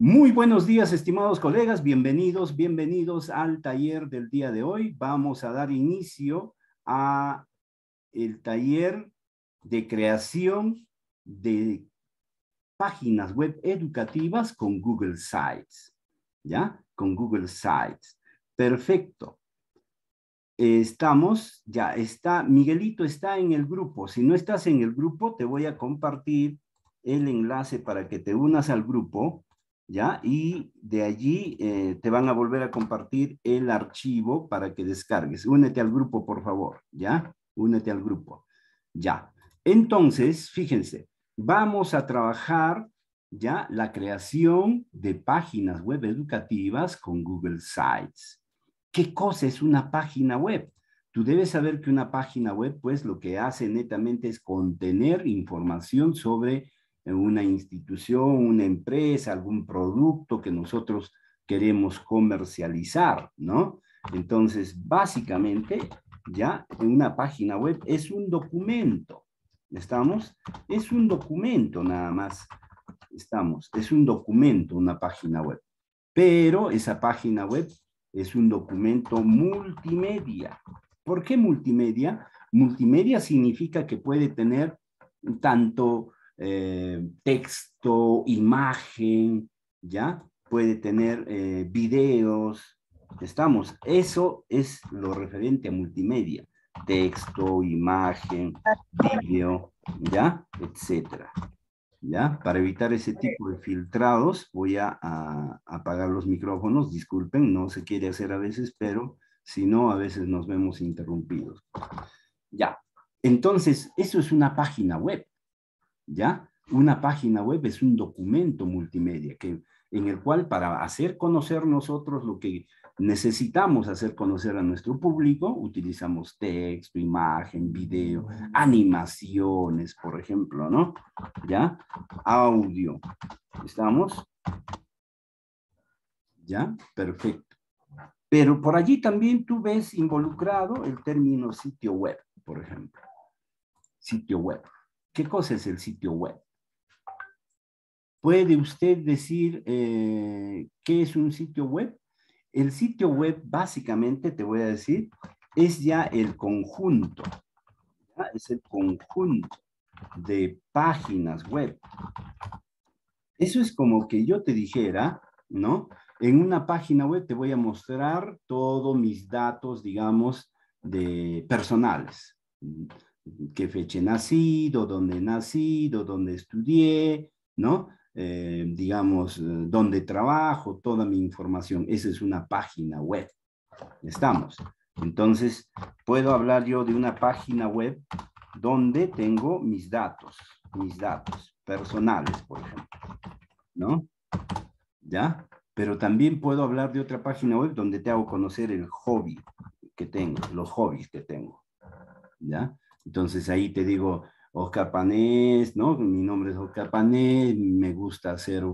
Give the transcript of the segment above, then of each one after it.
Muy buenos días, estimados colegas. Bienvenidos, bienvenidos al taller del día de hoy. Vamos a dar inicio a el taller de creación de páginas web educativas con Google Sites. ¿Ya? Con Google Sites. Perfecto. Estamos, ya está, Miguelito está en el grupo. Si no estás en el grupo, te voy a compartir el enlace para que te unas al grupo ¿ya? Y de allí eh, te van a volver a compartir el archivo para que descargues. Únete al grupo, por favor, ¿ya? Únete al grupo, ya. Entonces, fíjense, vamos a trabajar ya la creación de páginas web educativas con Google Sites. ¿Qué cosa es una página web? Tú debes saber que una página web, pues lo que hace netamente es contener información sobre una institución, una empresa, algún producto que nosotros queremos comercializar, ¿no? Entonces, básicamente, ya en una página web es un documento, ¿estamos? Es un documento nada más, estamos, es un documento una página web, pero esa página web es un documento multimedia. ¿Por qué multimedia? Multimedia significa que puede tener tanto eh, texto, imagen, ¿ya? Puede tener eh, videos, estamos. Eso es lo referente a multimedia. Texto, imagen, video, ¿ya? Etcétera. ¿Ya? Para evitar ese tipo de filtrados, voy a apagar los micrófonos. Disculpen, no se quiere hacer a veces, pero si no, a veces nos vemos interrumpidos. Ya. Entonces, eso es una página web. ¿ya? Una página web es un documento multimedia que, en el cual para hacer conocer nosotros lo que necesitamos hacer conocer a nuestro público, utilizamos texto, imagen, video, mm. animaciones, por ejemplo, ¿no? ¿Ya? Audio. ¿Estamos? ¿Ya? Perfecto. Pero por allí también tú ves involucrado el término sitio web, por ejemplo. Sitio web. ¿Qué cosa es el sitio web? ¿Puede usted decir eh, qué es un sitio web? El sitio web básicamente, te voy a decir, es ya el conjunto, es el conjunto de páginas web. Eso es como que yo te dijera, ¿no? En una página web te voy a mostrar todos mis datos, digamos, de personales qué fecha he nacido, dónde nacido, dónde estudié, ¿no? Eh, digamos, eh, dónde trabajo, toda mi información. Esa es una página web. Estamos. Entonces, puedo hablar yo de una página web donde tengo mis datos, mis datos personales, por ejemplo. ¿No? ¿Ya? Pero también puedo hablar de otra página web donde te hago conocer el hobby que tengo, los hobbies que tengo. ¿Ya? Entonces ahí te digo, Oscar Panés, ¿no? Mi nombre es Oscar Panés, me gusta hacer,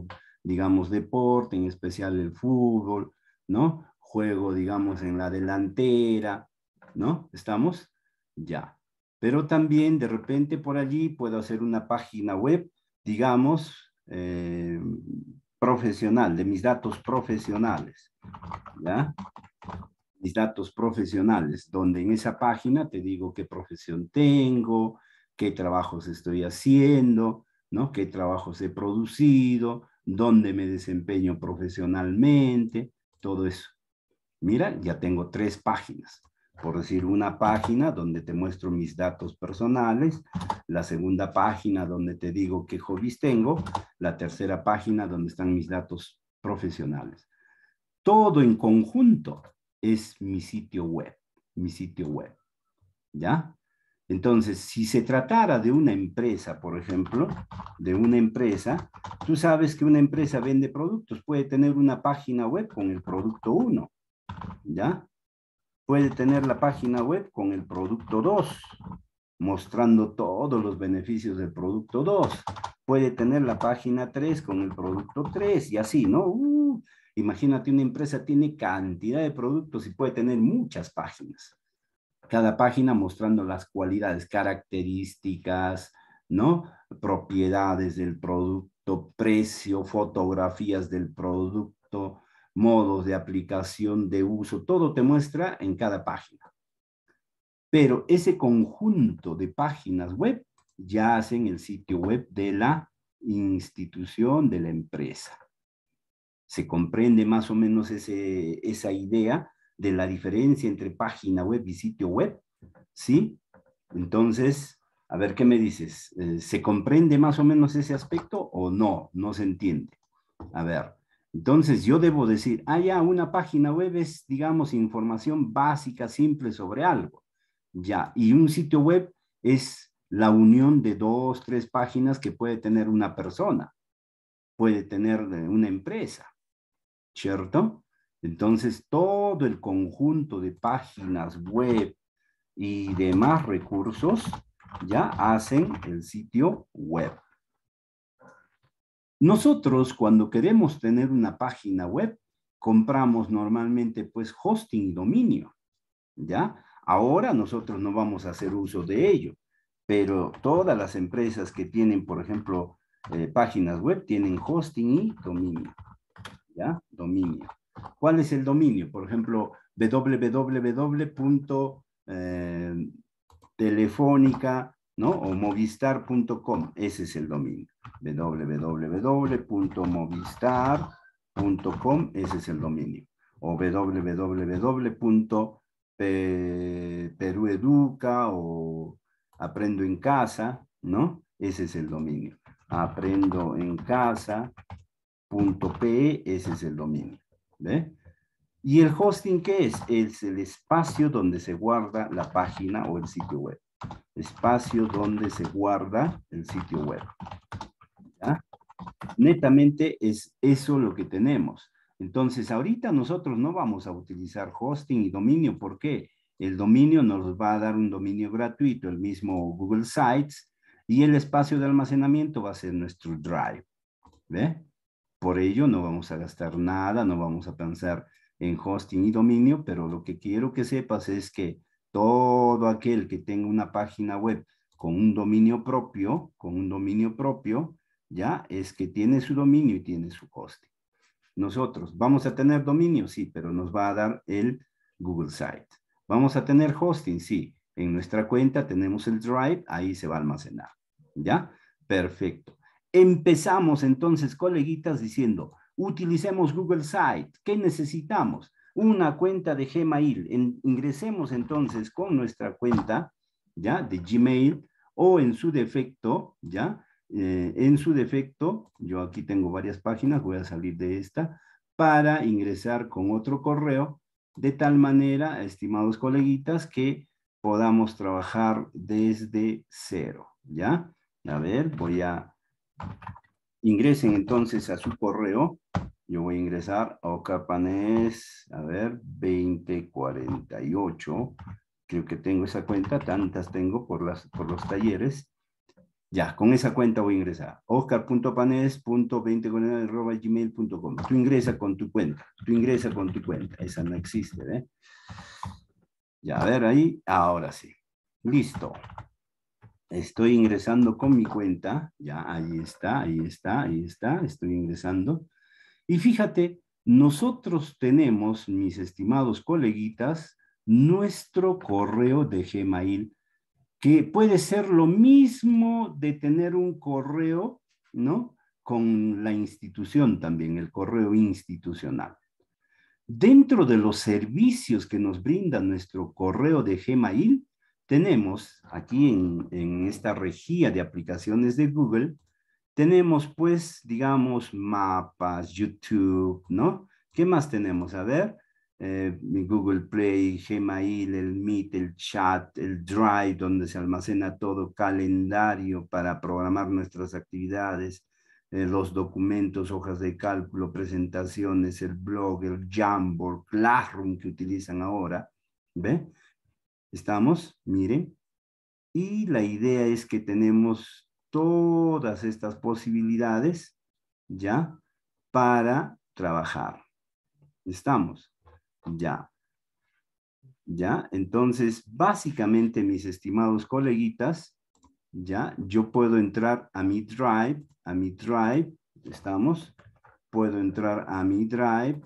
digamos, deporte, en especial el fútbol, ¿no? Juego, digamos, en la delantera, ¿no? ¿Estamos? Ya. Pero también de repente por allí puedo hacer una página web, digamos, eh, profesional, de mis datos profesionales, ¿ya? mis datos profesionales, donde en esa página te digo qué profesión tengo, qué trabajos estoy haciendo, ¿no? qué trabajos he producido, dónde me desempeño profesionalmente, todo eso. Mira, ya tengo tres páginas. Por decir, una página donde te muestro mis datos personales, la segunda página donde te digo qué hobbies tengo, la tercera página donde están mis datos profesionales. Todo en conjunto es mi sitio web, mi sitio web, ¿ya? Entonces, si se tratara de una empresa, por ejemplo, de una empresa, tú sabes que una empresa vende productos, puede tener una página web con el producto 1, ¿ya? Puede tener la página web con el producto 2, mostrando todos los beneficios del producto 2. Puede tener la página 3 con el producto 3 y así, ¿no? Uh, Imagínate, una empresa tiene cantidad de productos y puede tener muchas páginas. Cada página mostrando las cualidades, características, ¿no? Propiedades del producto, precio, fotografías del producto, modos de aplicación, de uso, todo te muestra en cada página. Pero ese conjunto de páginas web ya hacen el sitio web de la institución, de la empresa se comprende más o menos esa idea de la diferencia entre página web y sitio web, ¿sí? Entonces, a ver, ¿qué me dices? Eh, ¿Se comprende más o menos ese aspecto o no? No se entiende. A ver, entonces yo debo decir, ah, ya, una página web es, digamos, información básica, simple sobre algo. Ya, y un sitio web es la unión de dos, tres páginas que puede tener una persona, puede tener eh, una empresa, ¿cierto? Entonces, todo el conjunto de páginas web y demás recursos ya hacen el sitio web. Nosotros, cuando queremos tener una página web, compramos normalmente pues hosting y dominio, ¿ya? Ahora nosotros no vamos a hacer uso de ello, pero todas las empresas que tienen, por ejemplo, eh, páginas web tienen hosting y dominio. ¿ya? Dominio. ¿Cuál es el dominio? Por ejemplo, www.telefónica eh, ¿no? o movistar.com. Ese es el dominio. www.movistar.com. Ese es el dominio. O www.perueduca o aprendo en casa, ¿no? Ese es el dominio. Aprendo en casa .pe, ese es el dominio. ¿ve? ¿Y el hosting qué es? Es el espacio donde se guarda la página o el sitio web. Espacio donde se guarda el sitio web. ¿ya? Netamente es eso lo que tenemos. Entonces, ahorita nosotros no vamos a utilizar hosting y dominio. ¿Por qué? El dominio nos va a dar un dominio gratuito, el mismo Google Sites, y el espacio de almacenamiento va a ser nuestro Drive. ¿Ve? Por ello, no vamos a gastar nada, no vamos a pensar en hosting y dominio, pero lo que quiero que sepas es que todo aquel que tenga una página web con un dominio propio, con un dominio propio, ya es que tiene su dominio y tiene su hosting. Nosotros vamos a tener dominio, sí, pero nos va a dar el Google Site. Vamos a tener hosting, sí. En nuestra cuenta tenemos el Drive, ahí se va a almacenar. ¿Ya? Perfecto. Empezamos entonces, coleguitas, diciendo, utilicemos Google Site. ¿Qué necesitamos? Una cuenta de Gmail. ingresemos entonces con nuestra cuenta, ¿ya? De Gmail o en su defecto, ¿ya? Eh, en su defecto, yo aquí tengo varias páginas, voy a salir de esta, para ingresar con otro correo, de tal manera, estimados coleguitas, que podamos trabajar desde cero, ¿ya? A ver, voy a Ingresen entonces a su correo. Yo voy a ingresar a panes a ver, 2048. Creo que tengo esa cuenta, tantas tengo por, las, por los talleres. Ya, con esa cuenta voy a ingresar. oscar.panes.20.gmail.com Tú ingresa con tu cuenta. Tú ingresa con tu cuenta. Esa no existe, ¿eh? Ya, a ver ahí. Ahora sí. Listo estoy ingresando con mi cuenta, ya ahí está, ahí está, ahí está, estoy ingresando. Y fíjate, nosotros tenemos, mis estimados coleguitas, nuestro correo de Gmail, que puede ser lo mismo de tener un correo, ¿no? Con la institución también, el correo institucional. Dentro de los servicios que nos brinda nuestro correo de Gmail, tenemos aquí en, esta regía de aplicaciones de Google, tenemos pues, digamos, mapas, YouTube, ¿no? ¿Qué más tenemos? A ver, eh, Google Play, Gmail, el Meet, el chat, el Drive, donde se almacena todo, calendario para programar nuestras actividades, eh, los documentos, hojas de cálculo, presentaciones, el blog, el Jamboard, Classroom que utilizan ahora, ¿ve? Estamos, miren. Y la idea es que tenemos todas estas posibilidades, ¿ya? Para trabajar. Estamos, ya. ¿Ya? Entonces, básicamente, mis estimados coleguitas, ¿ya? Yo puedo entrar a mi Drive, a mi Drive, ¿estamos? Puedo entrar a mi Drive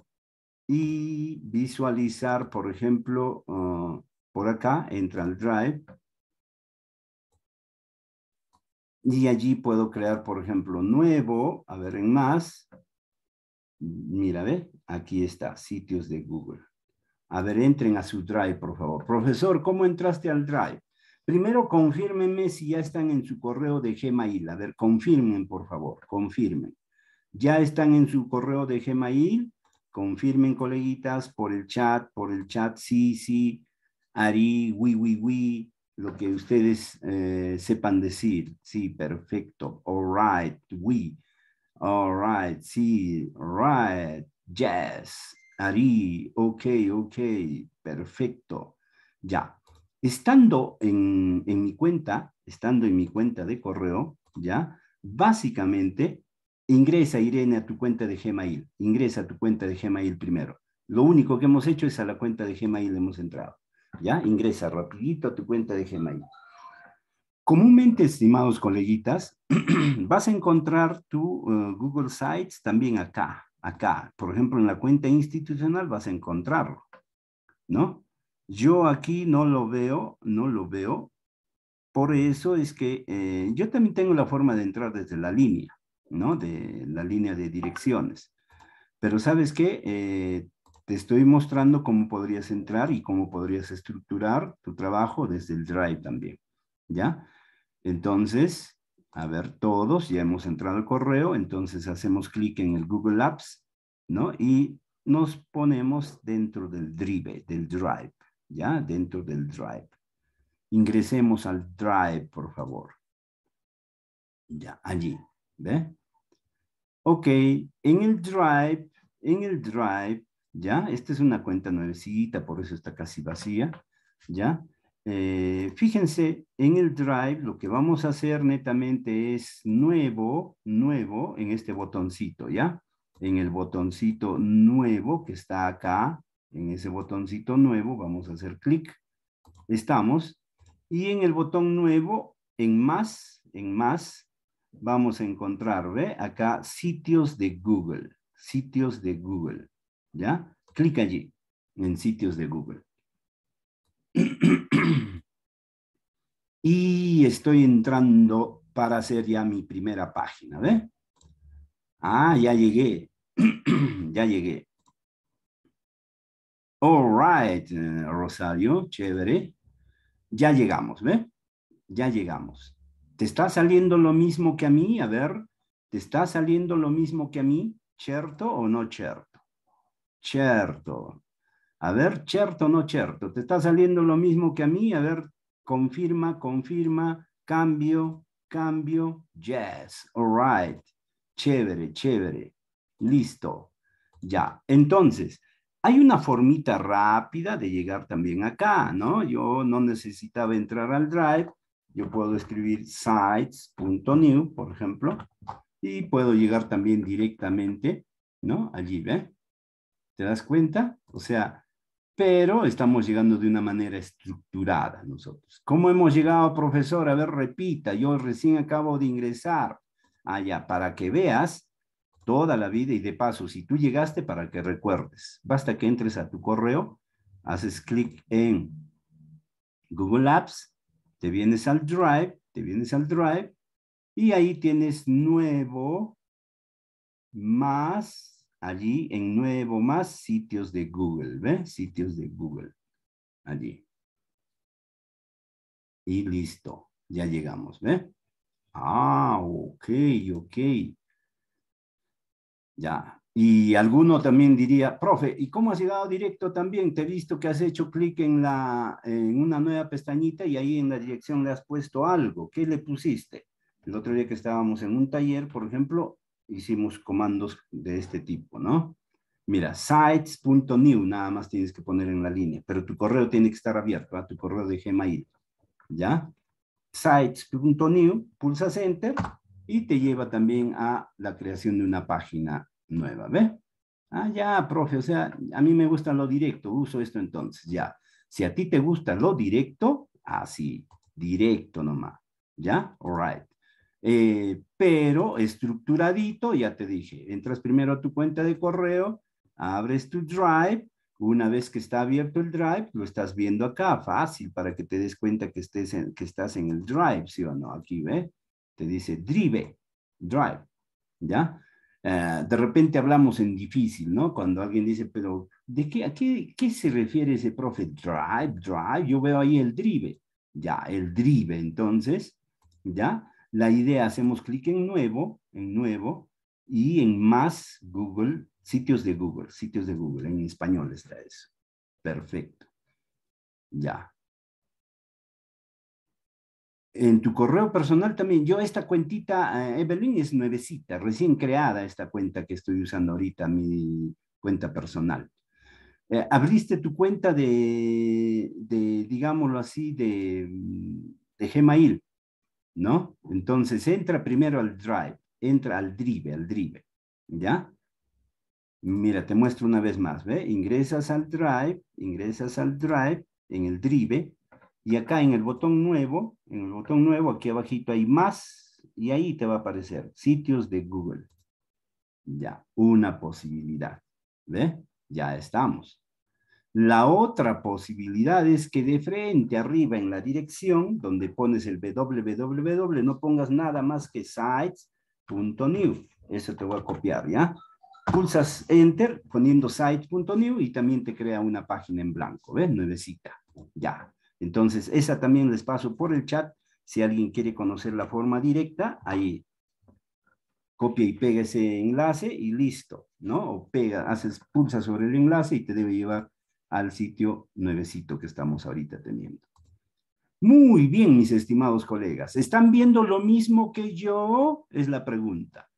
y visualizar, por ejemplo, ah, por acá entra al Drive. Y allí puedo crear, por ejemplo, nuevo. A ver, en más. Mira, ve. Aquí está, sitios de Google. A ver, entren a su Drive, por favor. Profesor, ¿cómo entraste al Drive? Primero, confírmenme si ya están en su correo de Gmail. A ver, confirmen, por favor, confirmen. Ya están en su correo de Gmail. Confirmen, coleguitas, por el chat, por el chat, sí, sí. Ari, wi, wi, wi, lo que ustedes eh, sepan decir. Sí, perfecto. All right, we. All right, sí, right, yes. Ari, ok, ok, perfecto. Ya. Estando en, en mi cuenta, estando en mi cuenta de correo, ya, básicamente ingresa, Irene, a tu cuenta de Gmail. Ingresa a tu cuenta de Gmail primero. Lo único que hemos hecho es a la cuenta de Gmail hemos entrado. ¿ya? Ingresa rapidito a tu cuenta de Gmail. Comúnmente, estimados coleguitas, vas a encontrar tu eh, Google Sites también acá, acá. Por ejemplo, en la cuenta institucional vas a encontrarlo, ¿no? Yo aquí no lo veo, no lo veo. Por eso es que eh, yo también tengo la forma de entrar desde la línea, ¿no? De la línea de direcciones. Pero ¿sabes qué? Eh, te estoy mostrando cómo podrías entrar y cómo podrías estructurar tu trabajo desde el Drive también, ¿ya? Entonces, a ver, todos ya hemos entrado al correo, entonces hacemos clic en el Google Apps, ¿no? Y nos ponemos dentro del Drive, del Drive, ¿ya? Dentro del Drive. Ingresemos al Drive, por favor. Ya, allí, ¿ve? Ok, en el Drive, en el Drive, ¿ya? Esta es una cuenta nuevecita, por eso está casi vacía, ¿ya? Eh, fíjense, en el Drive lo que vamos a hacer netamente es nuevo, nuevo, en este botoncito, ¿ya? En el botoncito nuevo que está acá, en ese botoncito nuevo vamos a hacer clic, estamos, y en el botón nuevo, en más, en más, vamos a encontrar, ¿ve? Acá sitios de Google, sitios de Google. ¿ya? Clic allí, en sitios de Google. y estoy entrando para hacer ya mi primera página, ¿ve? Ah, ya llegué, ya llegué. All right, eh, Rosario, chévere. Ya llegamos, ¿ve? Ya llegamos. ¿Te está saliendo lo mismo que a mí? A ver, ¿te está saliendo lo mismo que a mí? ¿Cierto o no cierto? Certo. A ver, certo, no cierto Te está saliendo lo mismo que a mí. A ver, confirma, confirma, cambio, cambio, yes, all right. Chévere, chévere. Listo. Ya. Entonces, hay una formita rápida de llegar también acá, ¿no? Yo no necesitaba entrar al Drive. Yo puedo escribir sites.new, por ejemplo, y puedo llegar también directamente, ¿no? Allí, ¿ve? ¿Te das cuenta? O sea, pero estamos llegando de una manera estructurada nosotros. ¿Cómo hemos llegado, profesor? A ver, repita, yo recién acabo de ingresar allá ah, para que veas toda la vida y de paso, si tú llegaste, para que recuerdes. Basta que entres a tu correo, haces clic en Google Apps, te vienes al Drive, te vienes al Drive y ahí tienes nuevo más allí en nuevo más sitios de Google, ¿ve? Sitios de Google, allí. Y listo, ya llegamos, ¿ve? Ah, ok, ok. Ya. Y alguno también diría, profe, ¿y cómo has llegado directo también? Te he visto que has hecho clic en, la, en una nueva pestañita y ahí en la dirección le has puesto algo. ¿Qué le pusiste? El otro día que estábamos en un taller, por ejemplo, hicimos comandos de este tipo, ¿no? Mira, sites.new nada más tienes que poner en la línea, pero tu correo tiene que estar abierto, ¿verdad? ¿ah? tu correo de Gmail, ¿ya? Sites.new, pulsas Enter y te lleva también a la creación de una página nueva, ¿Ve? Ah, ya, profe, o sea, a mí me gusta lo directo, uso esto entonces, ya. Si a ti te gusta lo directo, así, directo nomás, ¿ya? All right. Eh, pero estructuradito, ya te dije, entras primero a tu cuenta de correo, abres tu Drive, una vez que está abierto el Drive, lo estás viendo acá, fácil, para que te des cuenta que, estés que estás en el Drive, ¿sí o no? Aquí, ¿ve? Te dice Drive, Drive, ¿ya? Eh, de repente hablamos en difícil, ¿no? Cuando alguien dice, pero ¿de qué, a qué, qué se refiere ese profe? Drive, Drive, yo veo ahí el Drive, ya, el Drive, entonces, ¿ya? la idea, hacemos clic en nuevo, en nuevo, y en más Google, sitios de Google, sitios de Google, en español está eso. Perfecto. Ya. En tu correo personal también, yo esta cuentita, eh, Evelyn, es nuevecita, recién creada esta cuenta que estoy usando ahorita, mi cuenta personal. Eh, abriste tu cuenta de, digámoslo así, de, de Gmail. ¿no? Entonces entra primero al drive, entra al drive, al drive, ¿ya? Mira, te muestro una vez más, ¿ve? Ingresas al drive, ingresas al drive, en el drive, y acá en el botón nuevo, en el botón nuevo, aquí abajito hay más, y ahí te va a aparecer sitios de Google. Ya, una posibilidad, ¿ve? Ya estamos. La otra posibilidad es que de frente arriba en la dirección, donde pones el www, no pongas nada más que sites.new. Eso te voy a copiar, ¿ya? Pulsas Enter poniendo sites.new y también te crea una página en blanco, ¿ves? Nuevecita, ya. Entonces, esa también les paso por el chat. Si alguien quiere conocer la forma directa, ahí copia y pega ese enlace y listo, ¿no? O pega, haces, pulsa sobre el enlace y te debe llevar al sitio nuevecito que estamos ahorita teniendo. Muy bien, mis estimados colegas. ¿Están viendo lo mismo que yo? Es la pregunta.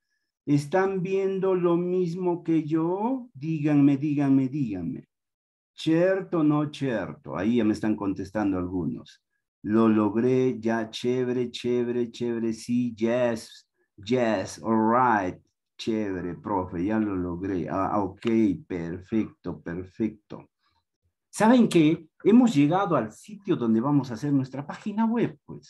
¿Están viendo lo mismo que yo? Díganme, díganme, díganme. ¿Cierto o no cierto? Ahí ya me están contestando algunos. Lo logré, ya, chévere, chévere, chévere, sí, yes, yes, all right, chévere, profe, ya lo logré. Ah, ok, perfecto, perfecto. Saben que hemos llegado al sitio donde vamos a hacer nuestra página web, pues.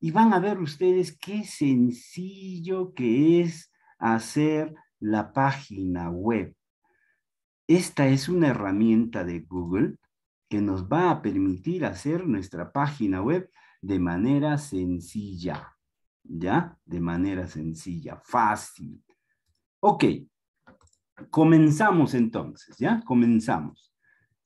Y van a ver ustedes qué sencillo que es hacer la página web. Esta es una herramienta de Google que nos va a permitir hacer nuestra página web de manera sencilla, ¿ya? De manera sencilla, fácil. Ok, comenzamos entonces, ¿ya? Comenzamos.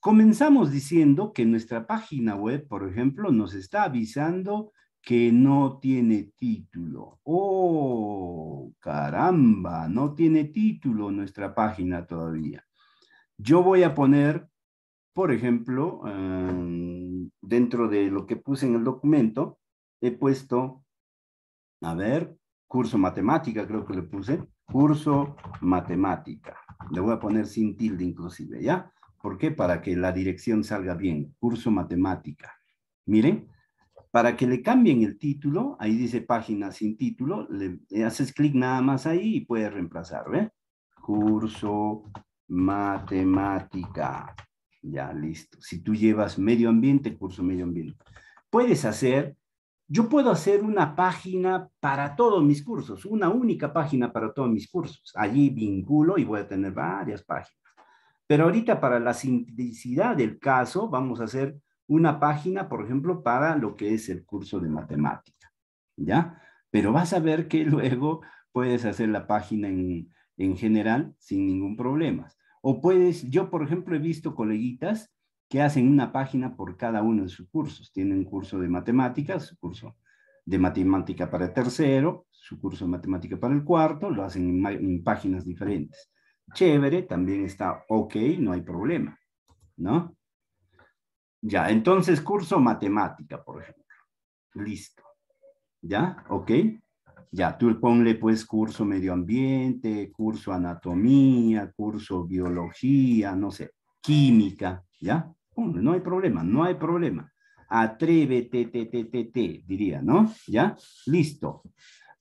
Comenzamos diciendo que nuestra página web, por ejemplo, nos está avisando que no tiene título. ¡Oh, caramba! No tiene título nuestra página todavía. Yo voy a poner, por ejemplo, em, dentro de lo que puse en el documento, he puesto, a ver, curso matemática, creo que le puse, curso matemática. Le voy a poner sin tilde inclusive, ¿ya? ¿Por qué? Para que la dirección salga bien. Curso matemática. Miren, para que le cambien el título, ahí dice página sin título, le, haces clic nada más ahí y puedes reemplazar, ¿ve? ¿eh? Curso matemática. Ya, listo. Si tú llevas medio ambiente, curso medio ambiente. Puedes hacer, yo puedo hacer una página para todos mis cursos, una única página para todos mis cursos. Allí vinculo y voy a tener varias páginas. Pero ahorita para la simplicidad del caso vamos a hacer una página, por ejemplo, para lo que es el curso de matemática, ¿ya? Pero vas a ver que luego puedes hacer la página en, general sin ningún problema. O puedes, yo por ejemplo he visto coleguitas que hacen una página por cada uno de sus cursos. Tienen curso de matemáticas, su curso de matemática para el tercero, su curso de matemática para el cuarto, lo hacen en páginas diferentes chévere, también está ok, no hay problema, ¿no? Ya, entonces curso matemática, por ejemplo. Listo. ¿Ya? ¿Ok? Ya, tú ponle pues curso medio ambiente, curso anatomía, curso biología, no sé, química, ¿ya? no hay problema, no hay problema. Atrévete, te, te, te, te, diría, ¿no? ¿Ya? Listo.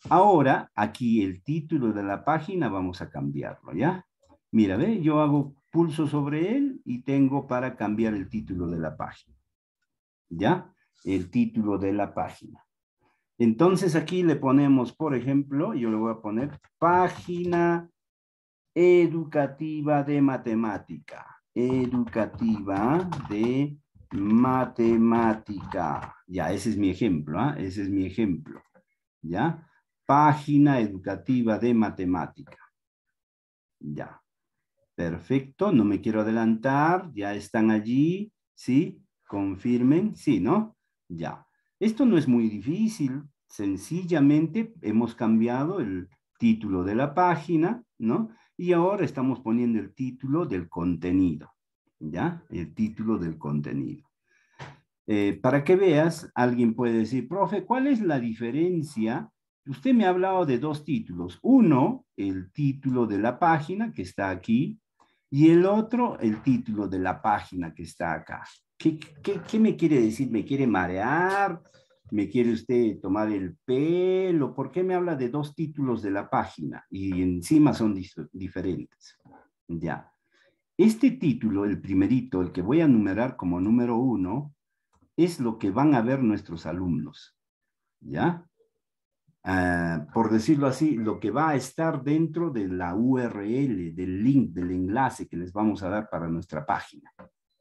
Ahora, aquí el título de la página vamos a cambiarlo, ¿ya? Mira, ve, yo hago pulso sobre él y tengo para cambiar el título de la página. ¿Ya? El título de la página. Entonces aquí le ponemos, por ejemplo, yo le voy a poner página educativa de matemática. Educativa de matemática. Ya, ese es mi ejemplo, ¿ah? ese es mi ejemplo. ¿Ya? Página educativa de matemática. Ya. Perfecto, no me quiero adelantar, ya están allí, ¿sí? Confirmen, sí, ¿no? Ya. Esto no es muy difícil, sencillamente hemos cambiado el título de la página, ¿no? Y ahora estamos poniendo el título del contenido, ¿ya? El título del contenido. Eh, para que veas, alguien puede decir, profe, ¿cuál es la diferencia Usted me ha hablado de dos títulos. Uno, el título de la página que está aquí, y el otro, el título de la página que está acá. ¿Qué, me quiere decir? ¿Me quiere marear? ¿Me quiere usted tomar el pelo? ¿Por qué me habla de dos títulos de la página? Y encima son diferentes. Ya. Este título, el primerito, el que voy a numerar como número uno, es lo que van a ver nuestros alumnos. ¿Ya? Ah, por decirlo así, lo que va a estar dentro de la URL, del link, del enlace que les vamos a dar para nuestra página.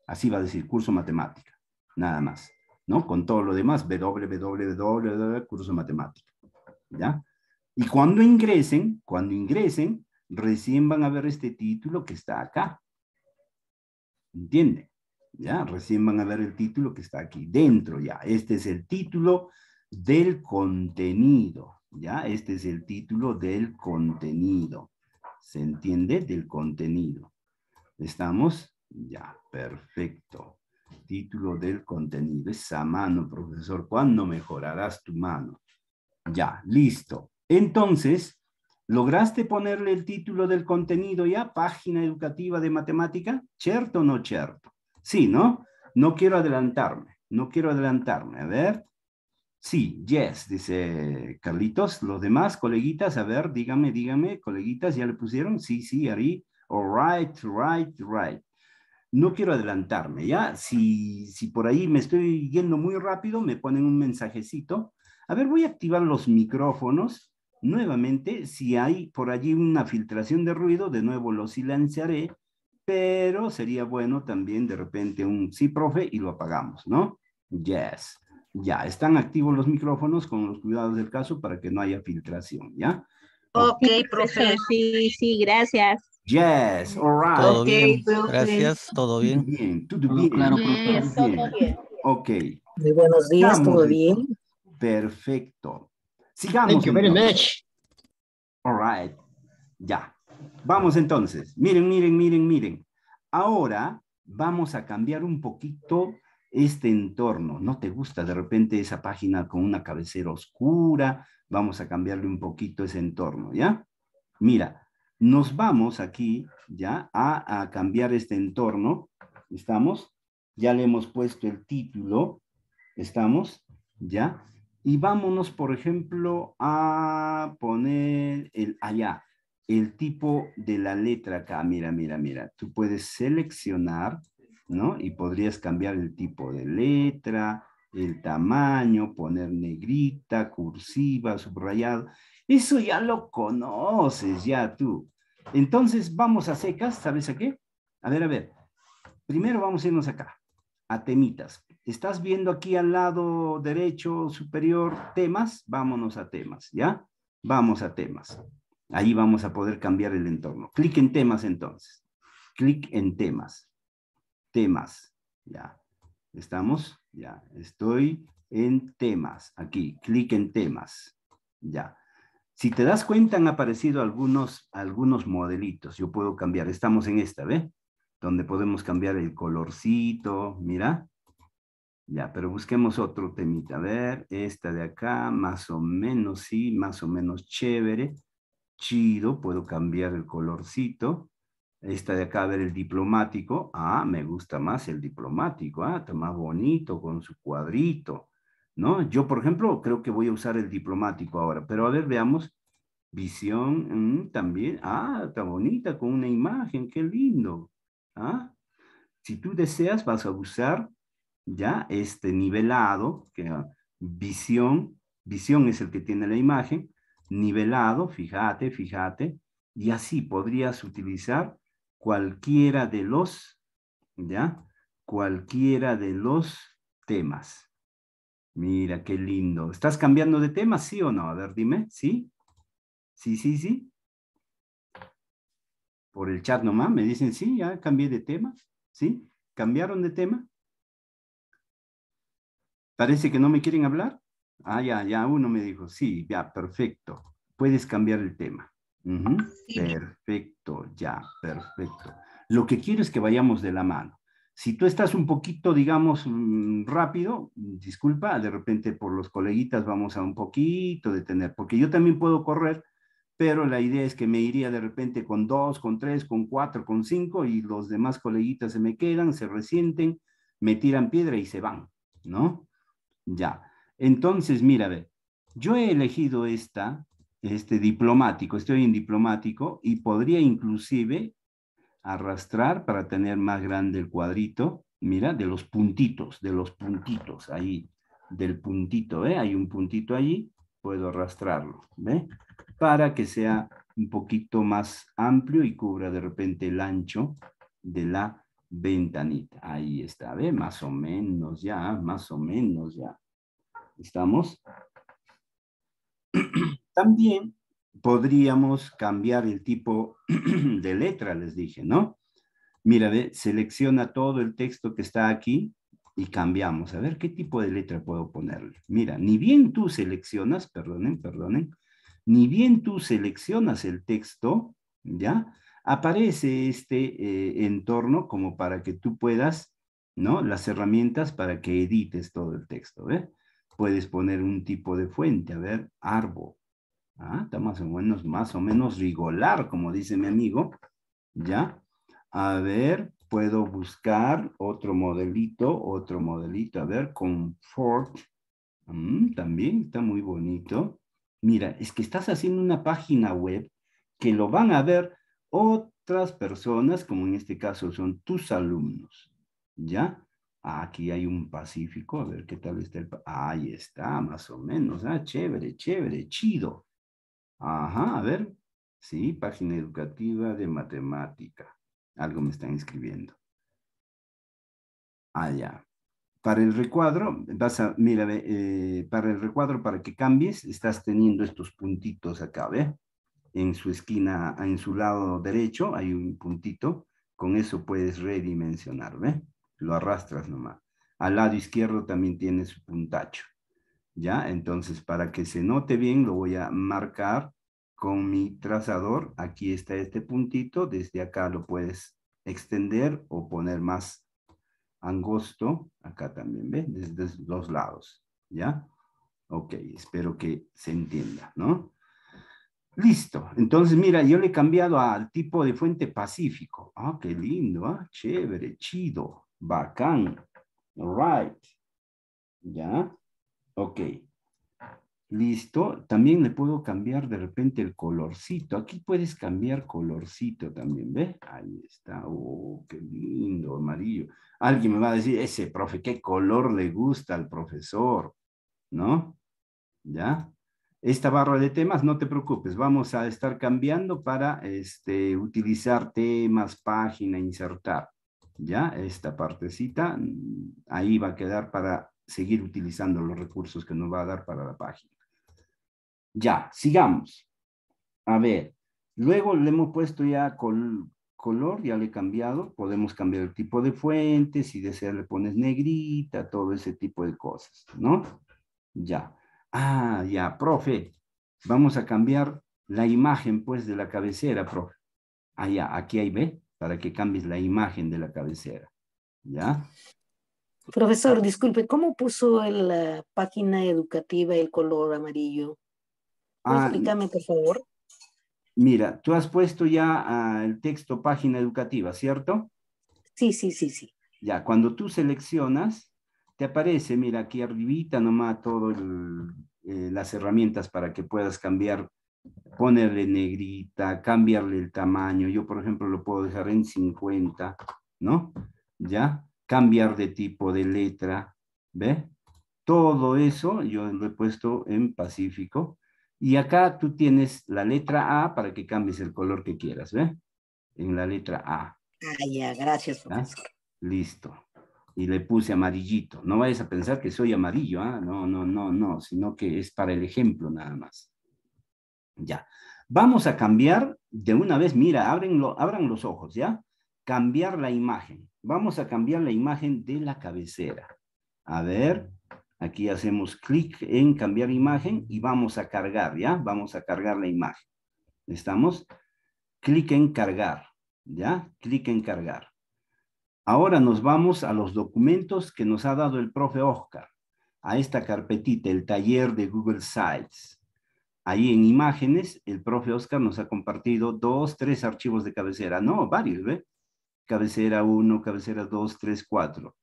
Así va a decir curso matemática, nada más, ¿no? Con todo lo demás, www, curso matemática, ¿ya? Y cuando ingresen, cuando ingresen, recién van a ver este título que está acá. ¿Entienden? Ya, recién van a ver el título que está aquí dentro ya. Este es el título del contenido. ¿ya? Este es el título del contenido. ¿Se entiende? Del contenido. ¿Estamos? Ya, perfecto. Título del contenido. Esa mano, profesor, ¿cuándo mejorarás tu mano? Ya, listo. Entonces, ¿lograste ponerle el título del contenido ya? Página educativa de matemática. ¿Cierto o no cierto? Sí, ¿no? No quiero adelantarme. No quiero adelantarme. A ver, Sí, yes, dice Carlitos. Los demás, coleguitas, a ver, dígame, dígame, coleguitas, ¿ya le pusieron? Sí, sí, ahí, All right, right, right. No quiero adelantarme, ¿ya? Si, si por ahí me estoy yendo muy rápido, me ponen un mensajecito. A ver, voy a activar los micrófonos nuevamente. Si hay por allí una filtración de ruido, de nuevo lo silenciaré, pero sería bueno también de repente un sí, profe, y lo apagamos, ¿no? Yes. Ya, están activos los micrófonos con los cuidados del caso para que no haya filtración, ¿ya? Ok, profesor, Sí, sí, gracias. Yes, all right. okay, Gracias, todo bien. Bien, todo bien. Claro, yes, bien. Ok. Muy buenos días, todo bien. Perfecto. Sigamos. Thank you very much. All right. Ya. Vamos entonces. Miren, miren, miren, miren. Ahora vamos a cambiar un poquito este entorno, no te gusta de repente esa página con una cabecera oscura, vamos a cambiarle un poquito ese entorno, ¿ya? Mira, nos vamos aquí, ¿ya? A, cambiar este entorno, ¿estamos? Ya le hemos puesto el título, ¿estamos? ¿Ya? Y vámonos, por ejemplo, a poner el allá, el tipo de la letra acá, mira, mira, mira. Tú puedes seleccionar, ¿no? Y podrías cambiar el tipo de letra, el tamaño, poner negrita, cursiva, subrayado. Eso ya lo conoces, ya tú. Entonces vamos a secas, ¿sabes a qué? A ver, a ver. Primero vamos a irnos acá, a temitas. Estás viendo aquí al lado derecho superior temas, vámonos a temas, ¿ya? Vamos a temas. Ahí vamos a poder cambiar el entorno. Clic en temas entonces. Clic en temas temas, ya. ¿Estamos? Ya, estoy en temas, aquí, clic en temas, ya. Si te das cuenta, han aparecido algunos, algunos modelitos. Yo puedo cambiar, estamos en esta, ¿ve? Donde podemos cambiar el colorcito, mira. Ya, pero busquemos otro temita. A ver, esta de acá, más o menos, sí, más o menos chévere. Chido, puedo cambiar el colorcito. Esta de acá, a ver, el diplomático. Ah, me gusta más el diplomático. Ah, está más bonito con su cuadrito. ¿No? Yo, por ejemplo, creo que voy a usar el diplomático ahora. Pero a ver, veamos. Visión mm, también. Ah, está bonita con una imagen. Qué lindo. Ah. Si tú deseas, vas a usar ya este nivelado, que ah, visión, visión es el que tiene la imagen, nivelado, fíjate, fíjate, y así podrías utilizar cualquiera de los, ¿ya? Cualquiera de los temas. Mira, qué lindo. ¿Estás cambiando de tema, sí o no? A ver, dime, ¿sí? Sí, sí, sí. Por el chat nomás me dicen, sí, ya cambié de tema, ¿sí? ¿Cambiaron de tema? Parece que no me quieren hablar. Ah, ya, ya, uno me dijo, sí, ya, perfecto. Puedes cambiar el tema. Perfecto, ya, perfecto. Lo que quiero es que vayamos de la mano. Si tú estás un poquito, digamos, mm, rápido, disculpa, de repente por los coleguitas vamos a un poquito detener, porque yo también puedo correr, pero la idea es que me iría de repente con dos, con tres, con cuatro, con cinco, y los demás coleguitas se me quedan, se resienten, me tiran piedra y se van, ¿no? Ya. Entonces, mira, a ver, yo he elegido esta este, diplomático, estoy en diplomático y podría inclusive arrastrar para tener más grande el cuadrito, mira, de los puntitos, de los puntitos, ahí, del puntito, ¿eh? Hay un puntito allí, puedo arrastrarlo, ¿ve? Para que sea un poquito más amplio y cubra de repente el ancho de la ventanita. Ahí está, ¿ve? Más o menos ya, más o menos ya. ¿Estamos? También podríamos cambiar el tipo de letra, les dije, ¿no? Mira, ve, selecciona todo el texto que está aquí y cambiamos. A ver qué tipo de letra puedo ponerle. Mira, ni bien tú seleccionas, perdonen, perdonen, ni bien tú seleccionas el texto, ¿ya? Aparece este eh, entorno como para que tú puedas, ¿no? Las herramientas para que edites todo el texto, ¿ver? Puedes poner un tipo de fuente, a ver, árbol, Ah, está más o menos, más o menos rigolar, como dice mi amigo. ¿Ya? A ver, puedo buscar otro modelito, otro modelito. A ver, confort, mm, también está muy bonito. Mira, es que estás haciendo una página web que lo van a ver otras personas, como en este caso son tus alumnos. ¿Ya? Aquí hay un Pacífico, a ver qué tal está el... Ahí está, más o menos. Ah, chévere, chévere, chido. Ajá, a ver. Sí, página educativa de matemática. Algo me están escribiendo. Allá. Ah, para el recuadro, vas a, mira, eh, para el recuadro, para que cambies, estás teniendo estos puntitos acá, ¿Ve? En su esquina, en su lado derecho, hay un puntito. Con eso puedes redimensionar, ¿Ve? Lo arrastras nomás. Al lado izquierdo también tienes su puntacho. ¿ya? Entonces, para que se note bien, lo voy a marcar con mi trazador. Aquí está este puntito, desde acá lo puedes extender o poner más angosto. Acá también, ¿ves? Desde los lados, ¿ya? Ok, espero que se entienda, ¿no? Listo. Entonces, mira, yo le he cambiado al tipo de fuente pacífico. Ah, qué lindo, ah, chévere, chido, bacán. All right. ¿Ya? Ok. Listo. También le puedo cambiar de repente el colorcito. Aquí puedes cambiar colorcito también, ¿ves? Ahí está. Oh, qué lindo, amarillo. Alguien me va a decir, ese profe, qué color le gusta al profesor, ¿no? ¿Ya? Esta barra de temas, no te preocupes, vamos a estar cambiando para este, utilizar temas, página, insertar. ¿Ya? Esta partecita, mm, ahí va a quedar para seguir utilizando los recursos que nos va a dar para la página. Ya, sigamos. A ver, luego le hemos puesto ya color, ya le he cambiado. Podemos cambiar el tipo de fuente, si deseas le pones negrita, todo ese tipo de cosas, ¿no? Ya. Ah, ya, profe, vamos a cambiar la imagen, pues, de la cabecera, profe. Ah, ya, aquí hay, ¿ve? Para que cambies la imagen de la cabecera, ¿ya? Profesor, disculpe, ¿cómo puso la página educativa el color amarillo? Ah, explícame, por favor. Mira, tú has puesto ya ah, el texto página educativa, ¿cierto? Sí, sí, sí, sí. Ya, cuando tú seleccionas, te aparece, mira, aquí arribita nomás todas eh, las herramientas para que puedas cambiar, ponerle negrita, cambiarle el tamaño. Yo, por ejemplo, lo puedo dejar en 50, ¿no? Ya cambiar de tipo de letra, ¿ve? Todo eso yo lo he puesto en Pacífico. Y acá tú tienes la letra A para que cambies el color que quieras, ¿ve? En la letra A. Ah, ya, gracias, Listo. Y le puse amarillito. No vayas a pensar que soy amarillo, ¿ah? No, no, no, no, sino que es para el ejemplo nada más. Ya. Vamos a cambiar de una vez, mira, abran los ojos, ¿ya? Cambiar la imagen vamos a cambiar la imagen de la cabecera. A ver, aquí hacemos clic en cambiar imagen y vamos a cargar, ¿ya? Vamos a cargar la imagen. ¿Estamos? Clic en cargar, ¿ya? Clic en cargar. Ahora nos vamos a los documentos que nos ha dado el profe Oscar, a esta carpetita, el taller de Google Sites. Ahí en imágenes, el profe Oscar nos ha compartido dos, tres archivos de cabecera, no, varios, ¿ve? cabecera 1, cabecera 2, 3, 4.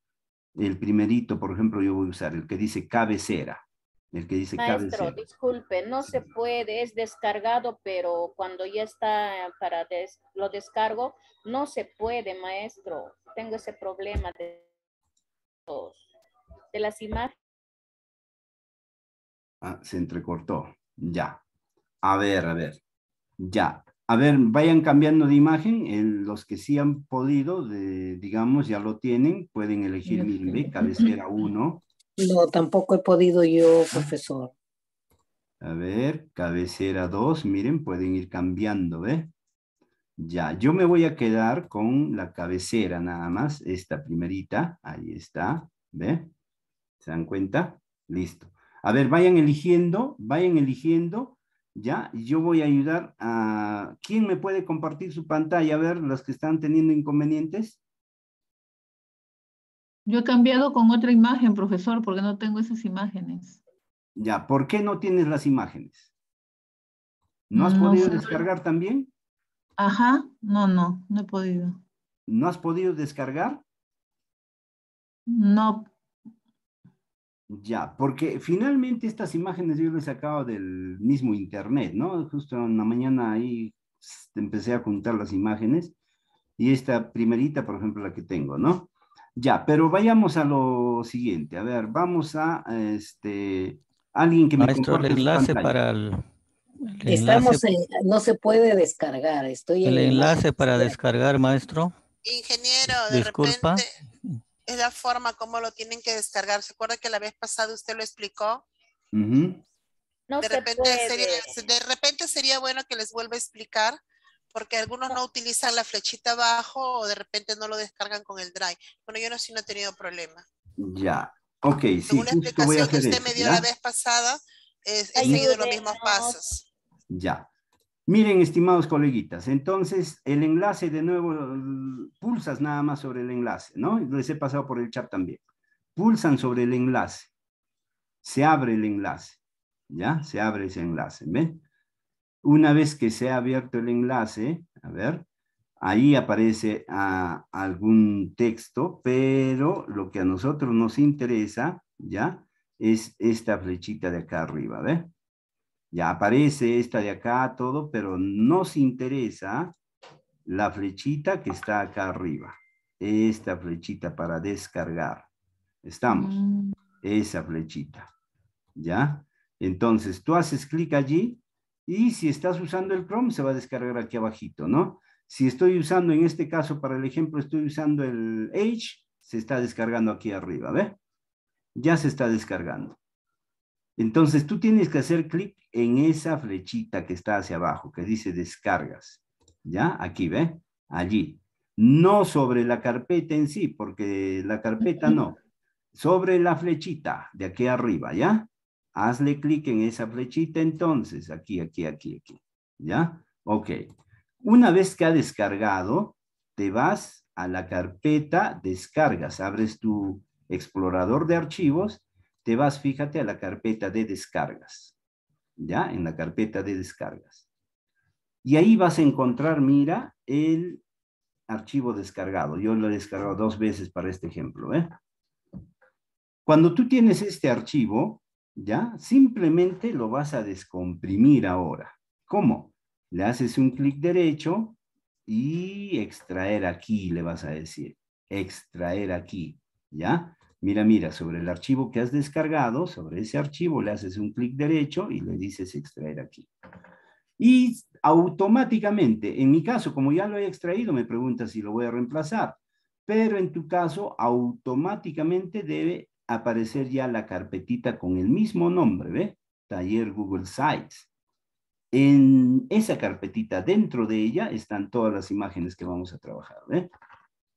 El primerito, por ejemplo, yo voy a usar el que dice cabecera. El que dice cabecera. Maestro, disculpe, no se puede, es descargado, pero cuando ya está para lo descargo, no se puede, maestro. Tengo ese problema de, de las imágenes. Ah, se entrecortó. Ya. A ver, a ver. Ya a ver, vayan cambiando de imagen. En los que sí han podido, digamos, ya lo tienen, pueden elegir ¿ves? cabecera 1. No, tampoco he podido yo, ah. profesor. A ver, cabecera 2, miren, pueden ir cambiando, ¿ve? Ya, yo me voy a quedar con la cabecera nada más, esta primerita, ahí está, ¿ve? ¿Se dan cuenta? Listo. A ver, vayan eligiendo, vayan eligiendo ¿ya? Yo voy a ayudar a... ¿Quién me puede compartir su pantalla? A ver, los que están teniendo inconvenientes. Yo he cambiado con otra imagen, profesor, porque no tengo esas imágenes. Ya, ¿por qué no tienes las imágenes? ¿No has podido descargar también? Ajá, no, no, no he podido. ¿No has podido descargar? No, ya, porque finalmente estas imágenes yo las sacado del mismo internet, ¿no? Justo en la mañana ahí empecé a juntar las imágenes y esta primerita, por ejemplo, la que tengo, ¿no? Ya, pero vayamos a lo siguiente. A ver, vamos a este alguien que me Maestro, el enlace para el, Estamos no se puede descargar, estoy El enlace para descargar, maestro. Ingeniero, de Disculpa es la forma como lo tienen que descargar. ¿Se acuerda que la vez pasada usted lo explicó? de, repente sería, bueno que les vuelva a explicar porque algunos no utilizan la flechita abajo o de repente no lo descargan con el drive. Bueno, yo no si no he tenido problema. Ya, ok. que usted me dio la vez pasada, he seguido los mismos pasos. Ya. Miren, estimados coleguitas, entonces el enlace de nuevo, pulsas nada más sobre el enlace, ¿no? Les he pasado por el chat también. Pulsan sobre el enlace. Se abre el enlace, ¿ya? Se abre ese enlace, ¿ven? Una vez que se ha abierto el enlace, a ver, ahí aparece ah, algún texto, pero lo que a nosotros nos interesa, ¿ya? Es esta flechita de acá arriba, ¿ve? Ya aparece esta de acá, todo, pero nos interesa la flechita que está acá arriba. Esta flechita para descargar. Estamos. Mm. Esa flechita. ¿Ya? Entonces, tú haces clic allí y si estás usando el Chrome, se va a descargar aquí abajito, ¿no? Si estoy usando, en este caso, para el ejemplo, estoy usando el Edge, se está descargando aquí arriba, ¿ve? Ya se está descargando. Entonces tú tienes que hacer clic en esa flechita que está hacia abajo, que dice descargas. ¿Ya? Aquí, ¿ve? Allí. No sobre la carpeta en sí, porque la carpeta no. Sobre la flechita de aquí arriba, ¿ya? Hazle clic en esa flechita entonces, aquí, aquí, aquí, aquí. ¿Ya? Ok. Una vez que ha descargado, te vas a la carpeta descargas, abres tu explorador de archivos te vas, fíjate, a la carpeta de descargas, ¿ya? En la carpeta de descargas. Y ahí vas a encontrar, mira, el archivo descargado. Yo lo he descargado dos veces para este ejemplo, ¿eh? Cuando tú tienes este archivo, ¿ya? Simplemente lo vas a descomprimir ahora. ¿Cómo? Le haces un clic derecho y extraer aquí, le vas a decir. Extraer aquí, ¿ya? mira, mira, sobre el archivo que has descargado, sobre ese archivo le haces un clic derecho y le dices extraer aquí. Y automáticamente, en mi caso, como ya lo he extraído, me pregunta si lo voy a reemplazar, pero en tu caso, automáticamente debe aparecer ya la carpetita con el mismo nombre, ¿ve? Taller Google Sites. En esa carpetita, dentro de ella, están todas las imágenes que vamos a trabajar, ¿ve?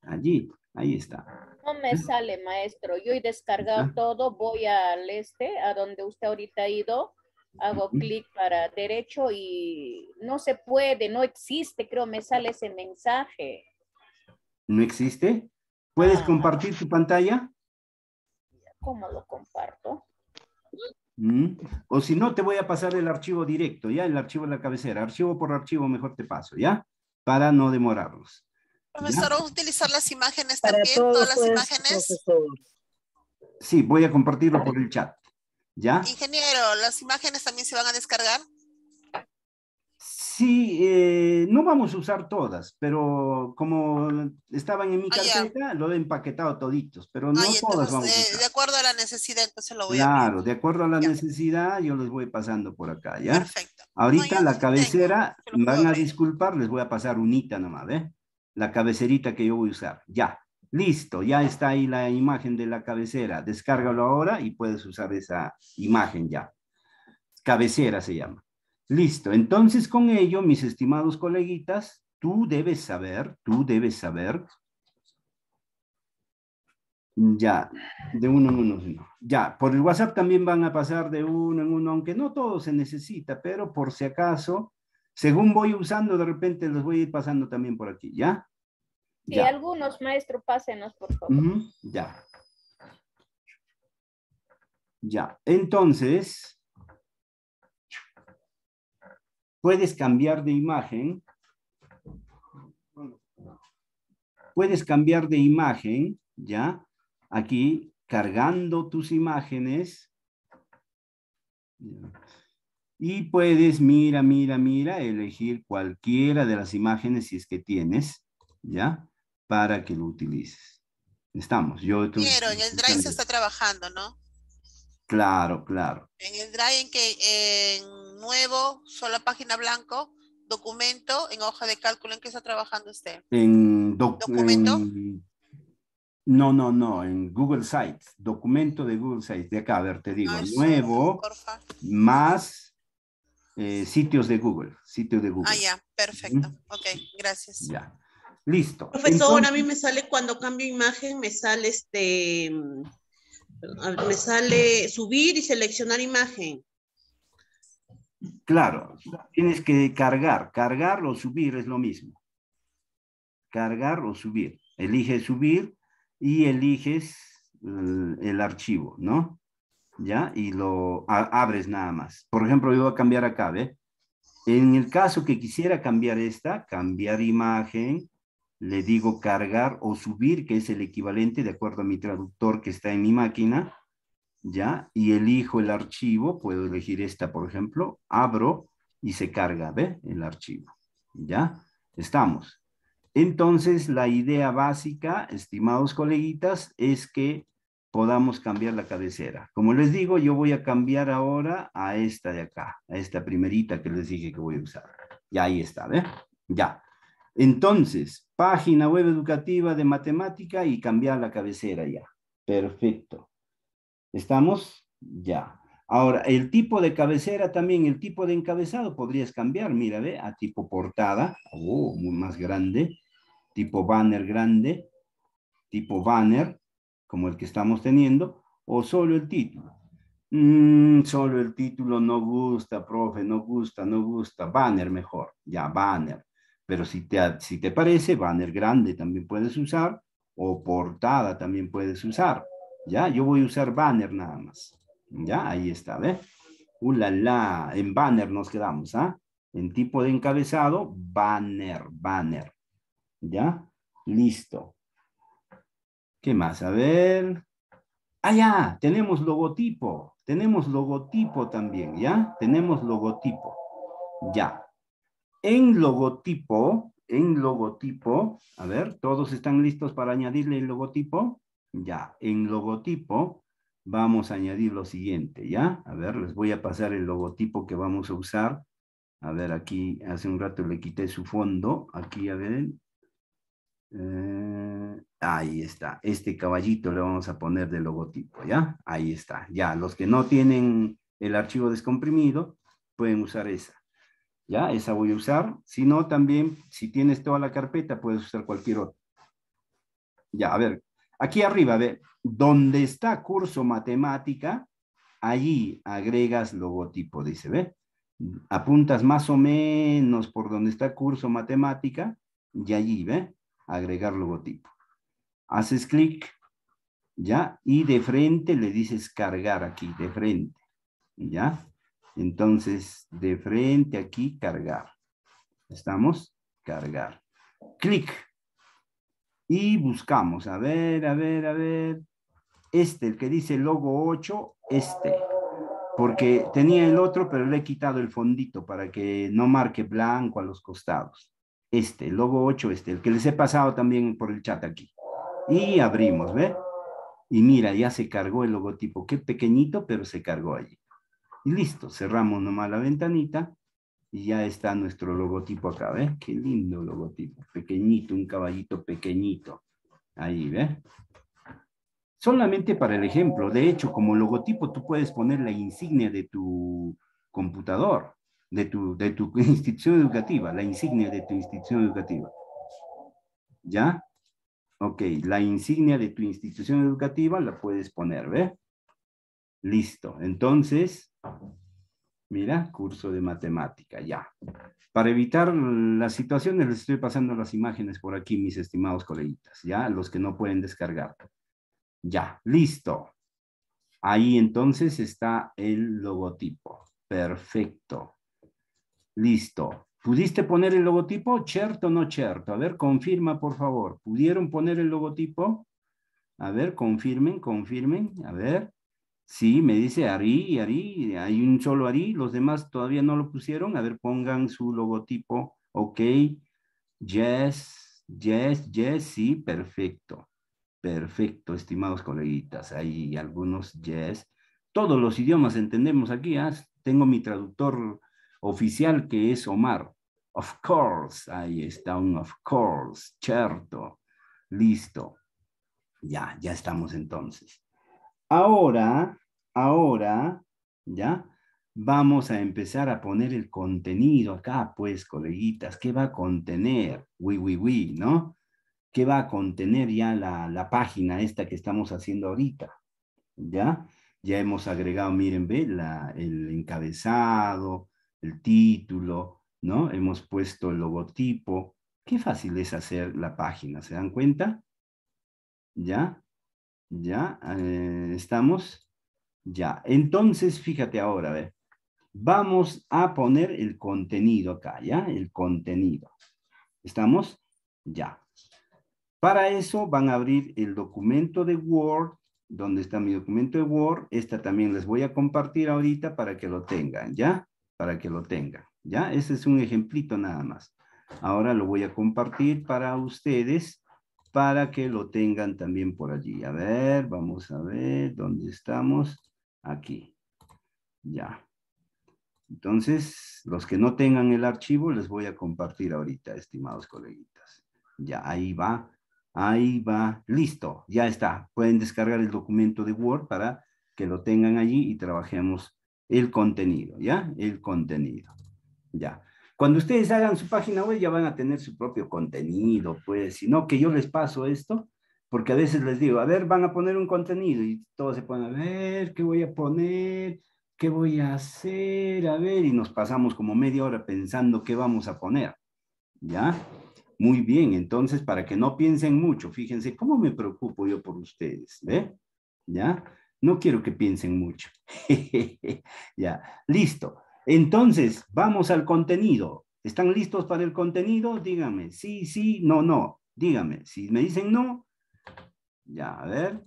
Allí. Ahí está. No me sale, maestro. Yo he descargado todo, voy al este, a donde usted ahorita ha ido, hago clic para derecho y no se puede, no existe, creo me sale ese mensaje. ¿No existe? ¿Puedes compartir tu pantalla? ¿Cómo lo comparto? Mm. O si no, te voy a pasar el archivo directo, ¿ya? El archivo de la cabecera, archivo por archivo mejor te paso, ¿ya? Para no demorarlos. Profesor, ¿vamos a utilizar las imágenes también? ¿Todas las pues, imágenes? Sí, voy a compartirlo por el chat. ¿Ya? Ingeniero, ¿las imágenes también se van a descargar? Sí, eh, no vamos a usar todas, pero como estaban en mi ah, carpeta, lo he empaquetado toditos, pero no todas vamos a usar. De acuerdo a la necesidad, entonces lo voy a Claro, de acuerdo a la necesidad, yo les voy pasando por acá, ¿ya? Perfecto. Ahorita la cabecera, van a disculpar, les voy a pasar unita nomás, ¿eh? la cabecerita que yo voy a usar. Ya, listo, ya está ahí la imagen de la cabecera. Descárgalo ahora y puedes usar esa imagen ya. Cabecera se llama. Listo, entonces con ello, mis estimados coleguitas, tú debes saber, tú debes saber. Ya, de uno en uno, Ya, por el WhatsApp también van a pasar de uno en uno, aunque no todo se necesita, pero por si acaso, según voy usando, de repente los voy a ir pasando también por aquí, ¿ya? Sí, algunos, maestro, pásenos, por favor. ya. Ya, entonces, puedes cambiar de imagen. Puedes cambiar de imagen, ¿ya? Aquí, cargando tus imágenes y puedes, mira, mira, mira, elegir cualquiera de las imágenes si es que tienes, ¿ya? Para que lo utilices. Estamos. Yo en el Drive se está trabajando, ¿no? Claro, claro. En el Drive, en que en nuevo, solo página blanco, documento, en hoja de cálculo, ¿en qué está trabajando usted? En documento. No, no, no, en Google Sites, documento de Google Sites, de acá, a ver, te digo, ah, nuevo, más eh, sitios de Google, sitio de Google. Ah, ya, perfecto. Ok, gracias. Ya. Listo. Profesor, a mí me sale cuando cambio imagen, me sale este, mm, me sale subir y seleccionar imagen. Claro, tienes que cargar, cargar o subir es lo mismo. Cargar o subir. Eliges subir y eliges eh, el archivo, ¿no? ¿ya? Y lo abres nada más. Por ejemplo, yo voy a cambiar acá, ¿ve? En el caso que quisiera cambiar esta, cambiar imagen, le digo cargar o subir, que es el equivalente de acuerdo a mi traductor que está en mi máquina, ¿ya? Y elijo el archivo, puedo elegir esta, por ejemplo, abro y se carga, ¿ve? El archivo, ¿ya? Estamos. Entonces, la idea básica, estimados coleguitas, es que podamos cambiar la cabecera. Como les digo, yo voy a cambiar ahora a esta de acá, a esta primerita que les dije que voy a usar. Ya ahí está, ¿ve? Ya. Entonces, página web educativa de matemática y cambiar la cabecera ya. Perfecto. ¿Estamos? Ya. Ahora, el tipo de cabecera también, el tipo de encabezado podrías cambiar, mira, ve, a tipo portada, oh, muy más grande, tipo banner grande, tipo banner, como el que estamos teniendo, o solo el título. Mm, solo el título no gusta, profe, no gusta, no gusta. Banner mejor, ya, banner. Pero si te, si te parece, banner grande también puedes usar, o portada también puedes usar. Ya, yo voy a usar banner nada más. Ya, ahí está, ¿ves? ¡Ulala! la en banner nos quedamos, ¿ah? En tipo de encabezado, banner, banner. ¿Ya? Listo. ¿Qué más? A ver. Ah, ya, tenemos logotipo. Tenemos logotipo también, ¿ya? Tenemos logotipo. Ya. En logotipo, en logotipo, a ver, ¿todos están listos para añadirle el logotipo? Ya, en logotipo vamos a añadir lo siguiente, ¿ya? A ver, les voy a pasar el logotipo que vamos a usar. A ver, aquí hace un rato le quité su fondo. Aquí, a ver, Mm, ahí está. Este caballito le vamos a poner de logotipo, ¿ya? Ahí está. Ya, los que no tienen el archivo descomprimido, pueden usar esa. ¿Ya? Esa voy a usar. Si no, también, si tienes toda la carpeta, puedes usar cualquier otra. Ya, a ver. Aquí arriba, ve, Donde está curso matemática, allí agregas logotipo, dice, ¿ve? Apuntas más o menos por donde está curso matemática y allí, ¿ve? agregar logotipo. Haces clic, ¿ya? Y de frente le dices cargar aquí, de frente, ¿ya? Entonces, de frente aquí, cargar. ¿Estamos? Cargar. Clic. Y buscamos, a ver, a ver, a ver. Este, el que dice logo 8, este. Porque tenía el otro, pero le he quitado el fondito para que no marque blanco a los costados este, logo 8 este, el que les he pasado también por el chat aquí. Y abrimos, ¿ve? Y mira, ya se cargó el logotipo. Qué pequeñito, pero se cargó allí. Y listo, cerramos nomás la ventanita y ya está nuestro logotipo acá, ¿ve? Qué lindo logotipo, pequeñito, un caballito pequeñito. Ahí, ¿ve? Solamente para el ejemplo. De hecho, como logotipo tú puedes poner la insignia de tu computador de tu, institución educativa, la insignia de tu institución educativa. ¿Ya? Ok, la insignia de tu institución educativa la puedes poner, ¿ve? Listo. Entonces, mira, curso de matemática, ya. Para evitar las situaciones, les estoy pasando las imágenes por aquí, mis estimados coleguitas, ¿ya? Los que no pueden descargar. Ya, listo. Ahí entonces está el logotipo. Perfecto. Listo. ¿Pudiste poner el logotipo? ¿Cierto o no cierto? A ver, confirma, por favor. ¿Pudieron poner el logotipo? A ver, confirmen, confirmen. A ver. Sí, me dice Ari, Ari, hay un solo Ari, los demás todavía no lo pusieron. A ver, pongan su logotipo. Ok, yes, yes, yes, sí, perfecto. Perfecto, estimados coleguitas. Hay algunos yes. Todos los idiomas entendemos aquí. ¿ah? Tengo mi traductor oficial que es Omar. Of course, ahí está un of course, cierto, listo. Ya, ya estamos entonces. Ahora, ahora, ¿ya? Vamos a empezar a poner el contenido acá, pues, coleguitas. ¿Qué va a contener? Oui, ¿no? ¿Qué va a contener ya la, la página esta que estamos haciendo ahorita? ¿Ya? Ya hemos agregado, miren, ve, la, el encabezado, el título, ¿no? Hemos puesto el logotipo. Qué fácil es hacer la página, ¿se dan cuenta? ¿Ya? ¿Ya? Eh, ¿Estamos? Ya. Entonces, fíjate ahora, a ver. Vamos a poner el contenido acá, ¿ya? El contenido. ¿Estamos? Ya. Para eso van a abrir el documento de Word, donde está mi documento de Word. Esta también les voy a compartir ahorita para que lo tengan, ¿ya? para que lo tenga. ¿Ya? Ese es un ejemplito nada más. Ahora lo voy a compartir para ustedes para que lo tengan también por allí. A ver, vamos a ver dónde estamos. Aquí. Ya. Entonces, los que no tengan el archivo, les voy a compartir ahorita, estimados coleguitas. Ya, ahí va. Ahí va. Listo. Ya está. Pueden descargar el documento de Word para que lo tengan allí y trabajemos el contenido, ¿ya? El contenido, ya. Cuando ustedes hagan su página web ya van a tener su propio contenido, pues, sino que yo les paso esto, porque a veces les digo, a ver, van a poner un contenido y todos se ponen, a ver, ¿qué voy a poner? ¿Qué voy a hacer? A ver, y nos pasamos como media hora pensando qué vamos a poner, ¿ya? Muy bien, entonces, para que no piensen mucho, fíjense, ¿cómo me preocupo yo por ustedes? ¿Ve? ¿Ya? No quiero que piensen mucho. ya, listo. Entonces, vamos al contenido. ¿Están listos para el contenido? Díganme, sí, sí, no, no. Díganme, si me dicen no, ya, a ver.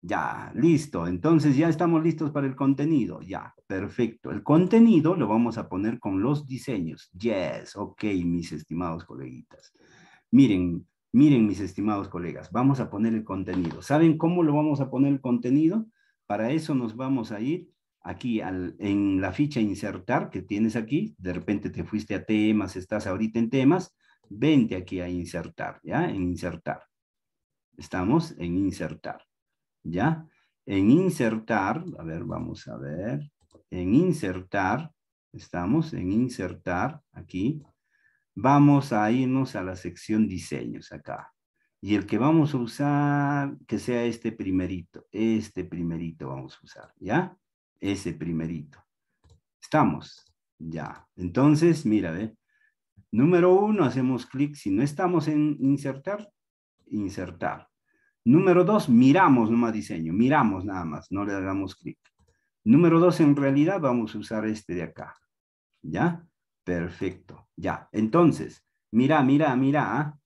Ya, listo. Entonces ya estamos listos para el contenido. Ya, perfecto. El contenido lo vamos a poner con los diseños. Yes, ok, mis estimados coleguitas. Miren, Miren, mis estimados colegas, vamos a poner el contenido. ¿Saben cómo lo vamos a poner el contenido? Para eso nos vamos a ir aquí en la ficha insertar que tienes aquí. De repente te fuiste a temas, estás ahorita en temas. Vente aquí a insertar, ¿ya? En insertar. Estamos en insertar, ¿ya? En insertar, a ver, vamos a ver. En insertar, estamos en insertar aquí vamos a irnos a la sección diseños acá. Y el que vamos a usar, que sea este primerito, este primerito vamos a usar, ¿ya? Ese primerito. Estamos, ya. Entonces, mira, ve. Número uno, hacemos clic, si no estamos en insertar, insertar. Número dos, miramos nomás diseño, miramos nada más, no le damos clic. Número dos, en realidad vamos a usar este de acá, ¿ya? Perfecto, ya. Entonces, mira, mira, mira, ¿ah?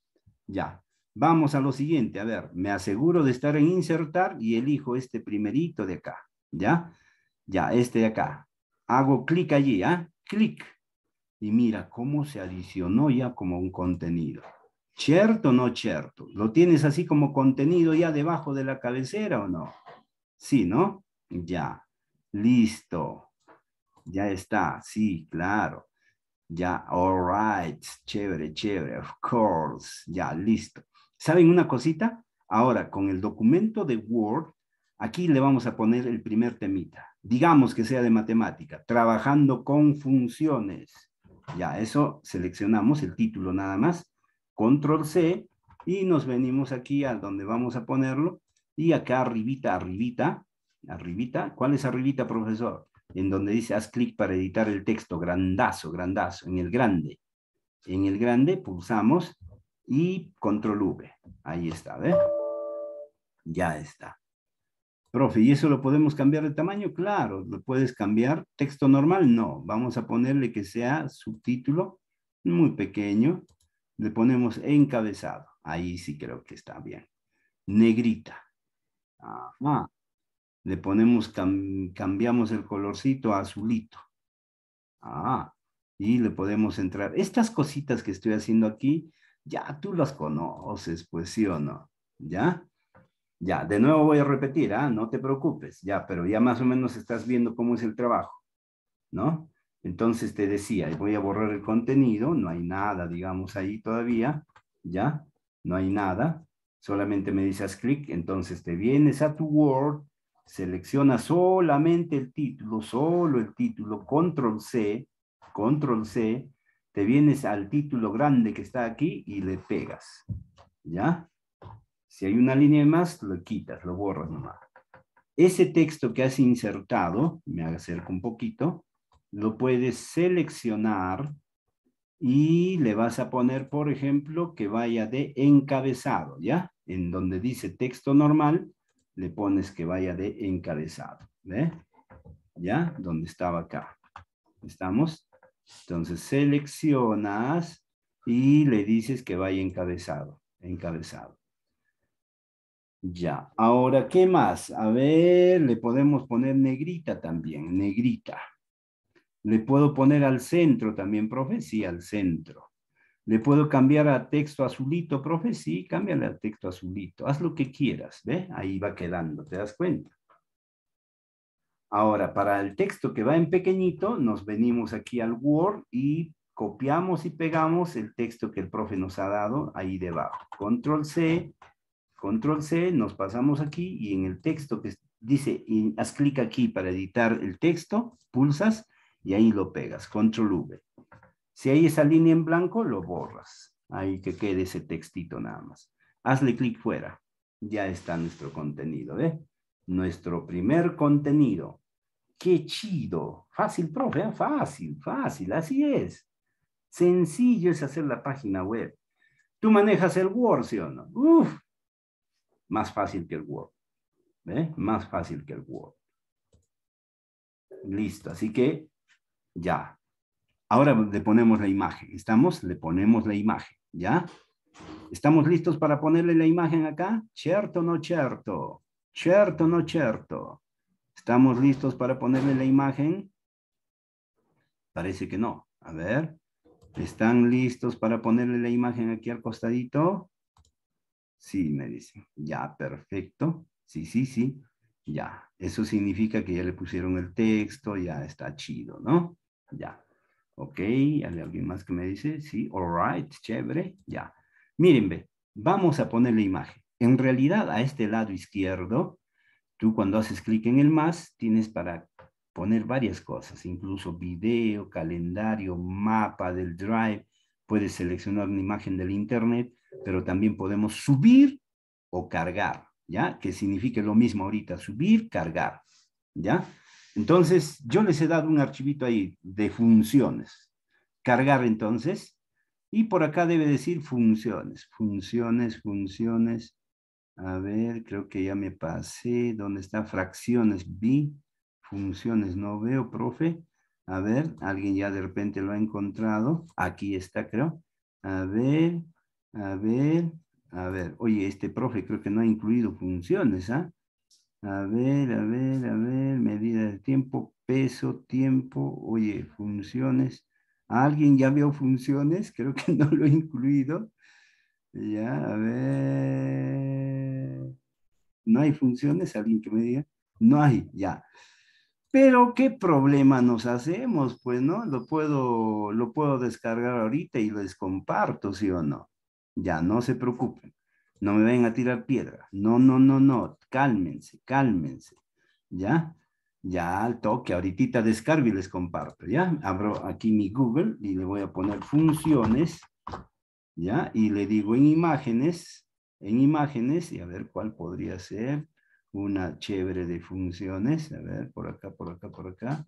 ya. Vamos a lo siguiente, a ver, me aseguro de estar en insertar y elijo este primerito de acá, ¿ya? Ya, este de acá. Hago clic allí, ¿ah? Clic. Y mira cómo se adicionó ya como un contenido. ¿Cierto o no cierto? ¿Lo tienes así como contenido ya debajo de la cabecera o no? Sí, ¿no? Ya. Listo. Ya está. Sí, claro. Ya, all right, chévere, chévere, of course, ya, listo. ¿Saben una cosita? Ahora, con el documento de Word, aquí le vamos a poner el primer temita. Digamos que sea de matemática, trabajando con funciones. Ya, eso seleccionamos el título nada más, control C, y nos venimos aquí a donde vamos a ponerlo, y acá arribita, arribita, arribita, ¿cuál es arribita, profesor? en donde dice haz clic para editar el texto, grandazo, grandazo, en el grande. En el grande pulsamos y control V. Ahí está, ¿ve? Ya está. Profe, ¿y eso lo podemos cambiar de tamaño? Claro, lo puedes cambiar. ¿Texto normal? No. Vamos a ponerle que sea subtítulo muy pequeño. Le ponemos encabezado. Ahí sí creo que está bien. Negrita. Ajá le ponemos, cambiamos el colorcito a azulito. Ah, y le podemos entrar. Estas cositas que estoy haciendo aquí, ya tú las conoces, pues sí o no, ¿ya? Ya, de nuevo voy a repetir, ¿ah? No te preocupes, ya, pero ya más o menos estás viendo cómo es el trabajo, ¿no? Entonces te decía, voy a borrar el contenido, no hay nada, digamos, ahí todavía, ¿ya? No hay nada, solamente me dices clic, entonces te vienes a tu Word, selecciona solamente el título, solo el título, control C, control C, te vienes al título grande que está aquí y le pegas, ¿ya? Si hay una línea más, lo quitas, lo borras nomás. Ese texto que has insertado, me acerco un poquito, lo puedes seleccionar y le vas a poner, por ejemplo, que vaya de encabezado, ¿ya? En donde dice texto normal, le pones que vaya de encabezado, ¿ve? ¿Ya? Donde estaba acá. ¿Estamos? Entonces seleccionas y le dices que vaya encabezado, encabezado. Ya, ahora, ¿qué más? A ver, le podemos poner negrita también, negrita. Le puedo poner al centro también, profe, sí, al centro. Le puedo cambiar a texto azulito, profe, sí, cámbiale a texto azulito. Haz lo que quieras, ¿ve? Ahí va quedando, ¿te das cuenta? Ahora, para el texto que va en pequeñito, nos venimos aquí al Word y copiamos y pegamos el texto que el profe nos ha dado ahí debajo. Control C, Control C, nos pasamos aquí y en el texto que dice, haz clic aquí para editar el texto, pulsas y ahí lo pegas. Control V. Si hay esa línea en blanco, lo borras. Ahí que quede ese textito nada más. Hazle clic fuera. Ya está nuestro contenido, ¿eh? Nuestro primer contenido. ¡Qué chido! Fácil, profe, ¿eh? fácil, fácil, así es. Sencillo es hacer la página web. Tú manejas el Word, ¿sí o no? ¡Uf! Más fácil que el Word. ¿Ve? ¿eh? Más fácil que el Word. Listo, así que ya, Ahora le ponemos la imagen. ¿Estamos? Le ponemos la imagen, ¿ya? ¿Estamos listos para ponerle la imagen acá? ¿Cierto no cierto? ¿Cierto no cierto? ¿Estamos listos para ponerle la imagen? Parece que no. A ver. ¿Están listos para ponerle la imagen aquí al costadito? Sí, me dicen. Ya, perfecto. Sí, sí, sí. Ya. Eso significa que ya le pusieron el texto, ya está chido, ¿no? Ya. Ok, ¿hay alguien más que me dice? Sí, all right, chévere, ya. Miren, ve, vamos a poner la imagen. En realidad, a este lado izquierdo, tú cuando haces clic en el más, tienes para poner varias cosas, incluso video, calendario, mapa del drive, puedes seleccionar una imagen del internet, pero también podemos subir o cargar, ¿ya? Que significa lo mismo ahorita, subir, cargar, ¿ya? Entonces, yo les he dado un archivito ahí de funciones. Cargar entonces. Y por acá debe decir funciones, funciones, funciones. A ver, creo que ya me pasé. ¿Dónde está? Fracciones vi. Funciones no veo, profe. A ver, alguien ya de repente lo ha encontrado. Aquí está, creo. A ver, a ver, a ver. Oye, este profe creo que no ha incluido funciones, ¿ah? A ver, a ver, a ver, medida de tiempo, peso, tiempo, oye, funciones. ¿Alguien ya vio funciones? Creo que no lo he incluido. Ya, a ver. ¿No hay funciones? ¿Alguien que me diga? No hay, ya. Pero qué problema nos hacemos, pues, ¿no? Lo puedo, lo puedo descargar ahorita y les comparto, ¿sí o no? Ya, no se preocupen no me ven a tirar piedra. No, no, no, no, cálmense, cálmense, ¿ya? Ya al toque, ahorita descargo y les comparto, ¿ya? Abro aquí mi Google y le voy a poner funciones, ¿ya? Y le digo en imágenes, en imágenes, y a ver cuál podría ser una chévere de funciones, a ver, por acá, por acá, por acá.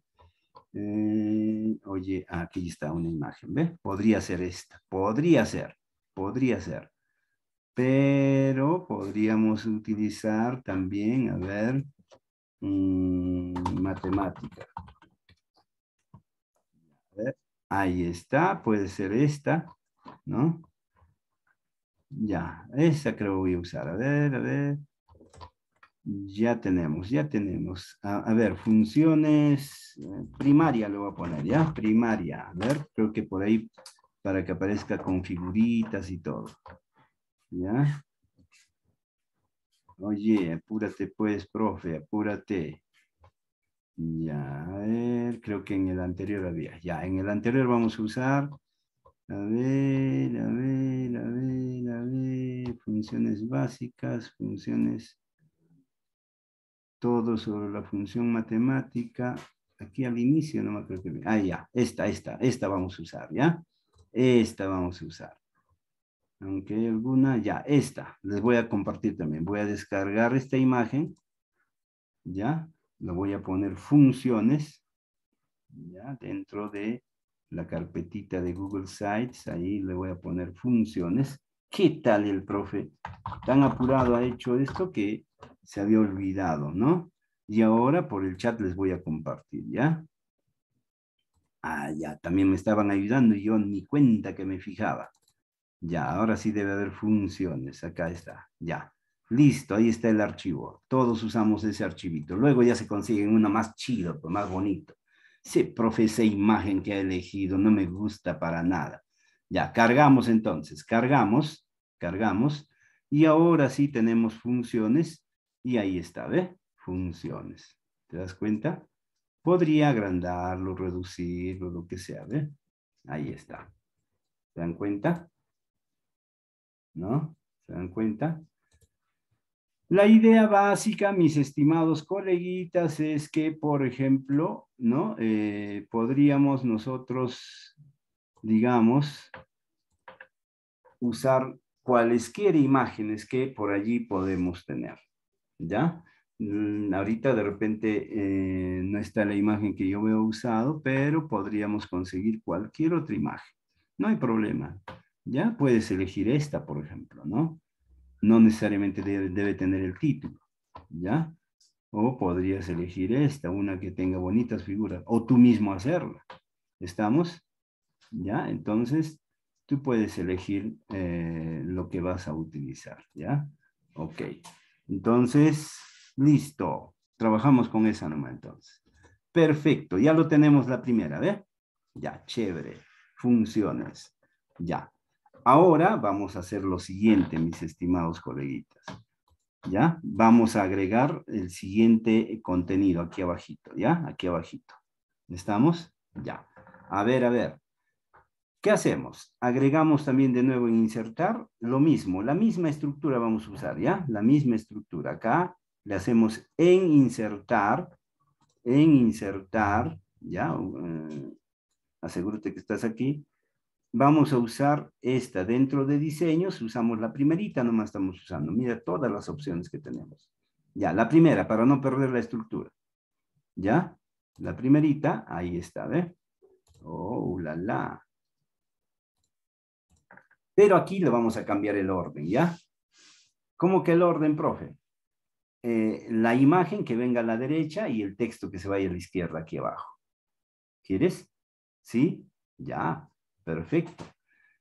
Eh, oye, aquí está una imagen, ¿ve? Podría ser esta, podría ser, podría ser. Pero podríamos utilizar también, a ver, mm, matemática. ahí está, puede ser esta, ¿no? Ya, esa creo que voy a usar. A ver, a ver. Ya tenemos, ya tenemos. A, a, ver, funciones eh, primaria lo voy a poner, ¿ya? Primaria. A ver, creo que por ahí para que aparezca con figuritas y todo. ¿Ya? Oye, apúrate pues, profe, apúrate. Ya, a ver, creo que en el anterior había. Ya, en el anterior vamos a usar. A ver, a ver, a ver, a ver. Funciones básicas, funciones. Todo sobre la función matemática. Aquí al inicio, no me creo que... Ah, ya, esta, esta, esta vamos a usar, ¿ya? Esta vamos a usar aunque hay alguna, ya, esta, les voy a compartir también, voy a descargar esta imagen, ya, le voy a poner funciones, ya, dentro de la carpetita de Google Sites, ahí le voy a poner funciones. ¿Qué tal el profe? Tan apurado ha hecho esto que se había olvidado, ¿no? Y ahora por el chat les voy a compartir, ¿ya? Ah, ya, también me estaban ayudando y yo ni cuenta que me fijaba. Ya, ahora sí debe haber funciones. Acá está. Ya. Listo, ahí está el archivo. Todos usamos ese archivito. Luego ya se consigue uno más chido, pues, más bonito. Ese profe, esa imagen que ha elegido no me gusta para nada. Ya, cargamos entonces. Cargamos, cargamos. Y ahora sí tenemos funciones. Y ahí está, ¿ve? Funciones. ¿Te das cuenta? Podría agrandarlo, reducirlo, lo que sea, ¿ve? Ahí está. ¿Te dan cuenta? ¿no? ¿Se dan cuenta? La idea básica, mis estimados coleguitas, es que, por ejemplo, ¿no? Eh, podríamos nosotros, digamos, usar cualesquiera imágenes que por allí podemos tener, ¿ya? Mm, ahorita de repente eh, no está la imagen que yo veo usado, pero podríamos conseguir cualquier otra imagen. No hay problema. Ya puedes elegir esta, por ejemplo, ¿no? No necesariamente debe, tener el título, ¿ya? O podrías elegir esta, una que tenga bonitas figuras, o tú mismo hacerla. ¿Estamos? ¿Ya? Entonces, tú puedes elegir eh, lo que vas a utilizar, ¿ya? Ok. Entonces, listo. Trabajamos con esa nomás entonces. Perfecto, ya lo tenemos la primera, ¿ve? Ya, chévere. Funciones. Ya. Ahora vamos a hacer lo siguiente, mis estimados coleguitas. ¿Ya? Vamos a agregar el siguiente contenido aquí abajito, ¿ya? Aquí abajito. ¿Estamos? Ya. A ver, a ver. ¿Qué hacemos? Agregamos también de nuevo en insertar lo mismo, la misma estructura vamos a usar, ¿ya? La misma estructura. Acá le hacemos en insertar, en insertar, ¿ya? Eh, asegúrate que estás aquí vamos a usar esta. Dentro de diseños usamos la primerita, nomás estamos usando. Mira todas las opciones que tenemos. Ya, la primera, para no perder la estructura. ¿Ya? La primerita, ahí está, ¿ve? Oh, uh, la, la. Pero aquí le vamos a cambiar el orden, ¿ya? ¿Cómo que el orden, profe? Eh, la imagen que venga a la derecha y el texto que se vaya a la izquierda aquí abajo. ¿Quieres? ¿Sí? Ya, Perfecto.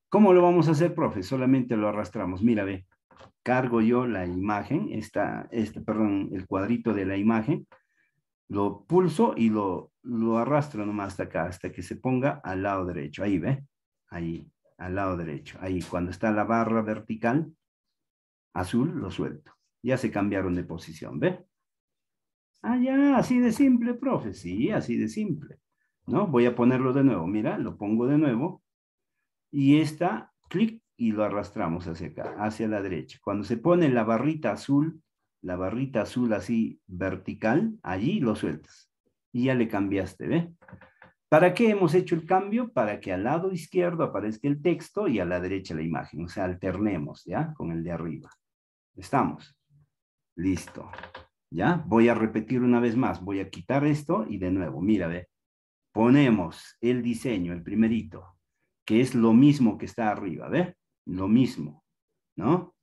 ¿Cómo lo vamos a hacer, profe? Solamente lo arrastramos. Mira, ve. Cargo yo la imagen, esta, este, perdón, el cuadrito de la imagen. Lo pulso y lo, lo arrastro nomás hasta acá, hasta que se ponga al lado derecho. Ahí, ve. Ahí, al lado derecho. Ahí, cuando está la barra vertical azul, lo suelto. Ya se cambiaron de posición, ¿ve? Ah, ya, así de simple, profe. Sí, así de simple. ¿No? Voy a ponerlo de nuevo. Mira, lo pongo de nuevo y esta, clic, y lo arrastramos hacia acá, hacia la derecha. Cuando se pone la barrita azul, la barrita azul así vertical, allí lo sueltas. Y ya le cambiaste, ¿ve? ¿Para qué hemos hecho el cambio? Para que al lado izquierdo aparezca el texto y a la derecha la imagen. O sea, alternemos, ¿ya? Con el de arriba. ¿Estamos? Listo. ¿Ya? Voy a repetir una vez más. Voy a quitar esto y de nuevo, mira, ve. Ponemos el diseño, el primerito que es lo mismo que está arriba, ¿ve? Lo mismo, ¿no?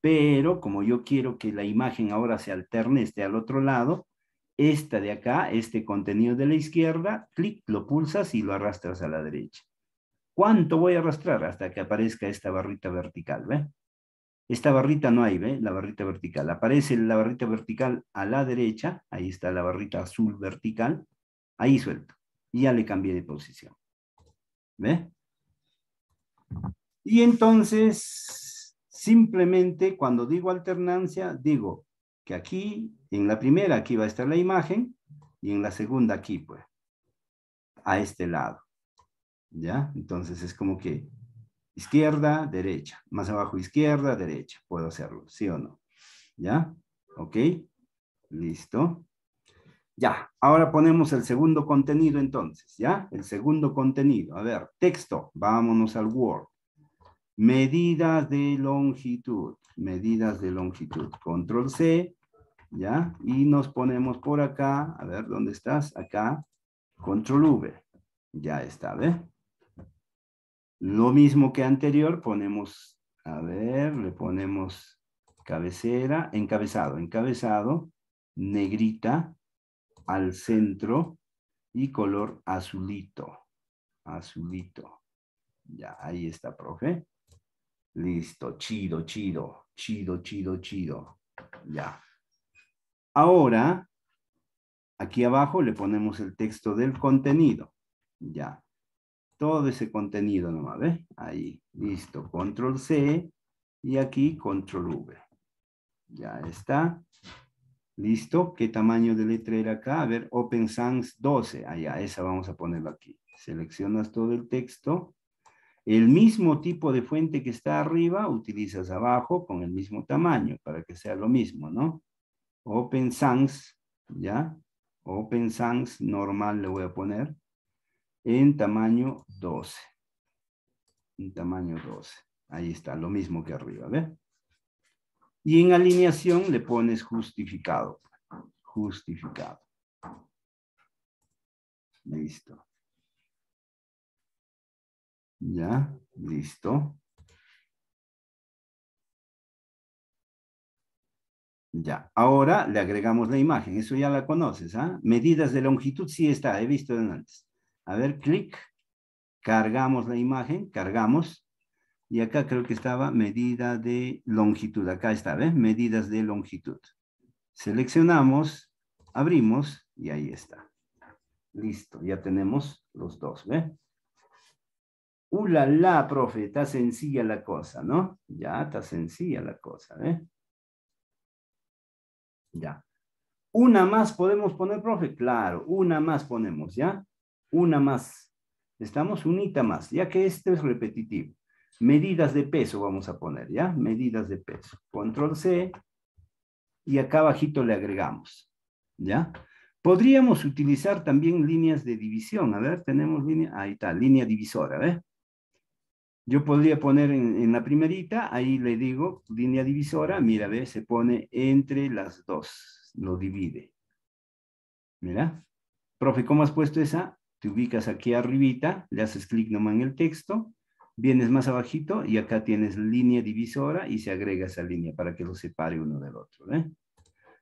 Pero como yo quiero que la imagen ahora se alterne, esté al otro lado, esta de acá, este contenido de la izquierda, clic, lo pulsas y lo arrastras a la derecha. ¿Cuánto voy a arrastrar hasta que aparezca esta barrita vertical, ve? Esta barrita no hay, ¿ve? La barrita vertical. Aparece la barrita vertical a la derecha. Ahí está la barrita azul vertical. Ahí suelto. Y ya le cambié de posición. ¿Ve? Y entonces, simplemente cuando digo alternancia, digo que aquí, en la primera, aquí va a estar la imagen, y en la segunda aquí, pues, a este lado. ¿Ya? Entonces es como que izquierda, derecha, más abajo izquierda, derecha, puedo hacerlo, ¿sí o no? ¿Ya? ¿Ok? Listo. Ya, ahora ponemos el segundo contenido entonces, ¿ya? El segundo contenido. A ver, texto, vámonos al Word. Medidas de longitud, medidas de longitud. Control C, ¿ya? Y nos ponemos por acá, a ver, ¿dónde estás? Acá, Control V. Ya está, ¿ve? Lo mismo que anterior, ponemos, a ver, le ponemos cabecera, encabezado, encabezado, negrita, al centro y color azulito. Azulito. Ya, ahí está, profe. Listo, chido, chido, chido, chido, chido. Ya. Ahora, aquí abajo le ponemos el texto del contenido. Ya. Todo ese contenido nomás, ¿ve? Ahí, listo. Control C y aquí control V. Ya está. ¿Listo? ¿Qué tamaño de letra era acá? A ver, Open Sans 12. Allá, ah, esa vamos a ponerlo aquí. Seleccionas todo el texto. El mismo tipo de fuente que está arriba, utilizas abajo con el mismo tamaño para que sea lo mismo, ¿no? Open Sans, ¿ya? Open Sans normal le voy a poner en tamaño 12. En tamaño 12. Ahí está, lo mismo que arriba, ¿ve? Y en alineación le pones justificado. Justificado. Listo. Ya, listo. Ya, ahora le agregamos la imagen, eso ya la conoces, ¿ah? Medidas de longitud, sí está, he visto antes. A ver, clic, cargamos la imagen, cargamos, y acá creo que estaba medida de longitud. Acá está, ¿ves? Medidas de longitud. Seleccionamos, abrimos y ahí está. Listo, ya tenemos los dos, ¿ves? Uh, la, profe, está sencilla la cosa, ¿no? Ya, está sencilla la cosa, ¿eh? Ya. Una más podemos poner, profe, claro, una más ponemos, ¿ya? Una más. Estamos unita más, ya que esto es repetitivo medidas de peso vamos a poner, ¿ya? Medidas de peso. Control C y acá abajito le agregamos, ¿ya? Podríamos utilizar también líneas de división. A ver, tenemos línea, ahí está, línea divisora, ¿ves? Yo podría poner en, la primerita, ahí le digo línea divisora, mira, ¿ves? Se pone entre las dos, lo divide. Mira, profe, ¿cómo has puesto esa? Te ubicas aquí arribita, le haces clic nomás en el texto, Vienes más abajito y acá tienes línea divisora y se agrega esa línea para que lo separe uno del otro. ¿eh?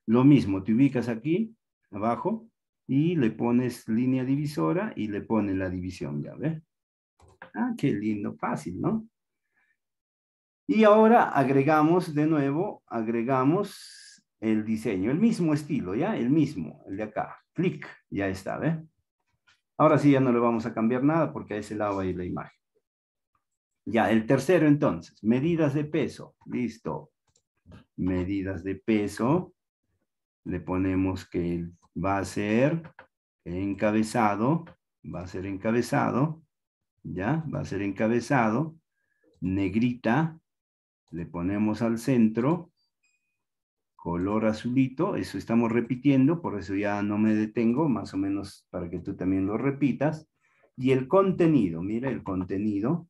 Lo mismo, te ubicas aquí, abajo, y le pones línea divisora y le pones la división, ya ve? Ah, qué lindo, fácil, ¿no? Y ahora agregamos de nuevo, agregamos el diseño, el mismo estilo, ¿ya? El mismo, el de acá. Clic, ya está, ¿Ve? Ahora sí ya no le vamos a cambiar nada porque a ese lado hay la imagen. Ya, el tercero entonces, medidas de peso. Listo. Medidas de peso. Le ponemos que va a ser encabezado. Va a ser encabezado. Ya, va a ser encabezado. Negrita. Le ponemos al centro. Color azulito. Eso estamos repitiendo. Por eso ya no me detengo. Más o menos para que tú también lo repitas. Y el contenido. Mira el contenido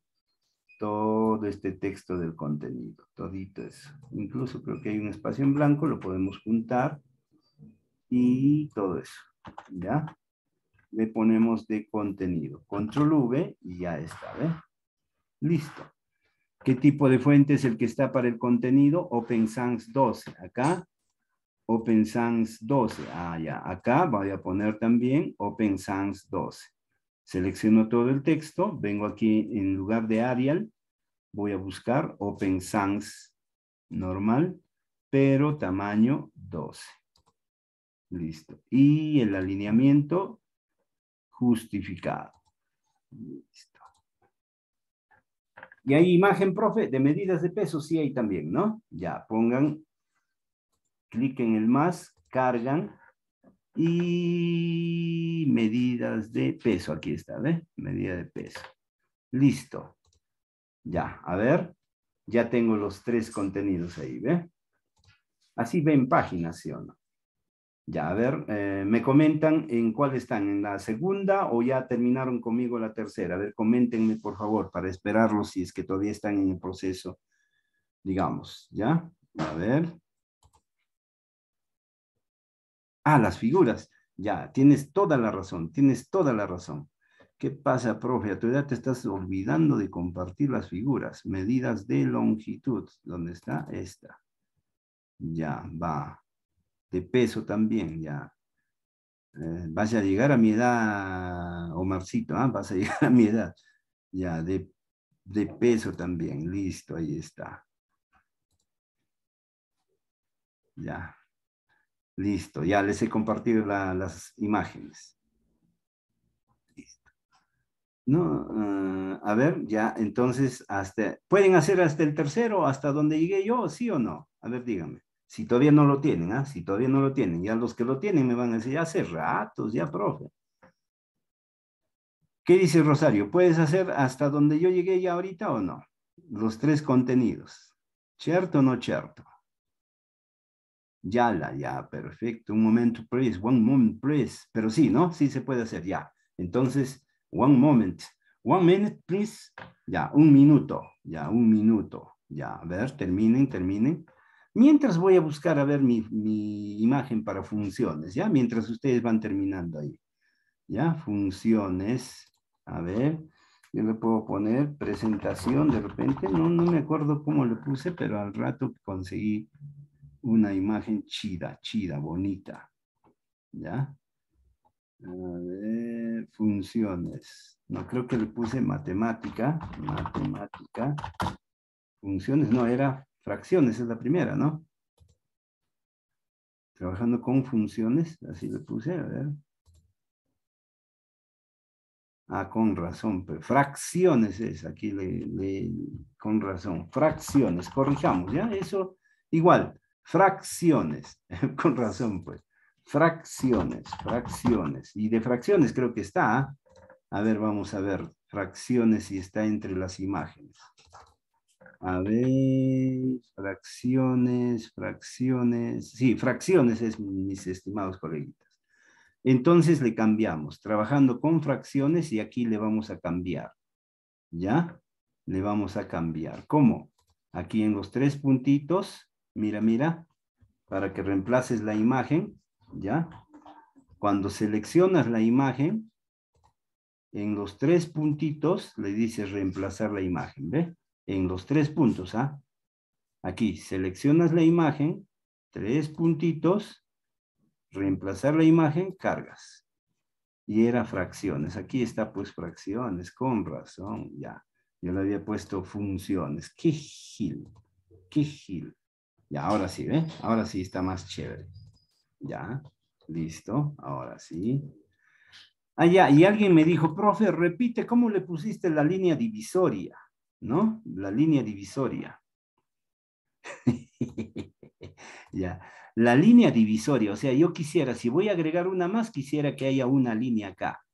todo este texto del contenido, todito eso. Incluso creo que hay un espacio en blanco, lo podemos juntar y todo eso, ¿ya? Le ponemos de contenido, control V y ya está, ¿ve? Listo. ¿Qué tipo de fuente es el que está para el contenido? Open Sans 12, acá. Open Sans 12, ah, ya. Acá voy a poner también Open Sans 12. Selecciono todo el texto, vengo aquí en lugar de Arial, voy a buscar Open Sans normal, pero tamaño 12. Listo. Y el alineamiento justificado. Listo. Y hay imagen, profe, de medidas de peso, sí hay también, ¿no? Ya, pongan, clic en el más, cargan, y medidas de peso. Aquí está, ¿ve? Medida de peso. Listo. Ya, a ver. Ya tengo los tres contenidos ahí, ¿ve? Así ven páginas, ¿sí o no? Ya, a ver, eh, me comentan en cuál están, en la segunda o ya terminaron conmigo la tercera. A ver, coméntenme, por favor, para esperarlos si es que todavía están en el proceso, digamos, ¿ya? A ver. Ah, las figuras. Ya, tienes toda la razón, tienes toda la razón. ¿Qué pasa, profe? A tu edad te estás olvidando de compartir las figuras, medidas de longitud. ¿Dónde está? Esta. Ya, va. De peso también, ya. Eh, vas a llegar a mi edad, Omarcito, ¿ah? vas a llegar a mi edad. Ya, de, de peso también, listo, ahí está. Ya. Listo, ya les he compartido las imágenes. Listo. No, ah, a ver, ya, entonces, hasta, ¿pueden hacer hasta el tercero, hasta donde llegué yo, sí o no? A ver, díganme. Si todavía no lo tienen, ¿ah? Si todavía no lo tienen, ya los que lo tienen me van a decir, hace ratos, ya, profe. ¿Qué dice Rosario? ¿Puedes hacer hasta donde yo llegué ya ahorita o no? Los tres contenidos. ¿Cierto o no cierto? la ya, perfecto. Un momento, please. One moment, please. Pero sí, ¿no? Sí se puede hacer, ya. Entonces, one moment. One minute, please. Ya, un minuto. Ya, un minuto. Ya, a ver, terminen, terminen. Mientras voy a buscar, a ver, mi, mi imagen para funciones, ¿ya? Mientras ustedes van terminando ahí. Ya, funciones. A ver, yo le puedo poner presentación de repente. No, no me acuerdo cómo lo puse, pero al rato conseguí una imagen chida, chida, bonita. ¿Ya? A ver, funciones. No creo que le puse matemática. Matemática. Funciones, no, era fracciones, es la primera, ¿no? Trabajando con funciones, así le puse, a ver. Ah, con razón, pero fracciones es, aquí le, le, con razón, fracciones, corrijamos, ¿ya? Eso igual, Fracciones, con razón pues. Fracciones, fracciones. Y de fracciones creo que está. A ver, vamos a ver. Fracciones si está entre las imágenes. A ver, fracciones, fracciones. Sí, fracciones es, mis estimados coleguitas. Entonces le cambiamos, trabajando con fracciones y aquí le vamos a cambiar. ¿Ya? Le vamos a cambiar. ¿Cómo? Aquí en los tres puntitos mira, mira, para que reemplaces la imagen, ¿ya? Cuando seleccionas la imagen, en los tres puntitos le dices reemplazar la imagen, ¿ve? En los tres puntos, ¿ah? Aquí, seleccionas la imagen, tres puntitos, reemplazar la imagen, cargas. Y era fracciones. Aquí está pues fracciones, con razón, ya. Yo le había puesto funciones. ¡Qué gil! ¡Qué gil! Ya, ahora sí, ¿ve? Ahora sí está más chévere. Ya, listo, ahora sí. Ah, ya, y alguien me dijo, profe, repite, ¿cómo le pusiste la línea divisoria? ¿No? La línea divisoria. ya, la línea divisoria, o sea, yo quisiera, si voy a agregar una más, quisiera que haya una línea acá.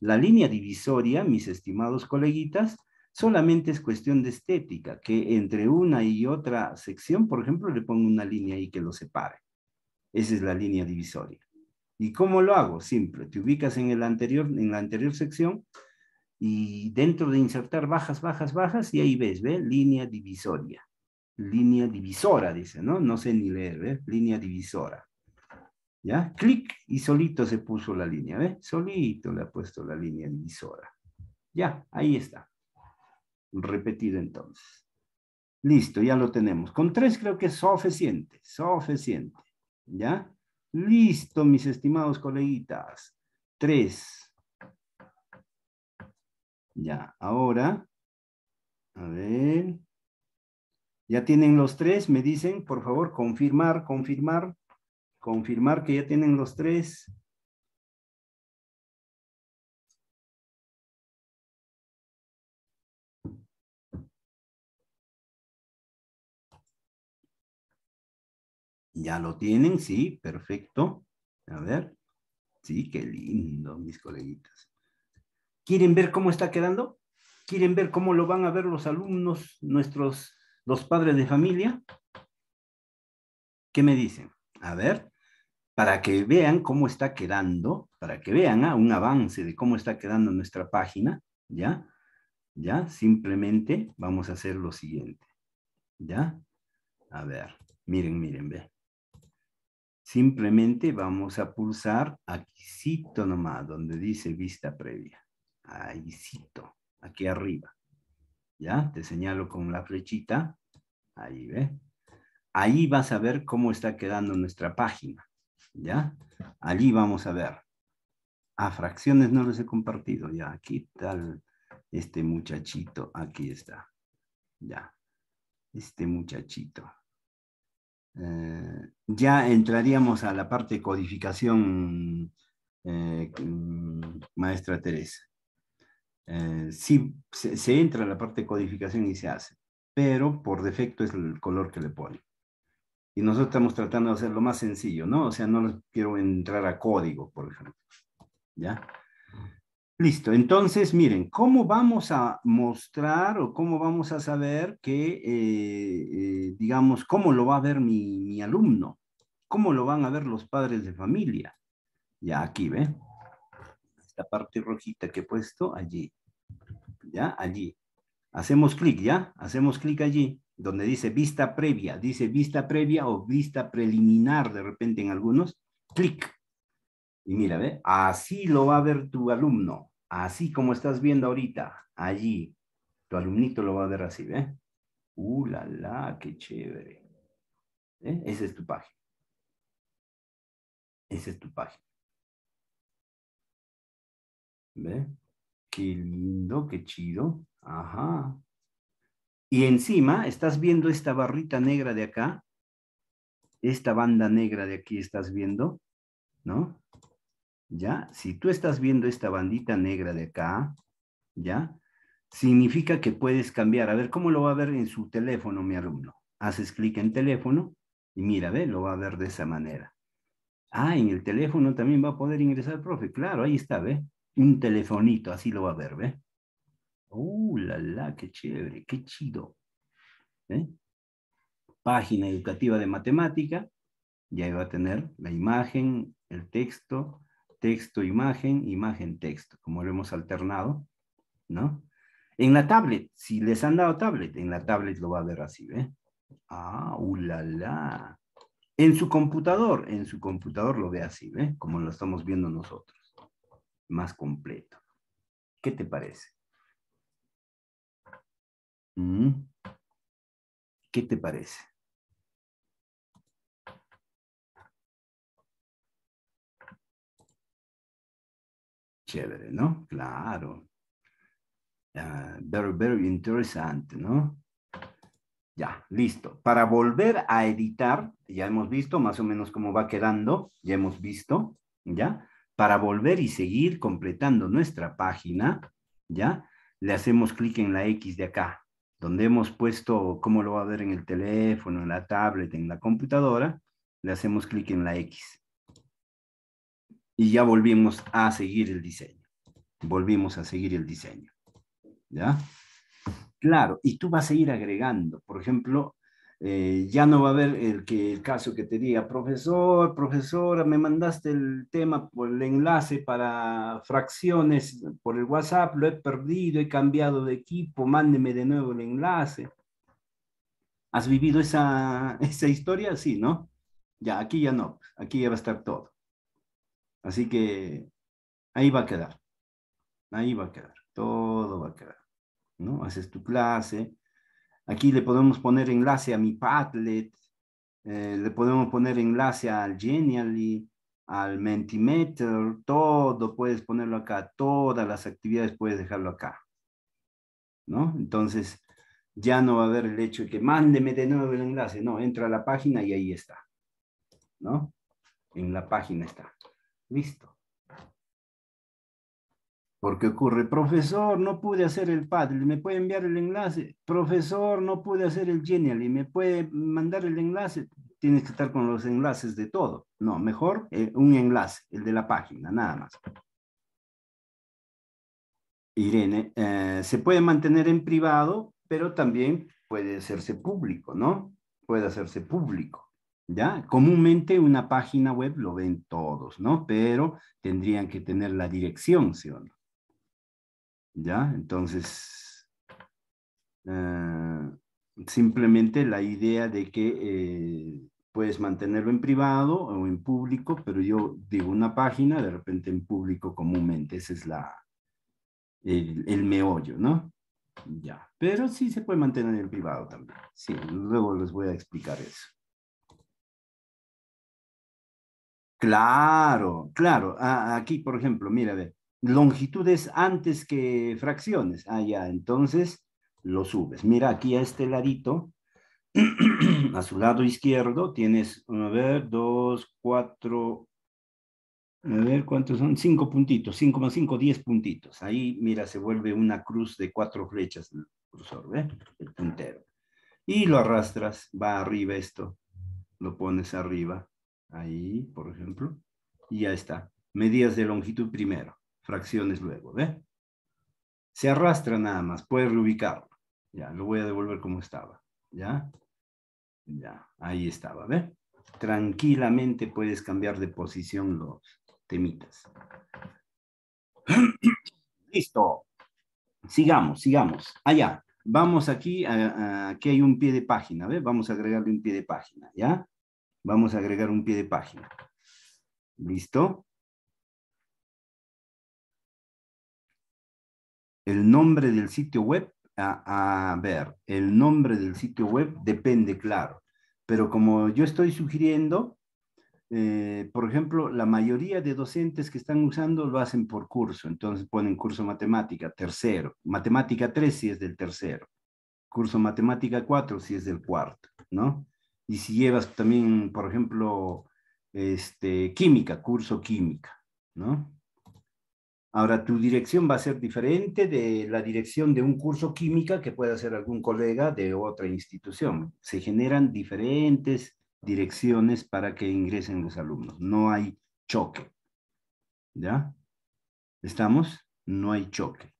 La línea divisoria, mis estimados coleguitas, Solamente es cuestión de estética, que entre una y otra sección, por ejemplo, le pongo una línea ahí que lo separe. Esa es la línea divisoria. ¿Y cómo lo hago? Simple, te ubicas en, el anterior, en la anterior sección y dentro de insertar bajas, bajas, bajas, y ahí ves, ¿ve? Línea divisoria. Línea divisora, dice, ¿no? No sé ni leer, ¿ve? Línea divisora. ¿Ya? Clic y solito se puso la línea, ¿ve? Solito le ha puesto la línea divisora. Ya, ahí está repetido entonces. Listo, ya lo tenemos. Con tres creo que es suficiente, suficiente. ¿Ya? Listo, mis estimados coleguitas. Tres. Ya, ahora, a ver. ¿Ya tienen los tres? Me dicen, por favor, confirmar, confirmar, confirmar que ya tienen los tres. Ya lo tienen, sí, perfecto. A ver. Sí, qué lindo, mis coleguitas. ¿Quieren ver cómo está quedando? ¿Quieren ver cómo lo van a ver los alumnos, nuestros, los padres de familia? ¿Qué me dicen? A ver, para que vean cómo está quedando, para que vean ¿ah? un avance de cómo está quedando nuestra página, ¿ya? ¿Ya? Simplemente vamos a hacer lo siguiente, ¿ya? A ver, miren, miren, ve. Simplemente vamos a pulsar aquícito nomás, donde dice vista previa. Ahícito, aquí arriba. ¿Ya? Te señalo con la flechita. Ahí ve. Ahí vas a ver cómo está quedando nuestra página. ¿Ya? Allí vamos a ver. A fracciones no les he compartido. Ya, aquí tal este muchachito. Aquí está. Ya. Este muchachito. Eh, ya entraríamos a la parte de codificación, eh, mm, maestra Teresa. Eh, sí, se, entra a la parte de codificación y se hace, pero por defecto es el color que le pone Y nosotros estamos tratando de hacerlo más sencillo, ¿no? O sea, no quiero entrar a código, por ejemplo. ¿Ya? Listo, entonces miren, ¿cómo vamos a mostrar o cómo vamos a saber que, eh, eh, digamos, cómo lo va a ver mi, alumno? ¿Cómo lo van a ver los padres de familia? Ya aquí, ¿ve? Esta parte rojita que he puesto allí. ¿Ya? Allí. Hacemos clic, ¿ya? Hacemos clic allí, donde dice vista previa. Dice vista previa o vista preliminar de repente en algunos. Clic. Y mira, ¿ve? así lo va a ver tu alumno, así como estás viendo ahorita, allí. Tu alumnito lo va a ver así, ¿ve? ¡Uh, la, la! ¡Qué chévere! Ese ¿Eh? Esa es tu página. Esa es tu página. ¿Ve? Qué lindo, qué chido. Ajá. Y encima estás viendo esta barrita negra de acá, esta banda negra de aquí estás viendo, ¿no? ¿ya? Si tú estás viendo esta bandita negra de acá, ¿ya? Significa que puedes cambiar. A ver, ¿cómo lo va a ver en su teléfono mi alumno? Haces clic en teléfono y mira, ve, lo va a ver de esa manera. Ah, en el teléfono también va a poder ingresar, profe. Claro, ahí está, ve. Un telefonito, así lo va a ver, ve. ¡Uh, la, la! ¡Qué chévere! ¡Qué chido! ¿Eh? Página educativa de matemática. Y ahí va a tener la imagen, el texto, texto-imagen, imagen-texto, como lo hemos alternado, ¿no? En la tablet, si les han dado tablet, en la tablet lo va a ver así, ¿ve? Ah, ulala. en su computador, en su computador lo ve así, ¿ve? Como lo estamos viendo nosotros. Más completo. ¿Qué te parece? ¿Mm? ¿Qué te parece? chévere, ¿no? Claro. very, ah, very interesante, ¿no? Ya, listo. Para volver a editar, ya hemos visto más o menos cómo va quedando, ya hemos visto, ¿ya? Para volver y seguir completando nuestra página, ¿ya? Le hacemos clic en la X de acá, donde hemos puesto cómo lo va a ver en el teléfono, en la tablet, en la computadora, le hacemos clic en la X y ya volvimos a seguir el diseño. Volvimos a seguir el diseño. ¿Ya? Claro, y tú vas a ir agregando, por ejemplo, eh, ya no va a haber el, que, el caso que te diga, profesor, profesora, me mandaste el tema por el enlace para fracciones por el WhatsApp, lo he perdido, he cambiado de equipo, mándeme de nuevo el enlace. ¿Has vivido esa, esa historia? Sí, ¿no? Ya, aquí ya no, aquí ya va a estar todo. Así que ahí va a quedar. Ahí va a quedar. Todo va a quedar. ¿No? Haces tu clase. Aquí le podemos poner enlace a mi Padlet. Eh, le podemos poner enlace al Genially, al Mentimeter, todo puedes ponerlo acá, todas las actividades puedes dejarlo acá. ¿No? Entonces, ya no va a haber el hecho de que mándeme de nuevo el enlace. No, entra a la página y ahí está. ¿No? En la página está. Listo. Porque ocurre? Profesor, no pude hacer el padre, ¿me puede enviar el enlace? Profesor, no pude hacer el Genial, ¿y me puede mandar el enlace? Tienes que estar con los enlaces de todo. No, mejor eh, un enlace, el de la página, nada más. Irene, eh, se puede mantener en privado, pero también puede hacerse público, ¿no? Puede hacerse público. ¿ya? Comúnmente una página web lo ven todos, ¿no? Pero tendrían que tener la dirección, ¿sí o no? ¿Ya? Entonces, ah, simplemente la idea de que eh, puedes mantenerlo en privado o en público, pero yo digo una página, de repente en público comúnmente, ese es la, el meollo, ¿no? Ya, pero sí se puede mantener en privado también. Sí, luego les voy a explicar eso. Claro, claro. aquí, por ejemplo, mira, ve, longitudes antes que fracciones. Ah, ya, entonces lo subes. Mira, aquí a este ladito, a su lado izquierdo, tienes, a ver, dos, cuatro, a ver, ¿cuántos son? Cinco puntitos, cinco más cinco, diez puntitos. Ahí, mira, se vuelve una cruz de cuatro flechas el cursor, ¿ve? El puntero. Y lo arrastras, va arriba esto, lo pones arriba ahí, por ejemplo, y ya está. Medidas de longitud primero, fracciones luego, ¿ve? Se arrastra nada más, puede reubicarlo. Ya, lo voy a devolver como estaba, ¿ya? Ya, ahí estaba, ¿ve? Tranquilamente puedes cambiar de posición los temitas. Listo. Sigamos, sigamos. Allá. Vamos aquí, a, aquí hay un pie de página, ¿ve? Vamos a agregarle un pie de página, ¿ya? Vamos a agregar un pie de página. ¿Listo? El nombre del sitio web, a, ver, el nombre del sitio web depende, claro. Pero como yo estoy sugiriendo, eh, por ejemplo, la mayoría de docentes que están usando lo hacen por curso. Entonces ponen curso matemática, tercero. Matemática 3 si es del tercero. Curso matemática 4 si es del cuarto, ¿no? y si llevas también, por ejemplo, este, química, curso química, ¿no? Ahora, tu dirección va a ser diferente de la dirección de un curso química que puede hacer algún colega de otra institución. Se generan diferentes direcciones para que ingresen los alumnos. No hay choque. ¿Ya? ¿Estamos? No hay choque.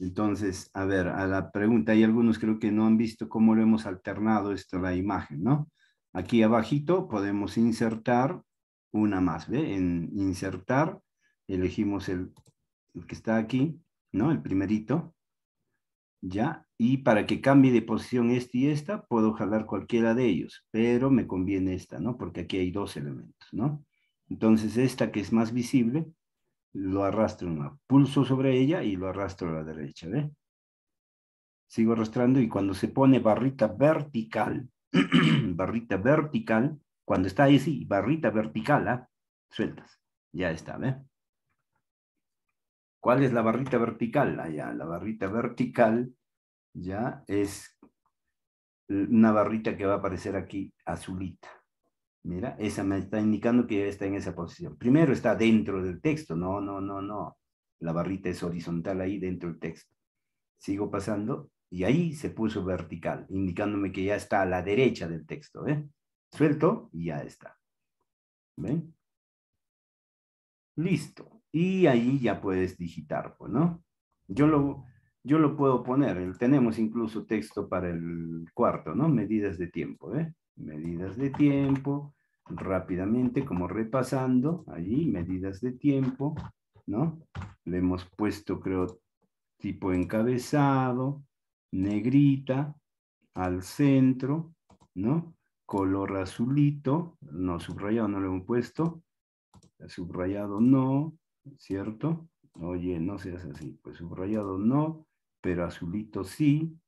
Entonces, a ver, a la pregunta, hay algunos creo que no han visto cómo lo hemos alternado esto, la imagen, ¿no? Aquí abajito podemos insertar una más, ¿ve? En insertar, elegimos el, que está aquí, ¿no? El primerito, ¿ya? Y para que cambie de posición este y esta, puedo jalar cualquiera de ellos, pero me conviene esta, ¿no? Porque aquí hay dos elementos, ¿no? Entonces, esta que es más visible, lo arrastro una, pulso sobre ella y lo arrastro a la derecha, ¿ve? Sigo arrastrando y cuando se pone barrita vertical, barrita vertical, cuando está ahí, sí, barrita vertical, ¿ah? sueltas, ya está, ¿ve? ¿Cuál es la barrita vertical? Allá, ah, la barrita vertical, ya, es una barrita que va a aparecer aquí, azulita. Mira, esa me está indicando que ya está en esa posición. Primero está dentro del texto, no, no, no, no. La barrita es horizontal ahí dentro del texto. Sigo pasando y ahí se puso vertical, indicándome que ya está a la derecha del texto. ¿eh? Suelto y ya está. ¿Ven? Listo. Y ahí ya puedes digitar, pues, ¿no? Yo lo, yo lo puedo poner. Tenemos incluso texto para el cuarto, ¿no? Medidas de tiempo, ¿eh? medidas de tiempo, rápidamente como repasando, allí medidas de tiempo, ¿no? Le hemos puesto, creo, tipo encabezado, negrita, al centro, ¿no? Color azulito, no, subrayado no lo hemos puesto, subrayado no, ¿cierto? Oye, no seas así, pues subrayado no, pero azulito sí,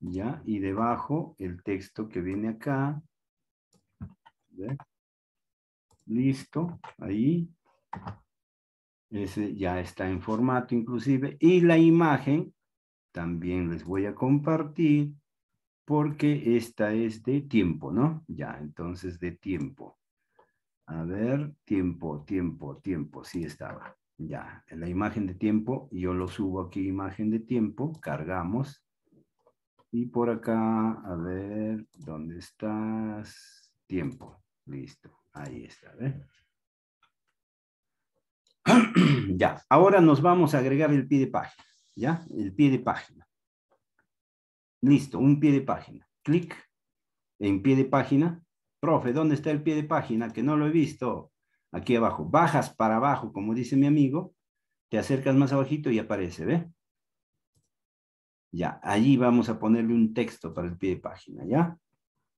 ¿ya? Y debajo el texto que viene acá. Listo, ahí. Ese ya está en formato inclusive. Y la imagen también les voy a compartir porque esta es de tiempo, ¿no? Ya, entonces de tiempo. A ver, tiempo, tiempo, tiempo, sí estaba. Ya, en la imagen de tiempo, yo lo subo aquí, imagen de tiempo, cargamos, y por acá, a ver, ¿dónde estás? Tiempo. Listo. Ahí está. ya. Ahora nos vamos a agregar el pie de página. ¿Ya? El pie de página. Listo. Un pie de página. Clic en pie de página. Profe, ¿dónde está el pie de página? Que no lo he visto. Aquí abajo. Bajas para abajo, como dice mi amigo. Te acercas más abajito y aparece. ¿Ve? Ya, allí vamos a ponerle un texto para el pie de página, ¿ya?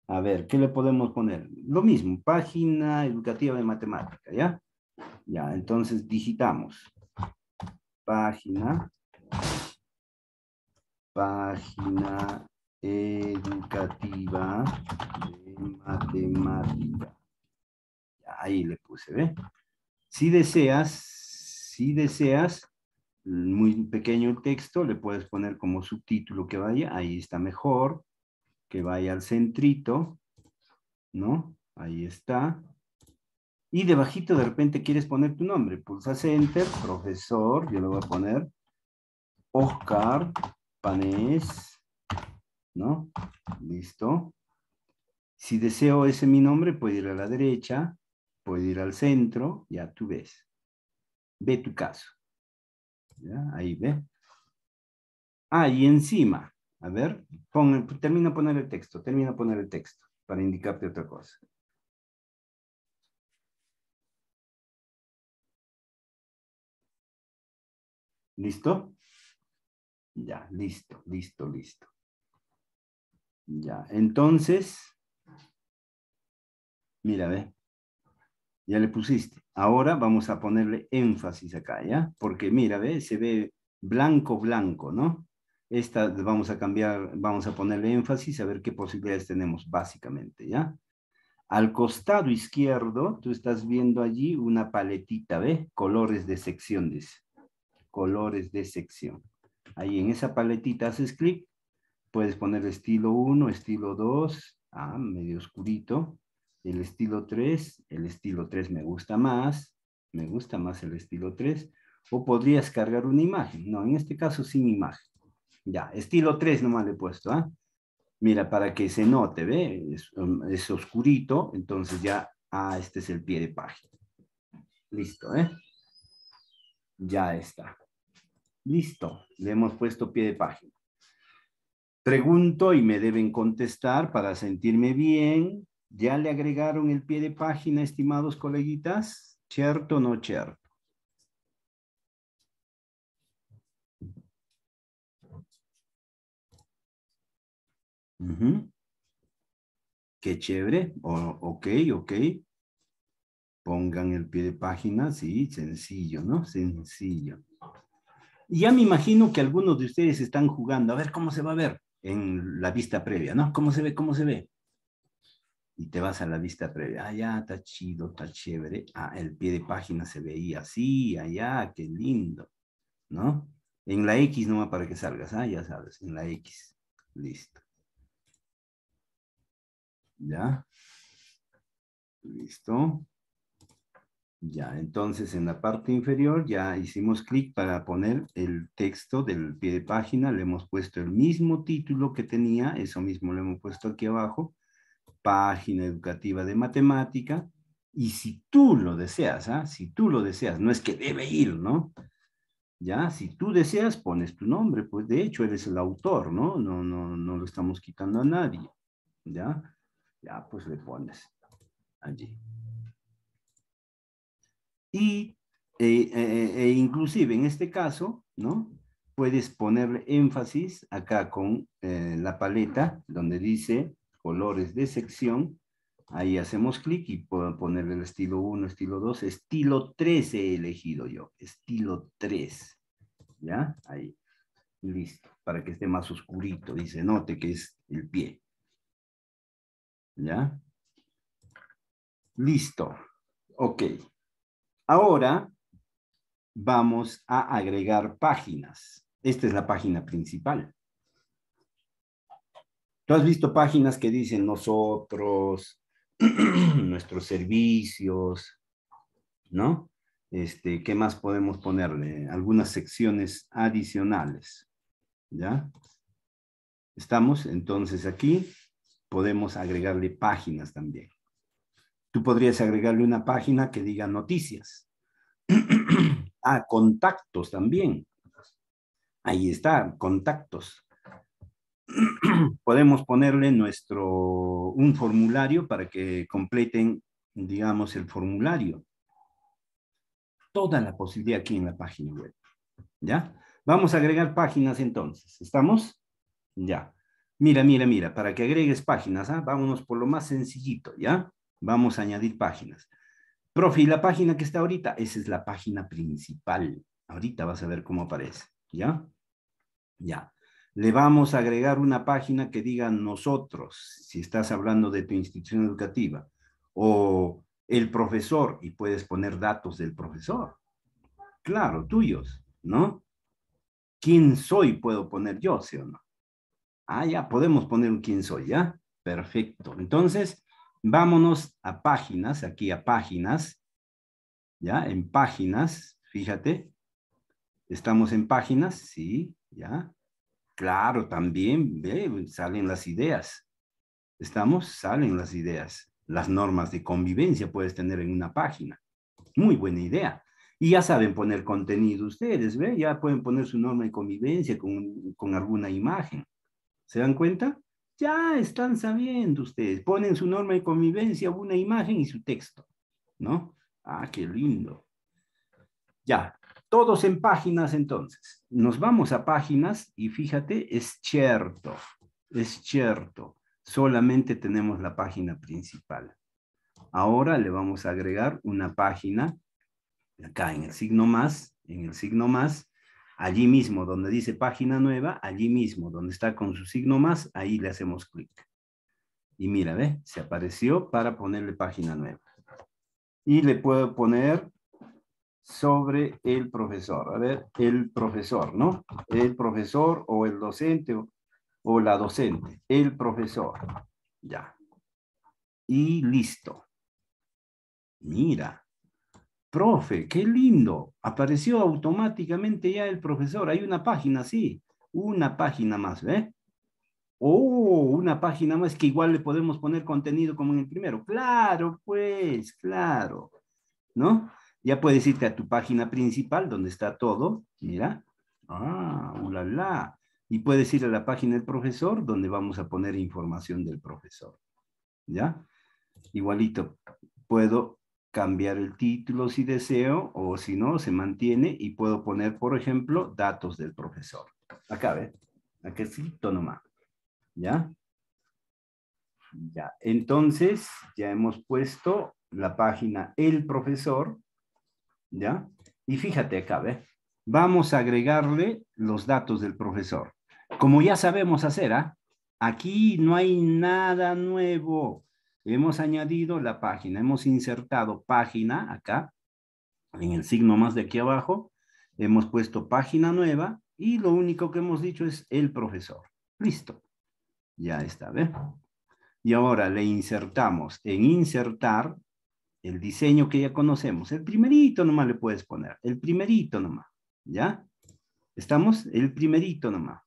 A ver, ¿qué le podemos poner? Lo mismo, página educativa de matemática, ¿ya? Ya, entonces digitamos. Página. Página educativa de matemática. Ya, ahí le puse, ¿ve? Si deseas, si deseas, muy pequeño el texto, le puedes poner como subtítulo que vaya, ahí está mejor, que vaya al centrito, ¿no? Ahí está. Y debajito de repente quieres poner tu nombre, pulsas Enter, profesor, yo lo voy a poner Oscar Panés, ¿no? Listo. Si deseo ese mi nombre, puedo ir a la derecha, puedo ir al centro, ya tú ves. Ve tu caso. Ahí ve. Ah, y encima, a ver, pon, termina poner el texto, Termino de poner el texto para indicarte otra cosa. ¿Listo? Ya, listo, listo, listo. Ya, entonces, mira, ve. Ya le pusiste. Ahora vamos a ponerle énfasis acá, ¿ya? Porque mira, ve, se ve blanco, blanco, ¿no? Esta vamos a cambiar, vamos a ponerle énfasis a ver qué posibilidades tenemos básicamente, ¿ya? Al costado izquierdo, tú estás viendo allí una paletita, ¿ve? Colores de secciones. Colores de sección. Ahí en esa paletita haces clic, puedes poner estilo 1, estilo 2, ah, medio oscurito, el estilo 3, el estilo 3 me gusta más, me gusta más el estilo 3, o podrías cargar una imagen. No, en este caso sin imagen. Ya, estilo 3 nomás le he puesto, ¿ah? Mira, para que se note, ¿ve? Es, um, es, oscurito, entonces ya, ah, este es el pie de página. Listo, ¿eh? Ya está. Listo, le hemos puesto pie de página. Pregunto y me deben contestar para sentirme bien, ¿Ya le agregaron el pie de página, estimados coleguitas? ¿Cierto o no cierto? Qué chévere. ok, ok. Pongan el pie de página, sí, sencillo, ¿no? Sencillo. ya me imagino que algunos de ustedes están jugando. A ver cómo se va a ver en la vista previa, ¿no? ¿Cómo se ve? ¿Cómo se ve? y te vas a la vista previa. Ah, ya, está chido, está chévere. Ah, el pie de página se veía así, allá, qué lindo, ¿no? En la X nomás para que salgas, ah, ya sabes, en la X. Listo. ¿Ya? Listo. Ya, entonces en la parte inferior ya hicimos clic para poner el texto del pie de página. Le hemos puesto el mismo título que tenía, eso mismo le hemos puesto aquí abajo página educativa de matemática y si tú lo deseas, ¿ah? si tú lo deseas, no es que debe ir, ¿no? Ya, si tú deseas, pones tu nombre, pues de hecho eres el autor, ¿no? No, no, no lo estamos quitando a nadie, ¿ya? Ya, pues le pones allí. Y e, inclusive en este caso, ¿no? Puedes ponerle énfasis acá con la paleta donde dice colores de sección, ahí hacemos clic y puedo ponerle el estilo 1, estilo 2, estilo 3 he elegido yo, estilo 3, ¿ya? Ahí, listo, para que esté más oscurito dice, note que es el pie, ¿ya? Listo, ok. Ahora vamos a agregar páginas. Esta es la página principal. Tú has visto páginas que dicen nosotros, nuestros servicios, ¿no? Este, ¿Qué más podemos ponerle? Algunas secciones adicionales, ¿ya? ¿Estamos? Entonces aquí podemos agregarle páginas también. Tú podrías agregarle una página que diga noticias. ah, contactos también. Ahí está, contactos. podemos ponerle nuestro, un formulario para que completen, digamos, el formulario. Toda la posibilidad aquí en la página web. ¿Ya? Vamos a agregar páginas entonces. ¿Estamos? Ya. Mira, mira, mira, para que agregues páginas, ¿ah? vámonos por lo más sencillito, ¿ya? Vamos a añadir páginas. Profe, la página que está ahorita? Esa es la página principal. Ahorita vas a ver cómo aparece, ¿ya? Ya le vamos a agregar una página que diga nosotros, si estás hablando de tu institución educativa, o el profesor, y puedes poner datos del profesor. Claro, tuyos, ¿no? ¿Quién soy? Puedo poner yo, ¿sí o no? Ah, ya, podemos poner un quién soy, ¿ya? Perfecto. Entonces, vámonos a páginas, aquí a páginas, ¿ya? En páginas, fíjate. Estamos en páginas, sí, ¿ya? Claro, también salen las ideas. Estamos, salen las ideas. Las normas de convivencia puedes tener en una página. Muy buena idea. Y ya saben poner contenido ustedes, ¿ve? Ya pueden poner su norma de convivencia con, con alguna imagen. ¿Se dan cuenta? Ya están sabiendo ustedes. Ponen su norma de convivencia, una imagen y su texto, ¿no? Ah, qué lindo. Ya, todos en páginas entonces. Nos vamos a páginas y fíjate, es cierto, es cierto. Solamente tenemos la página principal. Ahora le vamos a agregar una página acá en el signo más, en el signo más, allí mismo donde dice página nueva, allí mismo donde está con su signo más, ahí le hacemos clic. Y mira, ve, se apareció para ponerle página nueva. Y le puedo poner sobre el profesor. A ver, el profesor, ¿no? El profesor o el docente o, la docente. El profesor. Ya. Y listo. Mira. Profe, qué lindo. Apareció automáticamente ya el profesor. Hay una página, sí. Una página más, ¿ve? Oh, una página más que igual le podemos poner contenido como en el primero. Claro, pues, claro. ¿No? Ya puedes irte a tu página principal, donde está todo, mira. Ah, ulala. Y puedes ir a la página del profesor, donde vamos a poner información del profesor. ¿Ya? Igualito, puedo cambiar el título si deseo, o si no, se mantiene, y puedo poner, por ejemplo, datos del profesor. Acá, ¿ves? Acá sí, nomás. ¿Ya? Ya, entonces ya hemos puesto la página El Profesor, ¿ya? Y fíjate acá, ¿ve? Vamos a agregarle los datos del profesor. Como ya sabemos hacer, ¿ah? Aquí no hay nada nuevo. Hemos añadido la página, hemos insertado página acá, en el signo más de aquí abajo, hemos puesto página nueva y lo único que hemos dicho es el profesor. Listo. Ya está, ¿ve? Y ahora le insertamos en insertar el diseño que ya conocemos. El primerito nomás le puedes poner, el primerito nomás, ¿ya? ¿Estamos? El primerito nomás.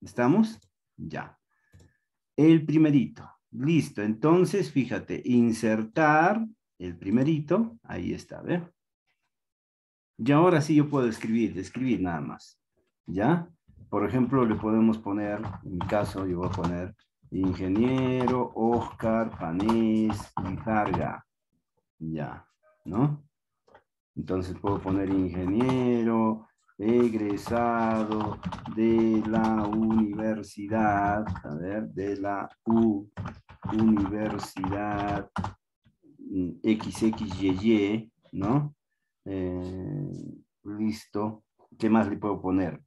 ¿Estamos? Ya. El primerito. Listo. Entonces, fíjate, insertar el primerito. Ahí está, ¿ve? Y ahora sí yo puedo escribir, escribir nada más. ¿Ya? Por ejemplo, le podemos poner, en mi caso, yo voy a poner Ingeniero Oscar Panés carga Ya, ¿no? Entonces puedo poner ingeniero egresado de la universidad, a ver, de la U, universidad mm, XXYY, ¿no? Eh, listo. ¿Qué más le puedo poner?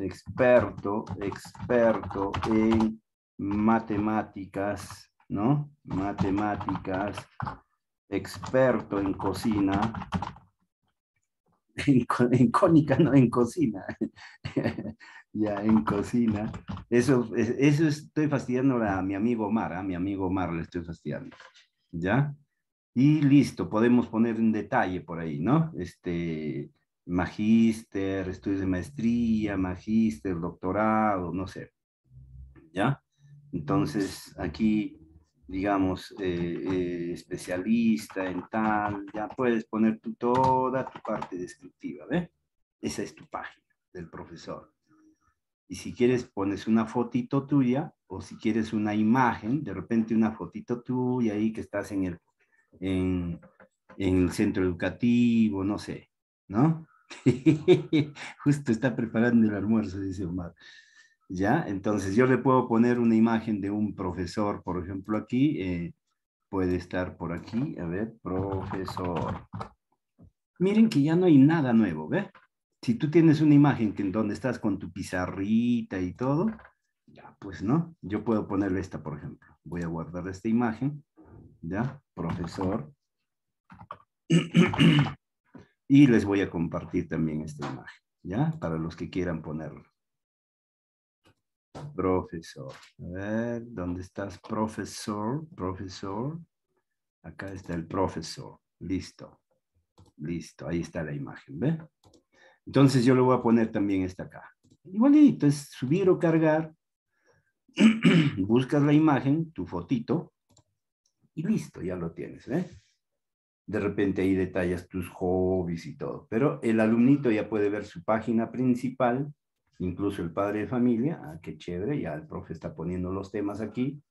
Experto, experto en matemáticas, ¿no? Matemáticas, experto en cocina, en, cónica, no, en cocina, ya, en cocina. Eso, eso estoy fastidiando a mi amigo Omar, a mi amigo Omar le estoy fastidiando, ¿ya? Y listo, podemos poner en detalle por ahí, ¿no? Este, magíster, estudios de maestría, magíster, doctorado, no sé, ¿ya? Entonces, aquí, digamos, eh, eh, especialista en tal, ya puedes poner toda tu parte descriptiva, ¿ve? Esa es tu página del profesor. Y si quieres, pones una fotito tuya o si quieres una imagen, de repente una fotito tuya ahí que estás en el, en, en el centro educativo, no sé, ¿no? Justo está preparando el almuerzo, dice Omar. ¿ya? Entonces yo le puedo poner una imagen de un profesor, por ejemplo, aquí, eh, puede estar por aquí, a ver, profesor. Miren que ya no hay nada nuevo, ¿ve? Si tú tienes una imagen que en donde estás con tu pizarrita y todo, ya, pues no, yo puedo ponerle esta, por ejemplo. Voy a guardar esta imagen, ¿ya? Profesor. y les voy a compartir también esta imagen, ¿ya? Para los que quieran ponerla. Profesor. A ver, ¿dónde estás, profesor? Profesor. Acá está el profesor. Listo. Listo, ahí está la imagen, ¿ve? Entonces yo le voy a poner también esta acá. Igualito, es subir o cargar. Buscas la imagen, tu fotito, y listo, ya lo tienes, ¿Ve? De repente ahí detallas tus hobbies y todo. Pero el alumnito ya puede ver su página principal incluso el padre de familia, ah, qué chévere, ya el profe está poniendo los temas aquí,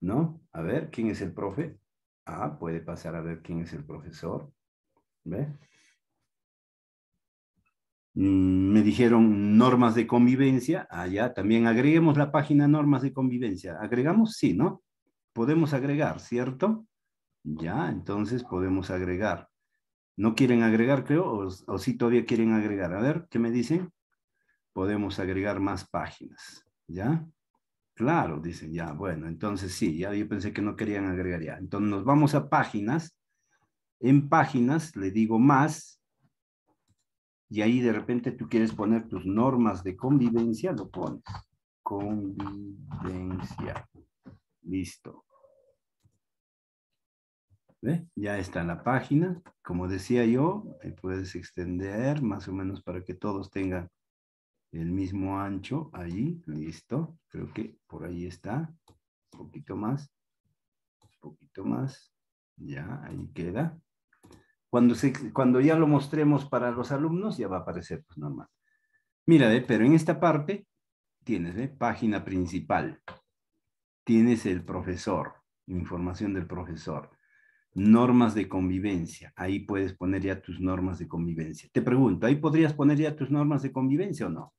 ¿no? A ver, ¿quién es el profe? Ah, puede pasar a ver quién es el profesor, ¿ve? Mm, me dijeron normas de convivencia, ah, ya, también agreguemos la página normas de convivencia, agregamos, sí, ¿no? Podemos agregar, ¿cierto? Ya, entonces podemos agregar. ¿No quieren agregar, creo? ¿O, si sí todavía quieren agregar? A ver, ¿qué me dicen? podemos agregar más páginas, ¿ya? Claro, dicen, ya, bueno, entonces sí, ya yo pensé que no querían agregar ya. Entonces nos vamos a páginas, en páginas le digo más, y ahí de repente tú quieres poner tus normas de convivencia, lo pones. Convivencia. Listo. Ya está en la página. Como decía yo, puedes extender más o menos para que todos tengan el mismo ancho ahí, listo, creo que por ahí está, un poquito más, un poquito más, ya, ahí queda. Cuando, se, cuando ya lo mostremos para los alumnos, ya va a aparecer, pues normal. Mira, pero en esta parte tienes ¿eh? página principal, tienes el profesor, información del profesor, normas de convivencia. Ahí puedes poner ya tus normas de convivencia. Te pregunto, ¿ahí podrías poner ya tus normas de convivencia o no?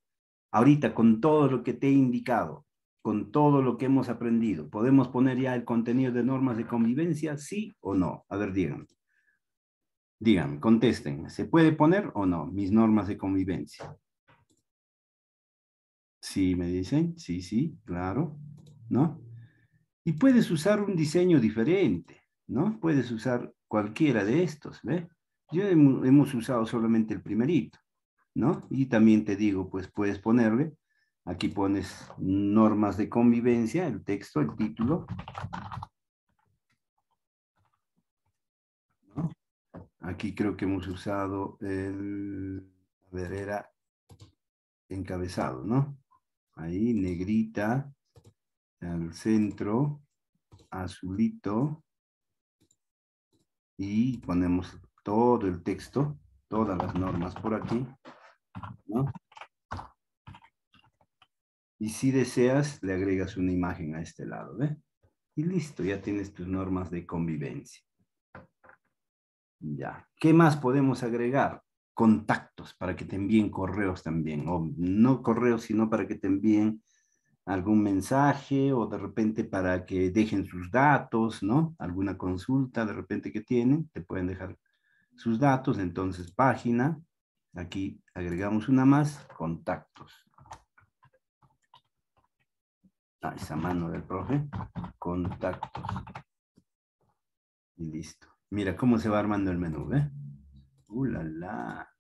Ahorita, con todo lo que te he indicado, con todo lo que hemos aprendido, ¿podemos poner ya el contenido de normas de convivencia, sí o no? A ver, díganme. Digan, contesten, ¿se puede poner o no mis normas de convivencia? Sí, me dicen, sí, sí, claro, ¿no? Y puedes usar un diseño diferente, ¿no? Puedes usar cualquiera de estos, ¿ve? Yo hemos usado solamente el primerito. ¿no? Y también te digo, pues puedes ponerle, aquí pones normas de convivencia, el texto, el título. Aquí creo que hemos usado el, a encabezado, ¿no? Ahí, negrita, al centro, azulito, y ponemos todo el texto, todas las normas por aquí. Y si deseas, le agregas una imagen a este lado, ¿ve? Y listo, ya tienes tus normas de convivencia. Ya. ¿Qué más podemos agregar? Contactos para que te envíen correos también, o no correos, sino para que te envíen algún mensaje o de repente para que dejen sus datos, ¿no? Alguna consulta de repente que tienen, te pueden dejar sus datos, entonces página, Aquí agregamos una más, contactos. Ah, esa mano del profe, contactos. Y listo. Mira cómo se va armando el menú, ¿eh? la, la!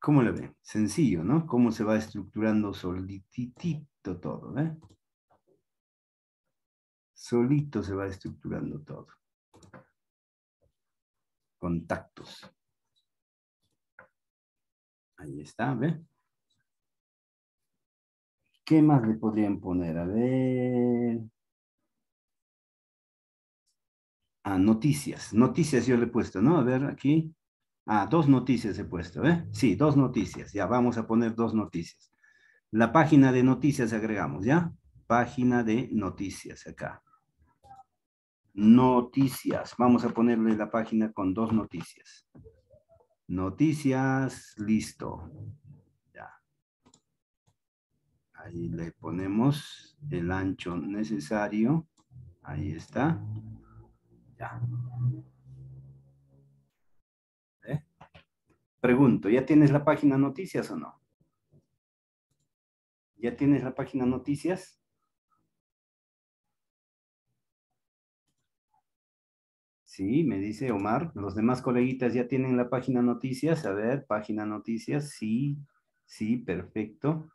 ¿Cómo lo ve? Sencillo, ¿no? Cómo se va estructurando solitito todo, ¿eh? Solito se va estructurando todo contactos. Ahí está, ¿ve? ¿Qué más le podrían poner? A ver. Ah, noticias. Noticias yo le he puesto, ¿no? A ver, aquí. Ah, dos noticias he puesto, ¿eh? Sí, dos noticias. Ya, vamos a poner dos noticias. La página de noticias agregamos, ¿ya? Página de noticias acá noticias. Vamos a ponerle la página con dos noticias. Noticias, listo. Ya. Ahí le ponemos el ancho necesario. Ahí está. Ya. ¿Eh? Pregunto, ¿ya tienes la página noticias o no? ¿Ya tienes la página noticias? Sí, me dice Omar, los demás coleguitas ya tienen la página noticias. A ver, página noticias, sí, sí, perfecto.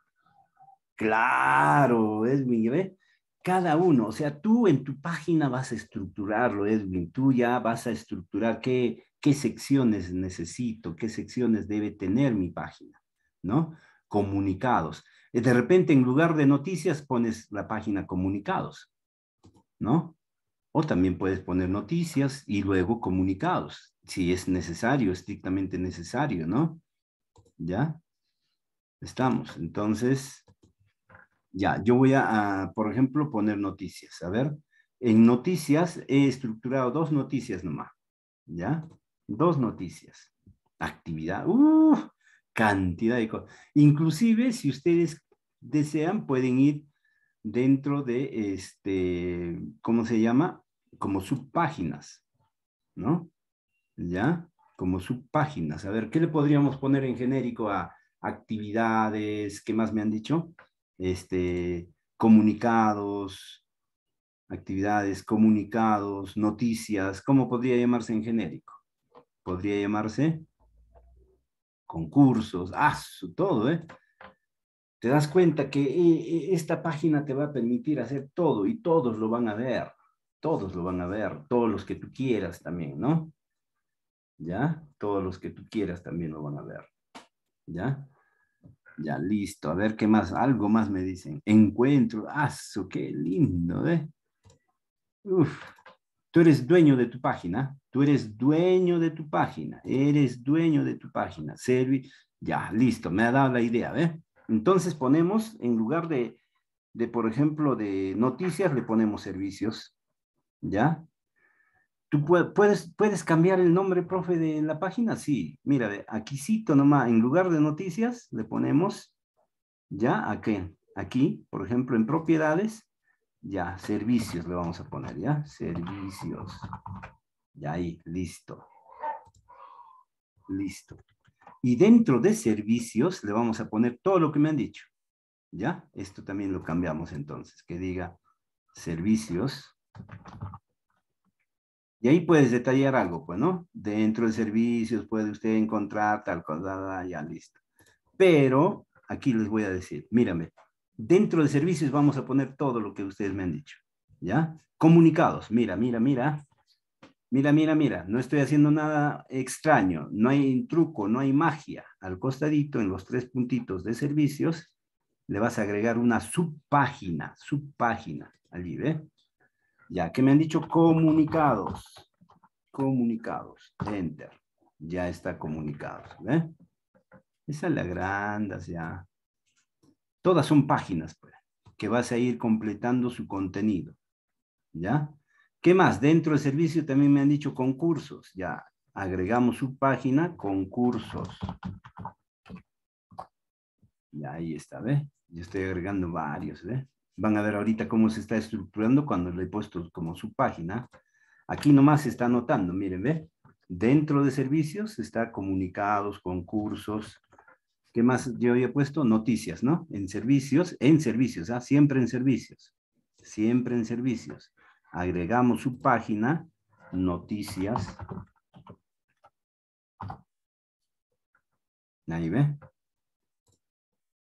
Claro, Edwin, Cada uno, o sea, tú en tu página vas a estructurarlo, Edwin, tú ya vas a estructurar qué, qué secciones necesito, qué secciones debe tener mi página, ¿no? Comunicados. Eh, de repente, en lugar de noticias, pones la página comunicados, ¿no? O también puedes poner noticias y luego comunicados, si es necesario, estrictamente necesario, ¿no? ¿Ya? Estamos. Entonces, ya, yo voy a, por ejemplo, poner noticias. A ver, en noticias he estructurado dos noticias nomás. ¿Ya? Dos noticias. Actividad. ¡Uh! Cantidad de cosas. Inclusive, si ustedes desean, pueden ir dentro de este, ¿cómo se llama? como subpáginas, ¿no? ¿Ya? Como subpáginas. A ver, ¿qué le podríamos poner en genérico a actividades? ¿Qué más me han dicho? Este, comunicados, actividades, comunicados, noticias. ¿Cómo podría llamarse en genérico? Podría llamarse concursos, ah, todo, ¿eh? Te das cuenta que eh, eh, esta página te va a permitir hacer todo y todos lo van a ver todos lo van a ver, todos los que tú quieras también, ¿no? ¿Ya? Todos los que tú quieras también lo van a ver. ¿Ya? Ya, listo. A ver qué más, algo más me dicen. Encuentro, aso, qué lindo, ¿eh? Uf. Tú eres dueño de tu página, tú eres dueño de tu página, eres dueño de tu página. Servi, ya, listo, me ha dado la idea, ¿eh? Entonces ponemos, en lugar de, de, por ejemplo, de noticias, le ponemos servicios. ¿ya? ¿Tú puedes, puedes cambiar el nombre, profe, de la página? Sí, mira, aquí cito nomás, en lugar de noticias, le ponemos, ¿ya? ¿A qué? aquí, por ejemplo, en propiedades, ya, servicios le vamos a poner, ¿ya? Servicios. Ya ahí, listo. Listo. Y dentro de servicios le vamos a poner todo lo que me han dicho. ¿Ya? Esto también lo cambiamos entonces, que diga servicios y ahí puedes detallar algo, pues, ¿no? Dentro de servicios puede usted encontrar tal cosa, ya listo. Pero aquí les voy a decir, mírame, dentro de servicios vamos a poner todo lo que ustedes me han dicho, ¿ya? Comunicados, mira, mira, mira. Mira, mira, mira, no estoy haciendo nada extraño, no hay truco, no hay magia. Al costadito, en los tres puntitos de servicios, le vas a agregar una subpágina, subpágina, allí, ¿ve? Ya que me han dicho comunicados. Comunicados. Enter. Ya está comunicados. ¿ve? Esa es la grande, ya. Todas son páginas, pues, que vas a ir completando su contenido. ¿Ya? ¿Qué más? Dentro del servicio también me han dicho concursos. Ya, agregamos su página, concursos. Y ahí está, ¿ve? Yo estoy agregando varios, ¿ve? van a ver ahorita cómo se está estructurando cuando le he puesto como su página. Aquí nomás se está anotando, miren, ve. Dentro de servicios está comunicados, concursos. ¿Qué más yo había puesto? Noticias, ¿no? En servicios, en servicios, ¿ah? siempre en servicios. Siempre en servicios. Agregamos su página, noticias. Ahí ve.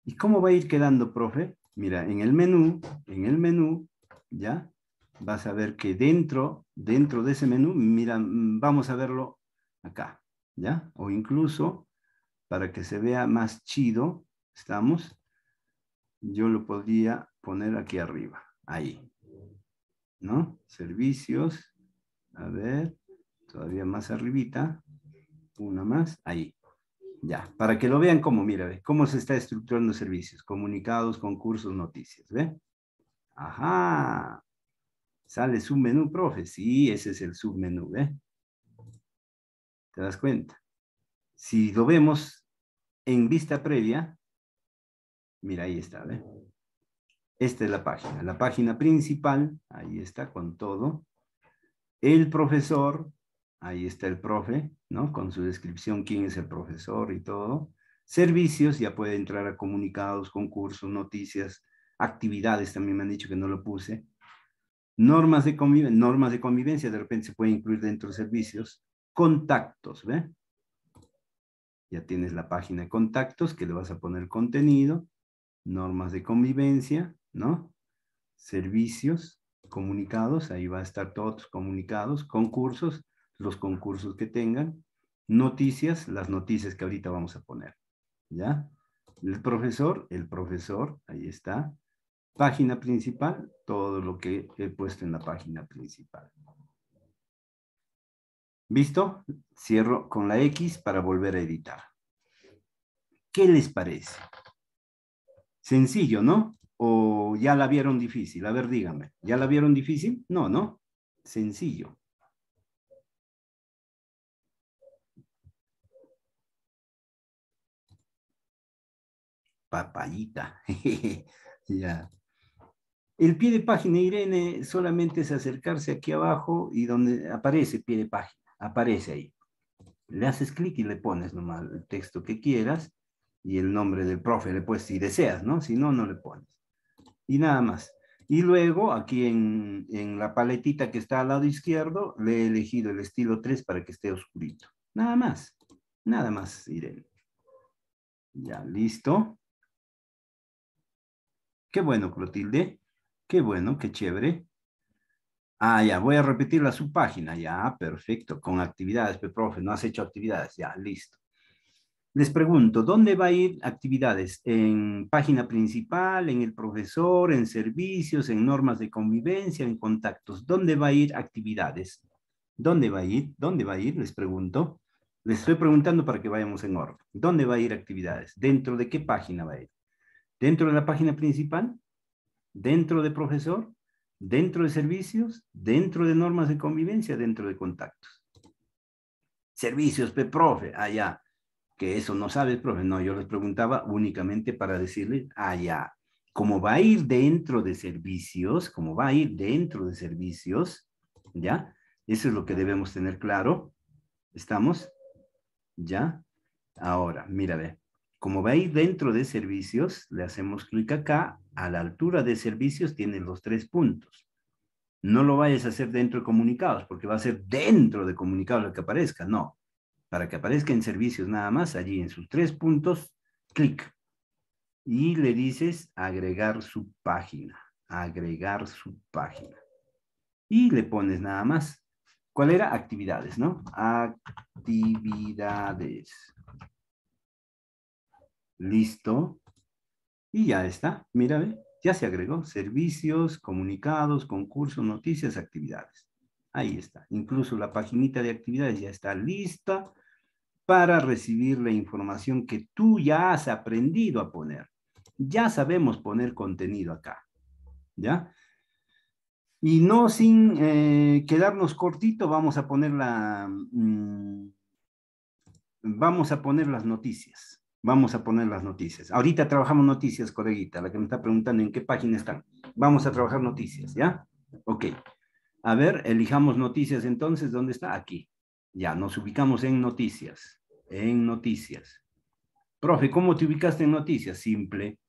¿Y cómo va a ir quedando, profe? Mira, en el menú, en el menú, ¿ya? Vas a ver que dentro, dentro de ese menú, mira, mm, vamos a verlo acá, ¿ya? O incluso, para que se vea más chido, ¿estamos? Yo lo podría poner aquí arriba, ahí, ¿no? Servicios, a ver, todavía más arribita, una más, ahí. Ya, para que lo vean cómo, mira, ¿ve? cómo se está estructurando servicios, comunicados, concursos, noticias, ¿ve? Ajá. Sale submenú, profe. Sí, ese es el submenú, ¿ve? ¿Te das cuenta? Si lo vemos en vista previa, mira, ahí está, ¿ve? Esta es la página, la página principal, ahí está con todo. El profesor, ahí está el profe, ¿no? Con su descripción, quién es el profesor y todo. Servicios, ya puede entrar a comunicados, concursos, noticias, actividades, también me han dicho que no lo puse. Normas de, convivencia, normas de convivencia, de repente se puede incluir dentro de servicios. Contactos, ¿ve? Ya tienes la página de contactos que le vas a poner contenido, normas de convivencia, ¿no? Servicios, comunicados, ahí va a estar todos comunicados, concursos, los concursos que tengan, noticias, las noticias que ahorita vamos a poner, ¿ya? El profesor, el profesor, ahí está. Página principal, todo lo que he puesto en la página principal. ¿Visto? Cierro con la X para volver a editar. ¿Qué les parece? Sencillo, ¿no? ¿O ya la vieron difícil? A ver, díganme. ¿Ya la vieron difícil? No, ¿no? Sencillo. papayita. ya. El pie de página, Irene, solamente es acercarse aquí abajo y donde aparece pie de página, aparece ahí. Le haces clic y le pones nomás el texto que quieras y el nombre del profe, le puedes si deseas, ¿no? Si no, no le pones. Y nada más. Y luego, aquí en, en, la paletita que está al lado izquierdo, le he elegido el estilo 3 para que esté oscurito. Nada más. Nada más, Irene. Ya, listo. Qué bueno, Clotilde. Qué bueno, qué chévere. Ah, ya, voy a repetir la subpágina. Ya, perfecto. Con actividades, pues, profe, no has hecho actividades. Ya, listo. Les pregunto, ¿dónde va a ir actividades? ¿En página principal, en el profesor, en servicios, en normas de convivencia, en contactos? ¿Dónde va a ir actividades? ¿Dónde va a ir? ¿Dónde va a ir? Les pregunto. Les estoy preguntando para que vayamos en orden. ¿Dónde va a ir actividades? ¿Dentro de qué página va a ir? dentro de la página principal, dentro de profesor, dentro de servicios, dentro de normas de convivencia, dentro de contactos. Servicios, pe profe, allá. Que eso no sabes, profe. No, yo les preguntaba únicamente para decirles allá. cómo va a ir dentro de servicios, cómo va a ir dentro de servicios, ¿ya? Eso es lo que debemos tener claro. ¿Estamos? ¿Ya? Ahora, mira, ve. Como va ahí dentro de servicios, le hacemos clic acá, a la altura de servicios tiene los tres puntos. No lo vayas a hacer dentro de comunicados, porque va a ser dentro de comunicados el que aparezca, no. Para que aparezca en servicios nada más, allí en sus tres puntos, clic. Y le dices agregar su página, agregar su página. Y le pones nada más. ¿Cuál era? Actividades, ¿no? Actividades. Listo. Y ya está. Mira, ya se agregó. Servicios, comunicados, concursos, noticias, actividades. Ahí está. Incluso la paginita de actividades ya está lista para recibir la información que tú ya has aprendido a poner. Ya sabemos poner contenido acá. ¿Ya? Y no sin eh, quedarnos cortito, vamos a poner la... Mm, vamos a poner las noticias vamos a poner las noticias. Ahorita trabajamos noticias, coleguita, la que me está preguntando en qué página están. Vamos a trabajar noticias, ¿ya? Ok. A ver, elijamos noticias entonces, ¿dónde está? Aquí. Ya, nos ubicamos en noticias, en noticias. Profe, ¿cómo te ubicaste en noticias? Simple.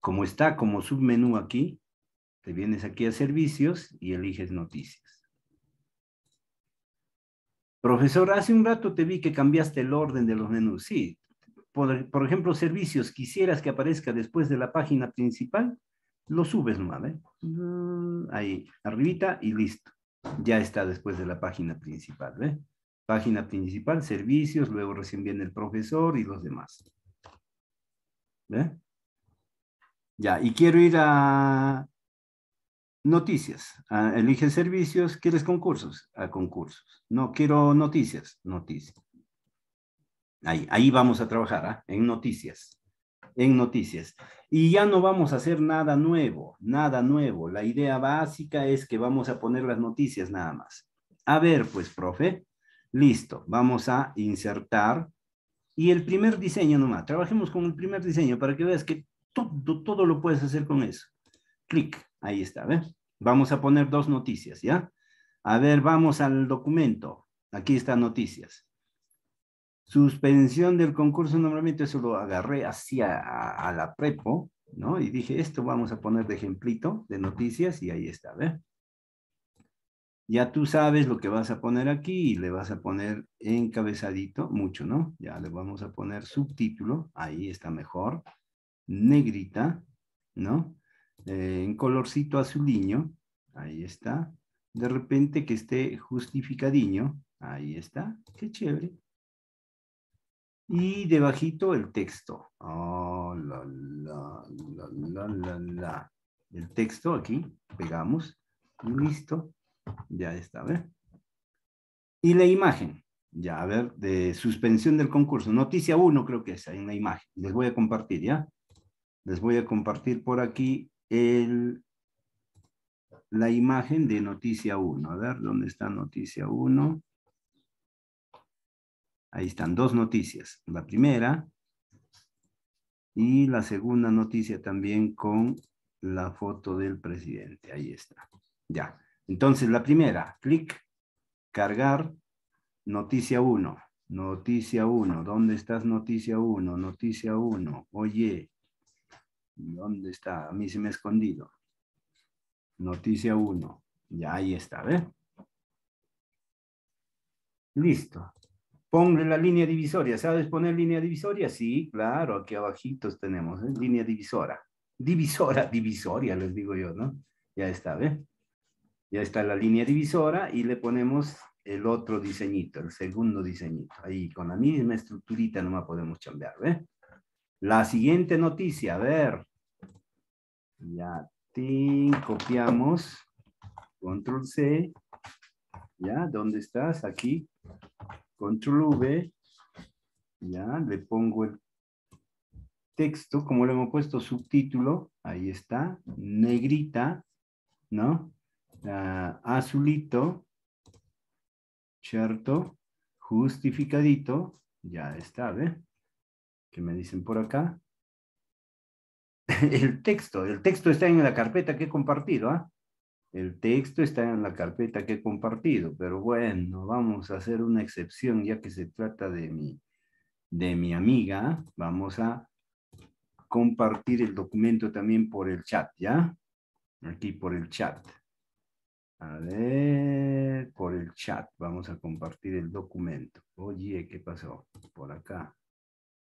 Como está como submenú aquí, te vienes aquí a servicios y eliges noticias. Profesor, hace un rato te vi que cambiaste el orden de los menús. Sí, por, ejemplo, servicios, quisieras que aparezca después de la página principal, lo subes nomás, mm, ahí, arribita y listo. Ya está después de la página principal, ¿Ve? Página principal, servicios, luego recién viene el profesor y los demás. ¿Ve? Ya, y quiero ir a noticias. A, ah, elige servicios, ¿quieres concursos? A concursos. No, quiero noticias, noticias. Ahí, ahí vamos a trabajar, ¿eh? en noticias, en noticias. Y ya no vamos a hacer nada nuevo, nada nuevo. La idea básica es que vamos a poner las noticias nada más. A ver, pues, profe, listo, vamos a insertar. Y el primer diseño nomás, trabajemos con el primer diseño para que veas que todo, todo lo puedes hacer con eso. Clic, ahí está, ¿ves? Vamos a poner dos noticias, ¿ya? A ver, vamos al documento. Aquí está noticias suspensión del concurso de nombramiento, eso lo agarré hacia a, la prepo, ¿no? Y dije, esto vamos a poner de ejemplito de noticias y ahí está, ¿ver? Ya tú sabes lo que vas a poner aquí y le vas a poner encabezadito, mucho, ¿no? Ya le vamos a poner subtítulo, ahí está mejor, negrita, ¿no? Eh, en colorcito niño ahí está. De repente que esté justificadiño, ahí está, qué chévere. Y debajito el texto. Ah, el texto aquí, pegamos. Listo. Ya está, a Y la imagen. Ya, a ver, de suspensión del concurso. Noticia 1 creo que es en la imagen. Les voy a compartir, ¿ya? Les voy a compartir por aquí la imagen de noticia 1. A ver, ¿dónde está noticia 1? Ahí están dos noticias. La primera y la segunda noticia también con la foto del presidente. Ahí está. Ya. Entonces, la primera, clic, cargar, noticia 1. Noticia 1. ¿Dónde estás, noticia 1? Noticia 1. Oye, ¿dónde está? A mí se me ha escondido. Noticia 1. Ya ahí está, ¿ve? Listo. Ponle la línea divisoria. ¿Sabes poner línea divisoria? Sí, claro, aquí abajitos tenemos ¿eh? línea divisora. Divisora, divisoria, les digo yo, ¿no? Ya está, ¿ve? Ya está la línea divisora y le ponemos el otro diseñito, el segundo diseñito. Ahí con la misma estructurita nomás podemos cambiar ¿ve? La siguiente noticia, a ver. Ya, te copiamos. Control C. ¿Ya? ¿Dónde estás? Aquí control V, ya le pongo el texto, como le hemos puesto subtítulo, ahí está, negrita, ¿no? azulito, ¿cierto? Justificadito, ya está, ¿ve? ¿Qué me dicen por acá? el texto, el texto está en la carpeta que he compartido, ¿ah? El texto está en la carpeta que he compartido, pero bueno, vamos a hacer una excepción ya que se trata de mi, de mi amiga. Vamos a compartir el documento también por el chat, ¿ya? Aquí por el chat. A ver, por el chat vamos a compartir el documento. Oye, ¿qué pasó? Por acá.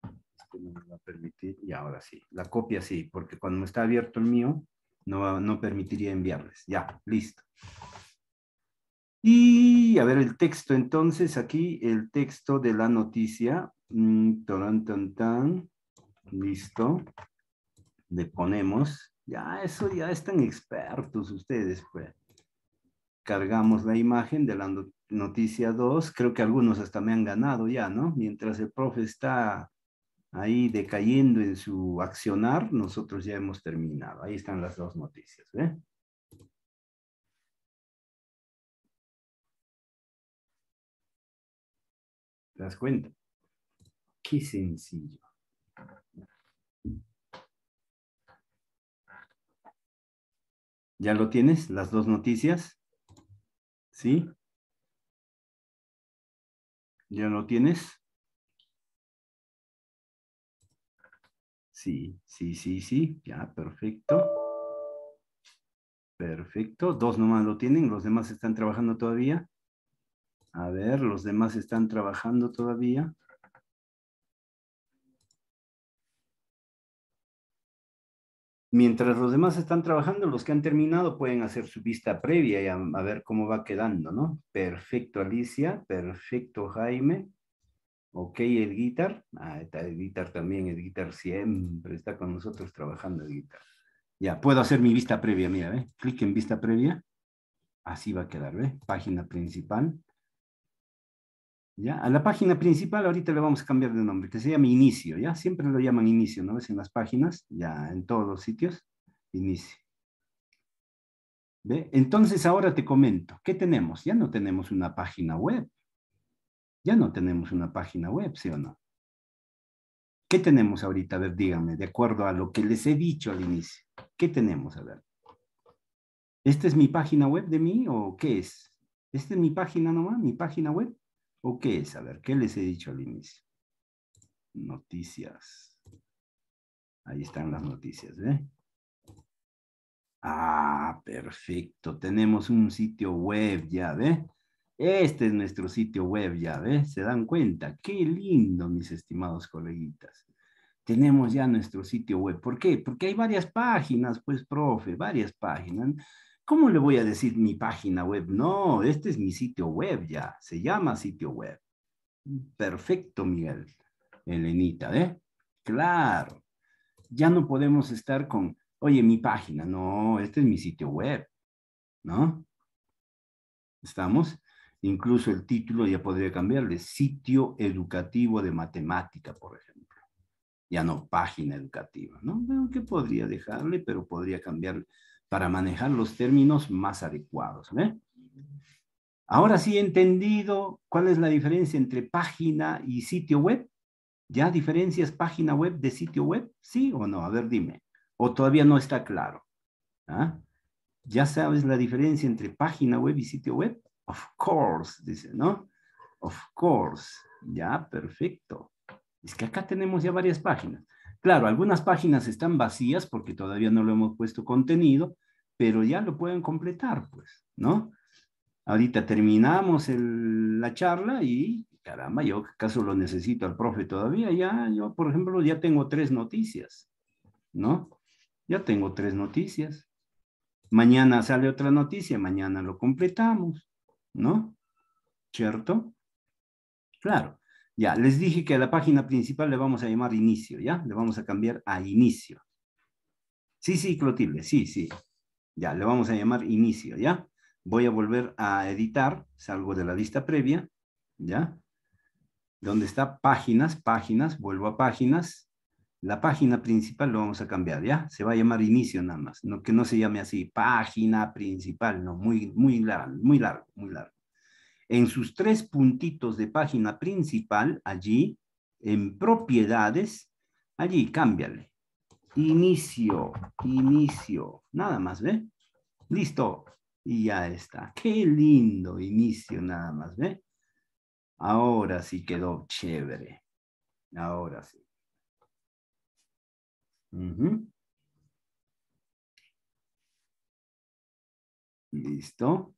Este no me va a Y ahora sí, la copia sí, porque cuando está abierto el mío, no, no permitiría enviarles. Ya, listo. Y a ver el texto entonces, aquí el texto de la noticia. Mm, tan, tan, Listo. Le ponemos. Ya, eso ya están expertos ustedes, pues. Cargamos la imagen de la noticia 2. Creo que algunos hasta me han ganado ya, ¿no? Mientras el profe está ahí decayendo en su accionar, nosotros ya hemos terminado. Ahí están las dos noticias. ¿eh? ¿Te das cuenta? Qué sencillo. ¿Ya lo tienes? Las dos noticias. ¿Sí? ¿Ya lo tienes? Sí, sí, sí, sí. Ya, perfecto. Perfecto. Dos nomás lo tienen. Los demás están trabajando todavía. A ver, los demás están trabajando todavía. Mientras los demás están trabajando, los que han terminado pueden hacer su vista previa y a, a ver cómo va quedando, ¿no? Perfecto, Alicia. Perfecto, Jaime. Ok, el guitar. Ah, está el guitar también. El guitar siempre está con nosotros trabajando el guitar. Ya, puedo hacer mi vista previa, mira, ¿ve? Clic en vista previa. Así va a quedar, ¿ve? Página principal. ¿Ya? A la página principal ahorita le vamos a cambiar de nombre, que se llama inicio, ¿ya? Siempre lo llaman inicio, ¿no ves? En las páginas, ya en todos los sitios, inicio. ¿Ve? Entonces ahora te comento, ¿qué tenemos? Ya no tenemos una página web, ya no tenemos una página web, ¿sí o no? ¿Qué tenemos ahorita? A ver, díganme, de acuerdo a lo que les he dicho al inicio. ¿Qué tenemos? A ver. ¿Esta es mi página web de mí o qué es? ¿Esta es mi página nomás, mi página web? ¿O qué es? A ver, ¿qué les he dicho al inicio? Noticias. Ahí están las noticias, ¿eh? Ah, perfecto. Tenemos un sitio web ya, ¿ve? Este es nuestro sitio web, ya ves, se dan cuenta. Qué lindo, mis estimados coleguitas. Tenemos ya nuestro sitio web. ¿Por qué? Porque hay varias páginas, pues, profe, varias páginas. ¿Cómo le voy a decir mi página web? No, este es mi sitio web ya. Se llama sitio web. Perfecto, Miguel. Elenita, ¿eh? Claro. Ya no podemos estar con, oye, mi página. No, este es mi sitio web. ¿No? ¿Estamos? Incluso el título ya podría cambiarle, sitio educativo de matemática, por ejemplo. Ya no página educativa, ¿no? Que podría dejarle, pero podría cambiar para manejar los términos más adecuados. ¿eh? Ahora sí he entendido cuál es la diferencia entre página y sitio web. ¿Ya diferencias página web de sitio web? ¿Sí o no? A ver, dime. ¿O todavía no está claro? ¿Ah? ¿Ya sabes la diferencia entre página web y sitio web? Of course, dice, ¿no? Of course. Ya, perfecto. Es que acá tenemos ya varias páginas. Claro, algunas páginas están vacías porque todavía no lo hemos puesto contenido, pero ya lo pueden completar, pues, ¿no? Ahorita terminamos el, la charla y, caramba, yo acaso lo necesito al profe todavía, ya, yo, por ejemplo, ya tengo tres noticias, ¿no? Ya tengo tres noticias. Mañana sale otra noticia, mañana lo completamos. ¿no? ¿Cierto? Claro. Ya, les dije que a la página principal le vamos a llamar inicio, ¿ya? Le vamos a cambiar a inicio. Sí, sí, Clotilde, sí, sí. Ya, le vamos a llamar inicio, ¿ya? Voy a volver a editar, salgo de la lista previa, ¿ya? Donde está páginas, páginas, vuelvo a páginas, la página principal lo vamos a cambiar, ¿ya? Se va a llamar inicio nada más, que no se llame así, página principal, no, muy, muy largo, muy largo, muy largo. En sus tres puntitos de página principal, allí, en propiedades, allí, cámbiale. Inicio, inicio, nada más, ¿ve? Listo, y ya está. Qué lindo inicio nada más, ¿ve? Ahora sí quedó chévere, ahora sí. Listo.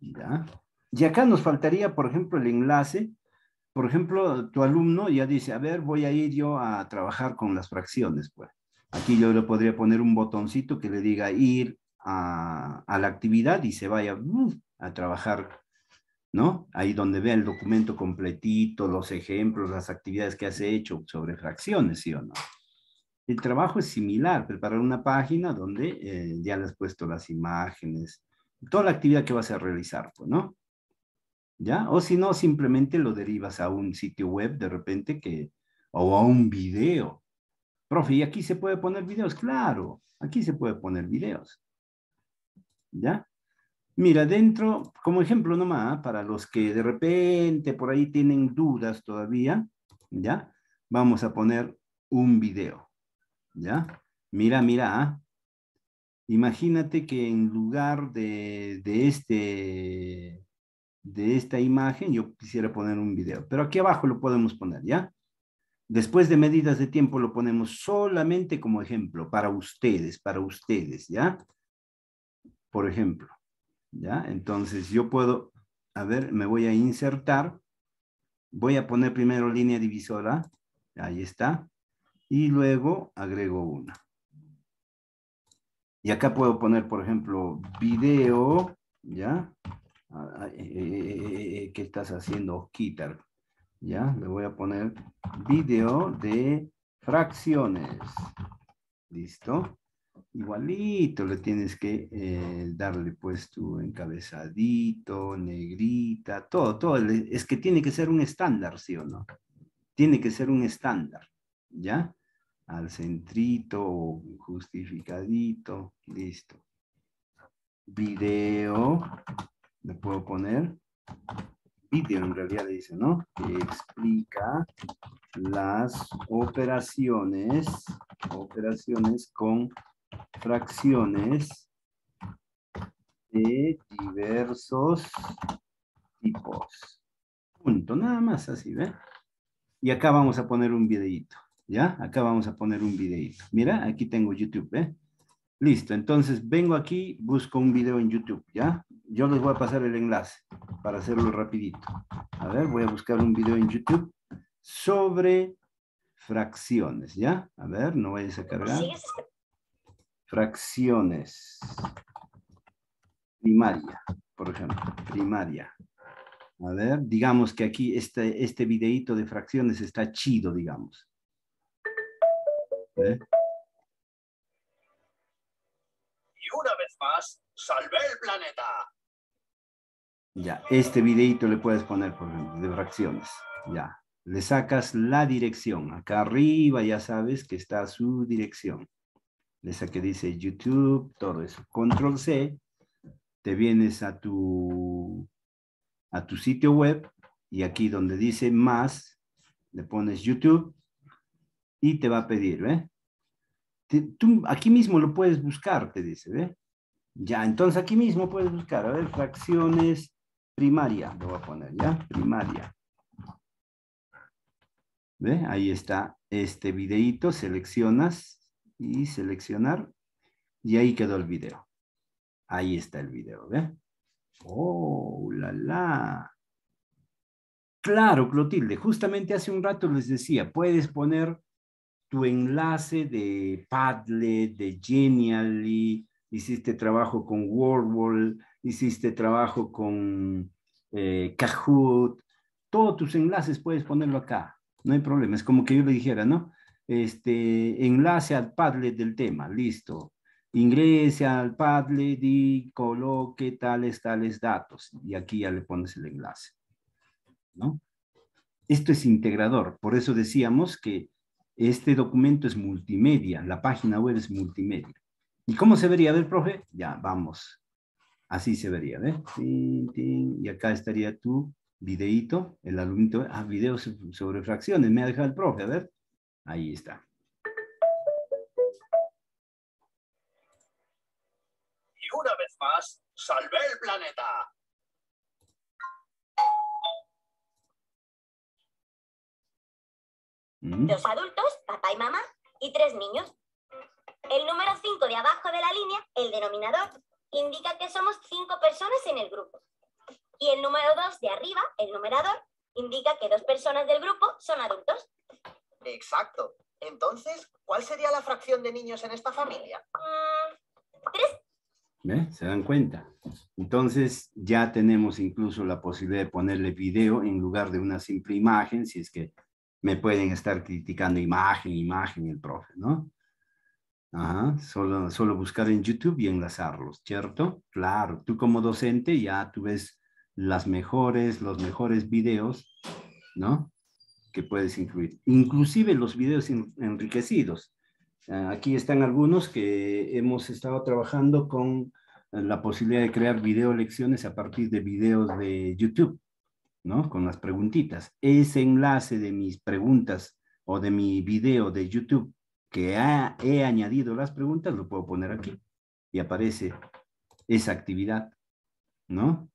Y acá nos faltaría, por ejemplo, el enlace. Por ejemplo, tu alumno ya dice, a ver, voy a ir yo a trabajar con las fracciones. Pues. Aquí yo le podría poner un botoncito que le diga ir a, la actividad y se vaya mm, a trabajar, ¿no? Ahí donde vea el documento completito, los ejemplos, las actividades que has hecho sobre fracciones, ¿sí o no? El trabajo es similar, preparar una página donde eh, ya le has puesto las imágenes, toda la actividad que vas a realizar, pues, ¿no? ¿Ya? O si no, simplemente lo derivas a un sitio web de repente que, o a un video. Profe, ¿y aquí se puede poner videos? Claro, aquí se puede poner videos. ¿Ya? Mira, dentro, como ejemplo nomás, para los que de repente por ahí tienen dudas todavía, ¿ya? Vamos a poner un video. ¿ya? Mira, mira, ¿ah? imagínate que en lugar de, de, este, de esta imagen, yo quisiera poner un video, pero aquí abajo lo podemos poner, ¿ya? Después de medidas de tiempo lo ponemos solamente como ejemplo, para ustedes, para ustedes, ¿ya? Por ejemplo, ¿ya? Entonces yo puedo, a ver, me voy a insertar, voy a poner primero línea divisora, ahí está, y luego agrego una. Y acá puedo poner, por ejemplo, video, ¿ya? Ah, ah, eh, eh, eh, ¿Qué estás haciendo, Quitar. ¿Ya? Le voy a poner video de fracciones. ¿Listo? Igualito le tienes que darle pues tu encabezadito, negrita, todo, todo. Es que tiene que ser un estándar, ¿sí o no? Tiene que ser un estándar, ¿ya? al centrito justificadito. Listo. Video. Le puedo poner video en realidad dice, ¿no? Que explica las operaciones, operaciones con fracciones de diversos tipos. Punto, nada más así, ¿ve? Y acá vamos a poner un videito. ¿Ya? Acá vamos a poner un videito. Mira, aquí tengo YouTube, ¿eh? Listo, entonces vengo aquí, busco un video en YouTube, ¿ya? Yo les voy a pasar el enlace para hacerlo rapidito. A ver, voy a buscar un video en YouTube sobre fracciones, ¿ya? A ver, no vayas a cargar. Fracciones. Primaria, por ejemplo, primaria. A ver, digamos que aquí este, este videíto de fracciones está chido, digamos. ¿eh? Y una vez más, salvé el planeta. Ya, este videito le puedes poner, por ejemplo, de fracciones. Ya, le sacas la dirección. Acá arriba ya sabes que está su dirección. Esa que dice YouTube, todo eso. Control C, te vienes a tu, a tu sitio web y aquí donde dice más, le pones YouTube y te va a pedir, ¿ve? tú aquí mismo lo puedes buscar, te dice, ¿ve? Ya, entonces aquí mismo puedes buscar, a ver, fracciones primaria, lo voy a poner, ¿ya? Primaria. ¿Ve? Ahí está este videíto, seleccionas y seleccionar, y ahí quedó el video. Ahí está el video, ¿ve? ¡Oh, la, la! Claro, Clotilde, justamente hace un rato les decía, puedes poner tu enlace de Padlet, de Genially, hiciste trabajo con Wordwall, hiciste trabajo con eh, Kahoot, todos tus enlaces puedes ponerlo acá, no hay problema, es como que yo le dijera, ¿no? Este, enlace al Padlet del tema, listo. Ingrese al Padlet y coloque tales, tales datos. Y aquí ya le pones el enlace, ¿no? Esto es integrador, por eso decíamos que este documento es multimedia, la página web es multimedia. ¿Y cómo se vería? A ver, profe, ya, vamos. Así se vería, ¿ves? Y acá estaría tu videíto, el alumnito, ah, videos sobre fracciones, me ha dejado el profe, a ver. Ahí está. Y una vez más, salvé el planeta. Dos adultos, papá y mamá, y tres niños. El número 5 de abajo de la línea, el denominador, indica que somos cinco personas en el grupo. Y el número 2 de arriba, el numerador, indica que dos personas del grupo son adultos. Exacto. Entonces, ¿cuál sería la fracción de niños en esta familia? Mm, tres. ¿Se dan cuenta? Entonces ya tenemos incluso la posibilidad de ponerle video en lugar de una simple imagen, si es que me pueden estar criticando imagen, imagen, el profe, ¿no? Ajá, solo, solo buscar en YouTube y enlazarlos, ¿cierto? Claro, tú como docente ya tú ves las mejores, los mejores videos, ¿no? Que puedes incluir, inclusive los videos enriquecidos. Eh, aquí están algunos que hemos estado trabajando con eh, la posibilidad de crear video lecciones a partir de videos de YouTube, ¿no? Con las preguntitas. Ese enlace de mis preguntas o de mi video de YouTube que he añadido las preguntas, lo puedo poner aquí y aparece esa actividad, ¿no?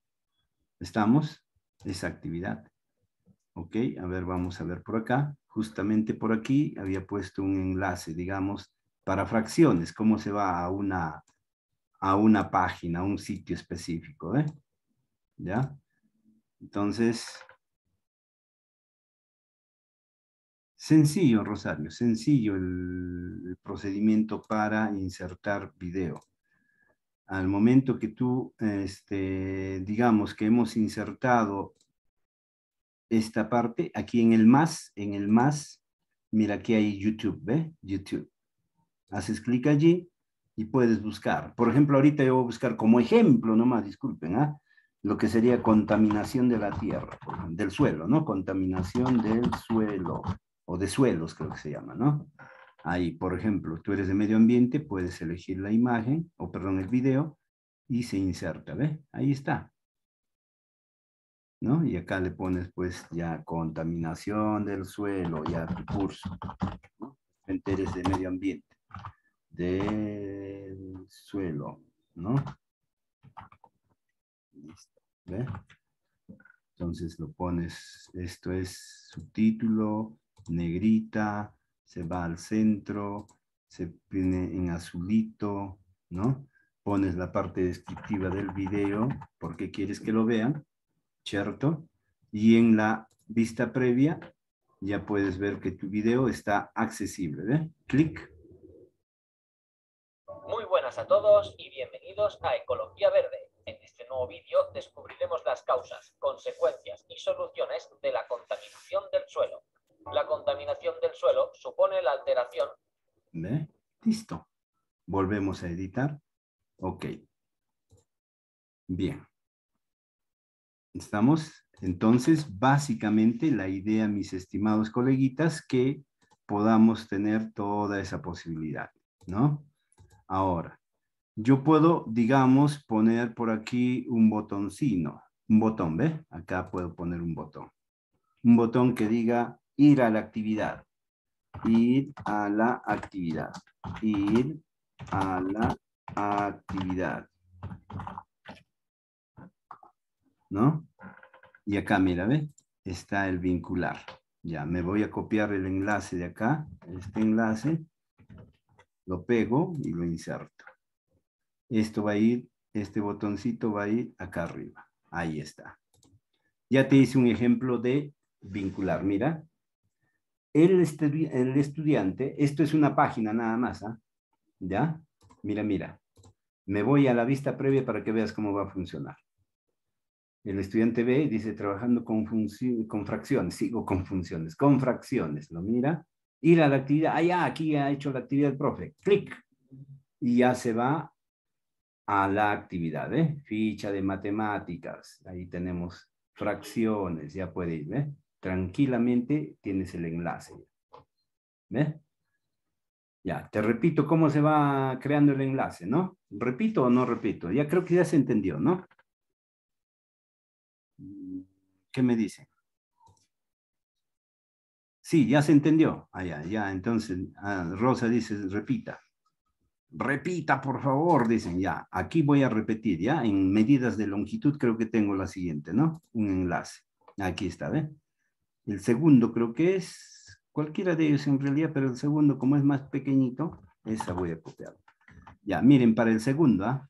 ¿Estamos? Esa actividad. Ok, a ver, vamos a ver por acá. Justamente por aquí había puesto un enlace, digamos, para fracciones, cómo se va a una, a una página, a un sitio específico, ¿eh? ¿Ya? Entonces, sencillo, Rosario, sencillo el, procedimiento para insertar video. Al momento que tú, este, digamos que hemos insertado esta parte, aquí en el más, en el más, mira que hay YouTube, ¿ve? YouTube. Haces clic allí y puedes buscar. Por ejemplo, ahorita yo voy a buscar como ejemplo nomás, disculpen, ¿ah? lo que sería contaminación de la tierra, del suelo, ¿no? Contaminación del suelo o de suelos, creo que se llama, ¿no? Ahí, por ejemplo, tú eres de medio ambiente, puedes elegir la imagen, o perdón, el video, y se inserta, ¿ves? Ahí está. ¿No? Y acá le pones, pues, ya contaminación del suelo, ya tu curso, ¿no? Eres de medio ambiente, del suelo, ¿no? Listo. ¿Ve? Entonces lo pones, esto es subtítulo, negrita, se va al centro, se pone en azulito, ¿no? Pones la parte descriptiva del video, porque quieres que lo vean, ¿cierto? Y en la vista previa ya puedes ver que tu video está accesible, ¿ve? Clic. Muy buenas a todos y bienvenidos a Ecología Verde nuevo vídeo descubriremos las causas, consecuencias y soluciones de la contaminación del suelo. La contaminación del suelo supone la alteración. Listo. Volvemos a editar. Ok. Bien. ¿Estamos? Entonces, básicamente la idea, mis estimados coleguitas, que podamos tener toda esa posibilidad, ¿no? Ahora, yo puedo, digamos, poner por aquí un botoncino, un botón, ¿ve? Acá puedo poner un botón. Un botón que diga ir a la actividad. Ir a la actividad. Ir a la actividad. ¿No? Y acá, mira, ¿ves? Está el vincular. Ya, me voy a copiar el enlace de acá, este enlace, lo pego y lo inserto. Esto va a ir, este botoncito va a ir acá arriba. Ahí está. Ya te hice un ejemplo de vincular. Mira, el, el estudiante, esto es una página nada más, ¿ah? ¿ya? Mira, mira. Me voy a la vista previa para que veas cómo va a funcionar. El estudiante ve y dice, trabajando con, con fracciones, sigo con funciones, con fracciones, lo mira, y la actividad, ah, ya, aquí ha hecho la actividad el profe, clic, y ya se va a la actividad, ¿eh? Ficha de matemáticas, ahí tenemos fracciones, ya puede ir, ¿eh? Tranquilamente tienes el enlace. ¿Ves? Ya, te repito cómo se va creando el enlace, ¿no? ¿Repito o no repito? Ya creo que ya se entendió, ¿no? ¿Qué me dice? Sí, ya se entendió. Ah, ya, ya, entonces, ah, Rosa dice, repita. Repita, por favor, dicen ya. Aquí voy a repetir, ¿ya? En medidas de longitud creo que tengo la siguiente, ¿no? Un enlace. Aquí está, ¿ve? El segundo creo que es cualquiera de ellos en realidad, pero el segundo, como es más pequeñito, esa voy a copiar. Ya, miren, para el segundo, ¿ah?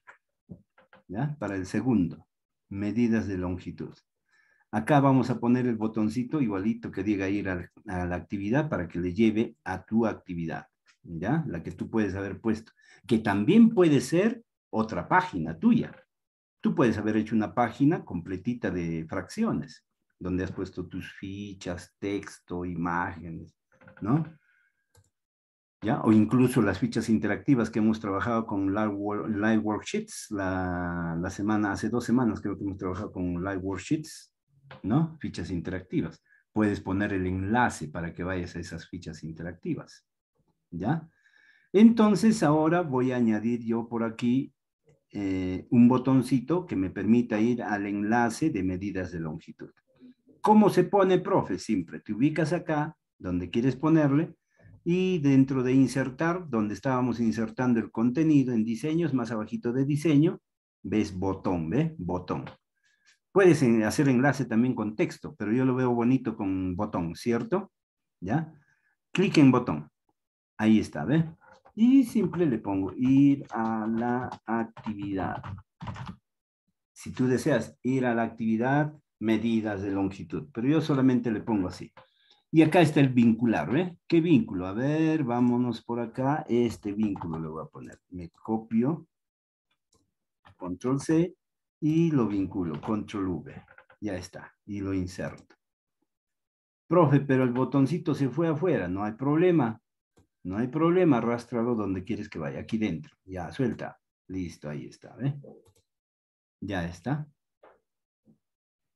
¿Ya? Para el segundo, medidas de longitud. Acá vamos a poner el botoncito igualito que diga ir a la actividad para que le lleve a tu actividad. ¿ya? La que tú puedes haber puesto, que también puede ser otra página tuya. Tú puedes haber hecho una página completita de fracciones, donde has puesto tus fichas, texto, imágenes, ¿no? ¿Ya? O incluso las fichas interactivas que hemos trabajado con Live, Worksheets, la, la semana, hace dos semanas creo que hemos trabajado con Live Worksheets, ¿no? Fichas interactivas. Puedes poner el enlace para que vayas a esas fichas interactivas. ¿ya? Entonces ahora voy a añadir yo por aquí eh, un botoncito que me permita ir al enlace de medidas de longitud. ¿Cómo se pone, profe? siempre te ubicas acá, donde quieres ponerle, y dentro de insertar, donde estábamos insertando el contenido en diseños, más abajito de diseño, ves botón, ¿ve? Botón. Puedes hacer enlace también con texto, pero yo lo veo bonito con botón, ¿cierto? ¿Ya? Clic en botón. Ahí está, ¿ve? Y simple le pongo ir a la actividad. Si tú deseas ir a la actividad, medidas de longitud. Pero yo solamente le pongo así. Y acá está el vincular, ¿ve? ¿Qué vínculo? A ver, vámonos por acá. Este vínculo le voy a poner. Me copio. Control C y lo vinculo. Control V. Ya está. Y lo inserto. Profe, pero el botoncito se fue afuera. No hay problema. No hay problema, arrastralo donde quieres que vaya, aquí dentro. Ya, suelta. Listo, ahí está, ¿ve? Ya está.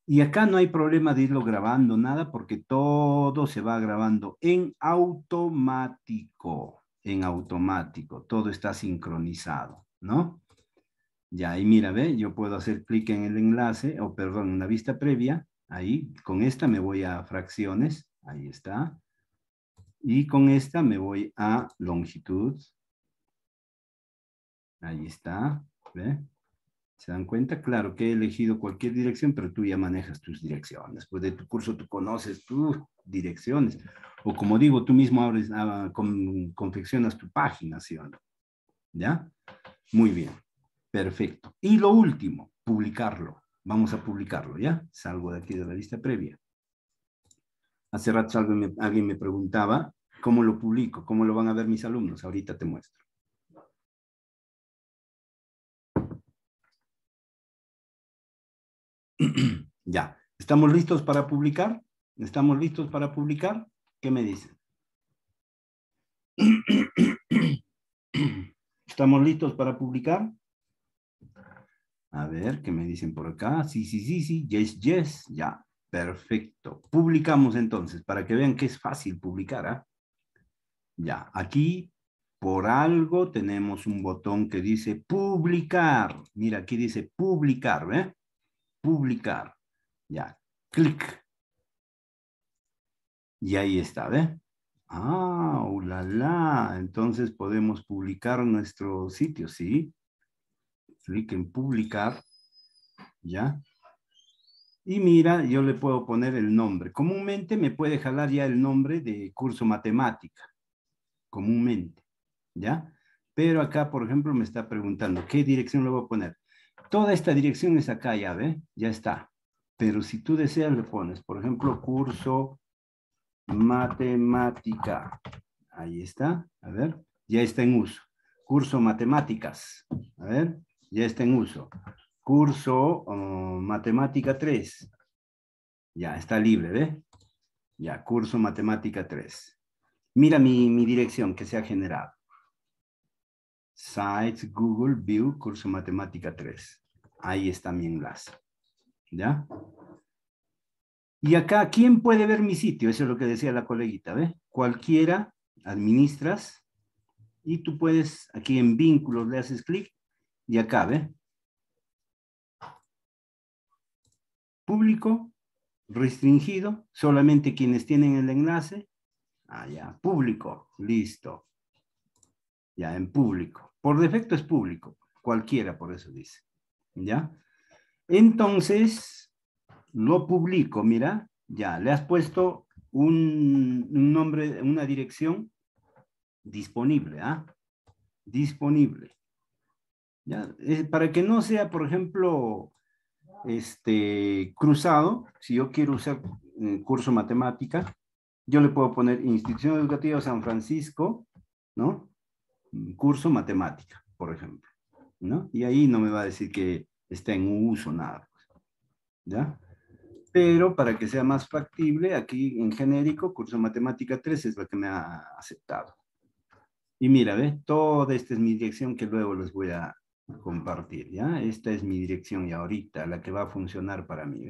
Y acá no hay problema de irlo grabando nada porque todo se va grabando en automático, en automático. Todo está sincronizado, ¿no? Ya, ahí mira, ve, yo puedo hacer clic en el enlace, o perdón, en la vista previa, ahí, con esta me voy a fracciones, ahí está. Y con esta me voy a longitud. Ahí está. ¿Ve? ¿Se dan cuenta? Claro que he elegido cualquier dirección, pero tú ya manejas tus direcciones. Después pues de tu curso tú conoces tus direcciones. O como digo, tú mismo abres, ah, confeccionas tu página, ¿sí no? ¿Ya? Muy bien. Perfecto. Y lo último, publicarlo. Vamos a publicarlo, ¿ya? Salgo de aquí de la lista previa. Hace rato alguien me, preguntaba, ¿cómo lo publico? ¿Cómo lo van a ver mis alumnos? Ahorita te muestro. ya, ¿estamos listos para publicar? ¿Estamos listos para publicar? ¿Qué me dicen? ¿Estamos listos para publicar? A ver, ¿qué me dicen por acá? Sí, sí, sí, sí, yes, yes, ya. Perfecto. Publicamos entonces, para que vean que es fácil publicar. ¿ah? Ya, aquí por algo tenemos un botón que dice publicar. Mira, aquí dice publicar, ¿ve? Publicar. Ya, clic. Y ahí está, ¿ve? Ah, ulala. Entonces podemos publicar nuestro sitio, ¿sí? Clic en publicar. ¿Ya? Y mira, yo le puedo poner el nombre. Comúnmente me puede jalar ya el nombre de curso matemática. Comúnmente, ¿ya? Pero acá, por ejemplo, me está preguntando, ¿qué dirección le voy a poner? Toda esta dirección es acá, ya ve, ya está. Pero si tú deseas, le pones, por ejemplo, curso matemática. Ahí está, a ver, ya está en uso. Curso matemáticas, a ver, ya está en uso curso oh, Matemática 3. Ya, está libre, ¿ve? Ya, curso Matemática 3. Mira mi, mi dirección que se ha generado. Sites, Google, View, curso Matemática 3. Ahí está mi enlace. ¿Ya? Y acá, ¿quién puede ver mi sitio? Eso es lo que decía la coleguita, ¿ve? Cualquiera, administras, y tú puedes, aquí en vínculos le haces clic, y acá, ¿ve? público, restringido, solamente quienes tienen el enlace. Ah, ya, público, listo. Ya, en público. Por defecto es público, cualquiera por eso dice. ¿Ya? Entonces, lo publico, mira, ya, le has puesto un, nombre, una dirección disponible, ¿ah? Disponible. Ya, eh, para que no sea, por ejemplo, este, cruzado, si yo quiero usar un mm, curso matemática, yo le puedo poner Institución Educativa San Francisco, ¿no? Mm, curso matemática, por ejemplo, ¿no? Y ahí no me va a decir que está en uso, nada. Pues, ¿Ya? Pero para que sea más factible, aquí en genérico, curso matemática 3 es lo que me ha aceptado. Y mira, ¿ve? Toda esta es mi dirección que luego les voy a compartir, ¿ya? Esta es mi dirección y ahorita, la que va a funcionar para mí,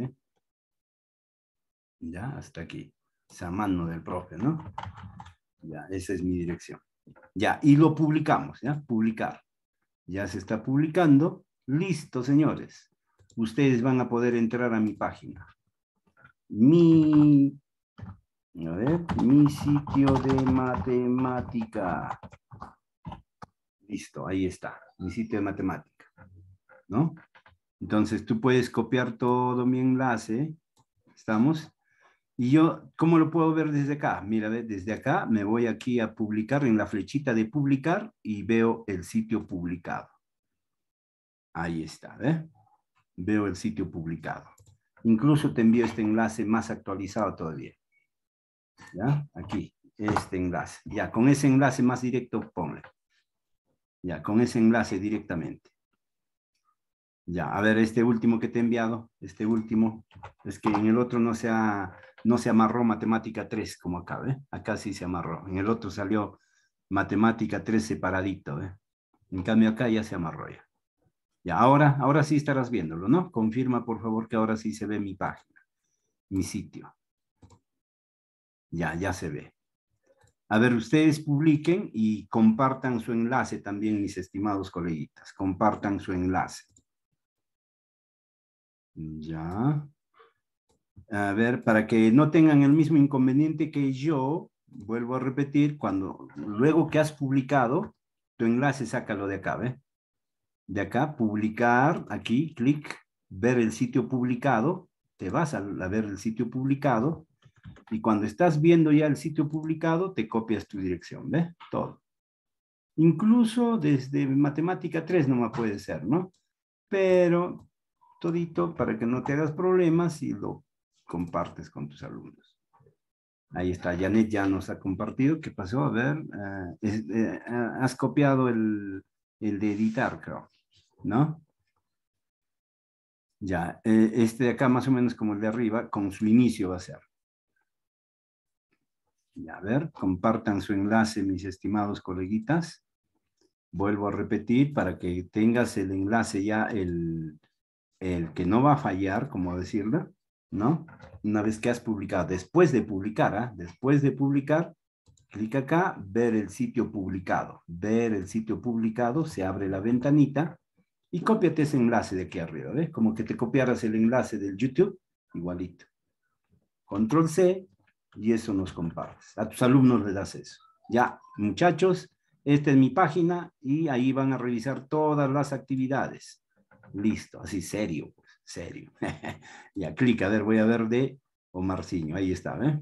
Ya, hasta aquí. Esa mano del profe, ¿no? Ya, esa es mi dirección. Ya, y lo publicamos, ¿ya? Publicar. Ya se está publicando. Listo, señores. Ustedes van a poder entrar a mi página. Mi, a ver, mi sitio de matemática. Listo, ahí está, mi sitio de matemática, ¿no? Entonces tú puedes copiar todo mi enlace, ¿estamos? Y yo, ¿cómo lo puedo ver desde acá? Mira, desde acá me voy aquí a publicar, en la flechita de publicar, y veo el sitio publicado. Ahí está, ¿eh? Veo el sitio publicado. Incluso te envío este enlace más actualizado todavía. ¿Ya? Aquí, este enlace. Ya, con ese enlace más directo, ponle. Ya, con ese enlace directamente. Ya, a ver, este último que te he enviado, este último, es que en el otro no se, no se amarró matemática 3 como acá, ¿eh? Acá sí se amarró. En el otro salió matemática 3 separadito, ¿eh? En cambio acá ya se amarró ya. Ya, ahora, ahora sí estarás viéndolo, ¿no? Confirma, por favor, que ahora sí se ve mi página, mi sitio. Ya, ya se ve. A ver, ustedes publiquen y compartan su enlace también, mis estimados coleguitas. Compartan su enlace. Ya. A ver, para que no tengan el mismo inconveniente que yo, vuelvo a repetir, cuando luego que has publicado, tu enlace sácalo de acá, ¿ve? De acá, publicar, aquí, clic, ver el sitio publicado, te vas a, a ver el sitio publicado, y cuando estás viendo ya el sitio publicado, te copias tu dirección, ¿ves? Todo. Incluso desde matemática 3 me puede ser, ¿no? Pero todito para que no te hagas problemas y lo compartes con tus alumnos. Ahí está, Janet ya nos ha compartido. ¿Qué pasó? A ver, eh, eh, eh, has copiado el, de editar, creo, ¿no? Ya, este de acá más o menos como el de arriba, con su inicio va a ser. Y a ver, compartan su enlace, mis estimados coleguitas. Vuelvo a repetir para que tengas el enlace ya, el, que no va a fallar, como decirlo, ¿no? Una vez que has publicado, después de publicar, ¿ah? después de publicar, clic acá, ver el sitio publicado. Ver el sitio publicado, se abre la ventanita y cópiate ese enlace de aquí arriba, ¿ves? Como que te copiaras el enlace del YouTube, igualito. Control C, y eso nos compartes. A tus alumnos les das eso. Ya, muchachos, esta es mi página y ahí van a revisar todas las actividades. Listo, así serio, pues, serio. ya, clic, a ver, voy a ver de Omarciño, ahí está, ¿eh?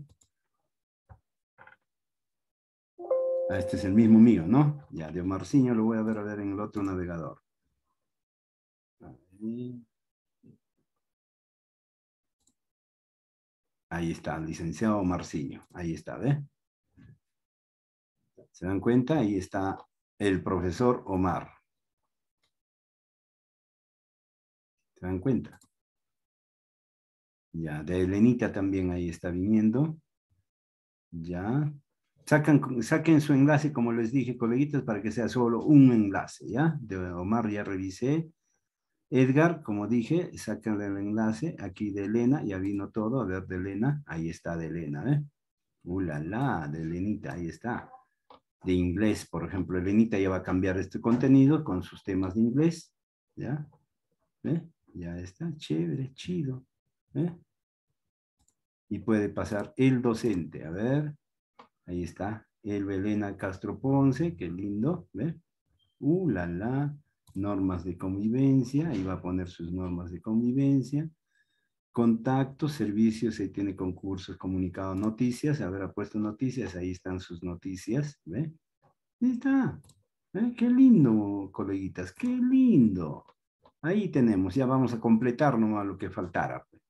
Ah, este es el mismo mío, ¿no? Ya, de Omarciño lo voy a ver, a ver en el otro navegador. Ahí está, licenciado Marciño. Ahí está, ¿ve? ¿Se dan cuenta? Ahí está el profesor Omar. ¿Se dan cuenta? Ya, de Elenita también ahí está viniendo. Ya. Sacan, saquen su enlace, como les dije, coleguitas, para que sea solo un enlace, ¿ya? De Omar ya revisé. Edgar, como dije, sacan el enlace aquí de Elena, ya vino todo, a ver de Elena, ahí está de Elena, ¿eh? Uh, la, la, de Elenita, ahí está. De inglés, por ejemplo, Elenita ya va a cambiar este contenido con sus temas de inglés, ¿ya? ¿Eh? Ya está, chévere, chido, ¿eh? Y puede pasar el docente, a ver, ahí está, el Elena Castro Ponce, qué lindo, ¿eh? Uh, la, la normas de convivencia, ahí va a poner sus normas de convivencia, contactos, servicios, ahí tiene concursos, comunicado noticias, habrá puesto noticias, ahí están sus noticias, ¿ve? Ahí está. ¿eh? Qué lindo, coleguitas, qué lindo. Ahí tenemos, ya vamos a completar nomás lo que faltara. Pues.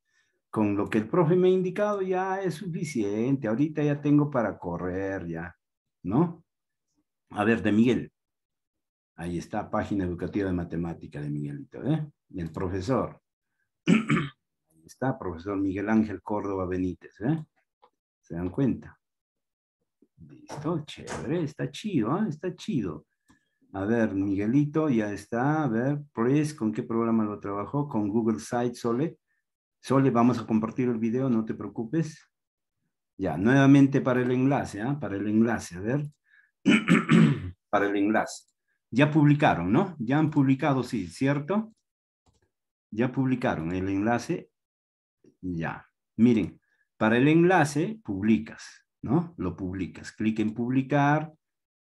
Con lo que el profe me ha indicado ya es suficiente. Ahorita ya tengo para correr ya, ¿no? A ver, de Miguel. Ahí está, página educativa de matemática de Miguelito, ¿eh? el profesor. Ahí está, profesor Miguel Ángel Córdoba Benítez, ¿eh? ¿Se dan cuenta? Listo, chévere, está chido, ¿eh? está chido. A ver, Miguelito ya está, a ver, Press, ¿con qué programa lo trabajó? Con Google Sites. Sole. Sole, vamos a compartir el video, no te preocupes. Ya, nuevamente para el enlace, ¿eh? Para el enlace, a ver. para el enlace. Ya publicaron, ¿no? Ya han publicado, sí, ¿cierto? Ya publicaron el enlace. Ya. Miren, para el enlace publicas, ¿no? Lo publicas. Clic en publicar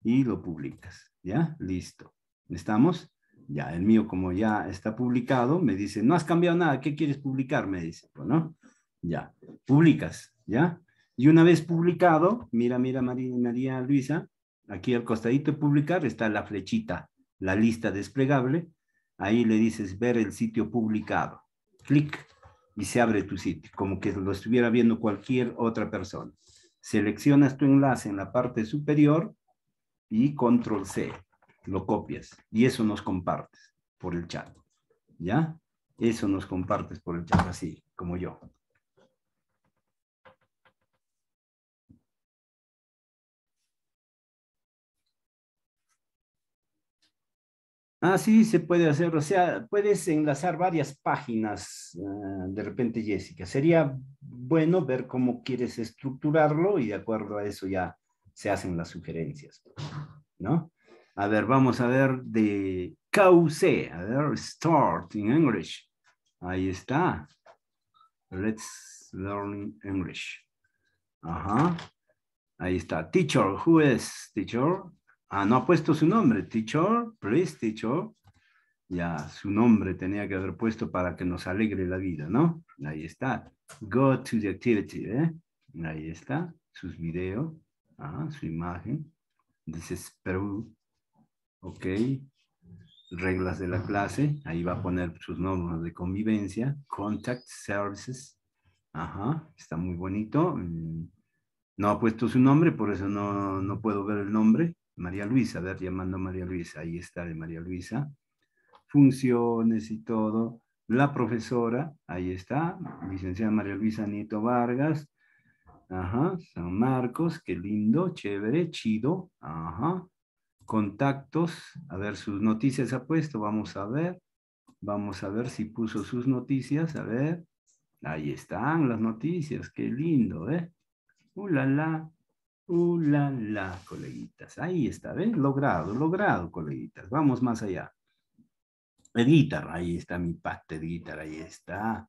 y lo publicas. ¿Ya? Listo. ¿Estamos? Ya, el mío como ya está publicado, me dice, no has cambiado nada, ¿qué quieres publicar? Me dice, ¿no? ya, publicas, ¿ya? Y una vez publicado, mira, mira María, María Luisa, aquí al costadito de publicar está la flechita, la lista desplegable. Ahí le dices ver el sitio publicado. Clic y se abre tu sitio, como que lo estuviera viendo cualquier otra persona. Seleccionas tu enlace en la parte superior y control C. Lo copias y eso nos compartes por el chat. ¿Ya? Eso nos compartes por el chat, así como yo. Ah, sí, se puede hacer, o sea, puedes enlazar varias páginas ah, de repente, Jessica. Sería bueno ver cómo quieres estructurarlo y de acuerdo a eso ya se hacen las sugerencias, ¿no? A ver, vamos a ver de KUC, a ver, start in English. Ahí está. Let's learn English. Ajá. Ahí está. Teacher, who is teacher? Ah, no ha puesto su nombre. Teacher, please, teacher. Ya, su nombre tenía que haber puesto para que nos alegre la vida, ¿no? Ahí está. Go to the activity, ¿eh? Ahí está. Sus videos. Ah, su imagen. This is Perú. Ok. Reglas de la clase. Ahí va a poner sus normas de convivencia. Contact services. Ajá. Está muy bonito. Mm, no ha puesto su nombre, por eso no, no puedo ver el nombre. María Luisa, a ver, llamando a María Luisa, ahí está de María Luisa, funciones y todo, la profesora, ahí está, licenciada María Luisa Nieto Vargas, ajá, San Marcos, qué lindo, chévere, chido, ajá, contactos, a ver, sus noticias ha puesto, vamos a ver, vamos a ver si puso sus noticias, a ver, ahí están las noticias, qué lindo, ¿eh? Uh, la. Uh, la, la, coleguitas. Ahí está, ven, Logrado, logrado, coleguitas. Vamos más allá. guitarra, ahí está mi de guitarra, ahí está.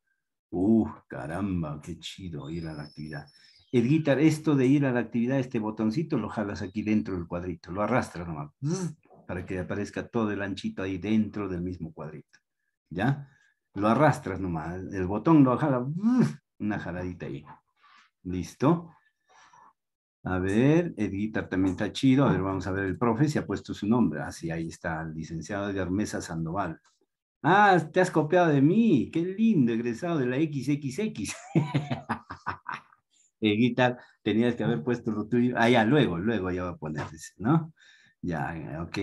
Uh, caramba, qué chido ir a la actividad. Edgar, esto de ir a la actividad, este botoncito lo jalas aquí dentro del cuadrito, lo arrastras nomás, para que aparezca todo el anchito ahí dentro del mismo cuadrito. ¿Ya? Lo arrastras nomás, el botón lo jala, una jaladita ahí. ¿Listo? A ver, Edgitar también está chido. A ver, vamos a ver el profe si ha puesto su nombre. Así, ah, ahí está, el licenciado de Armesa Sandoval. Ah, te has copiado de mí. Qué lindo, egresado de la XXX. Edgitar, tenías que haber puesto lo tuyo. Ah, ya, luego, luego ya va a poner ¿no? Ya, ok.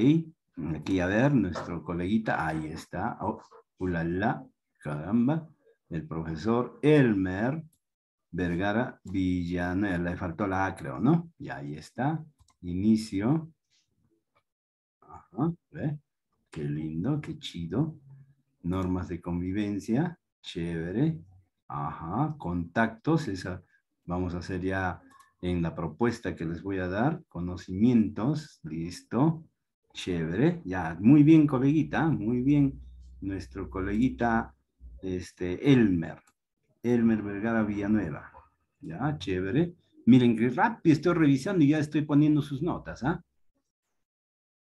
Aquí, a ver, nuestro coleguita. Ahí está. Oh, ulala, caramba. El profesor Elmer. Vergara Villanueva. Le faltó la A, creo, ¿no? Ya ahí está. Inicio. Ajá, ¿ve? Qué lindo, qué chido. Normas de convivencia. Chévere. Ajá. Contactos. Esa vamos a hacer ya en la propuesta que les voy a dar. Conocimientos. Listo. Chévere. Ya, muy bien, coleguita. Muy bien. Nuestro coleguita, este, Elmer. Elmer Vergara Villanueva. Ya, chévere. Miren qué rápido estoy revisando y ya estoy poniendo sus notas, ¿ah?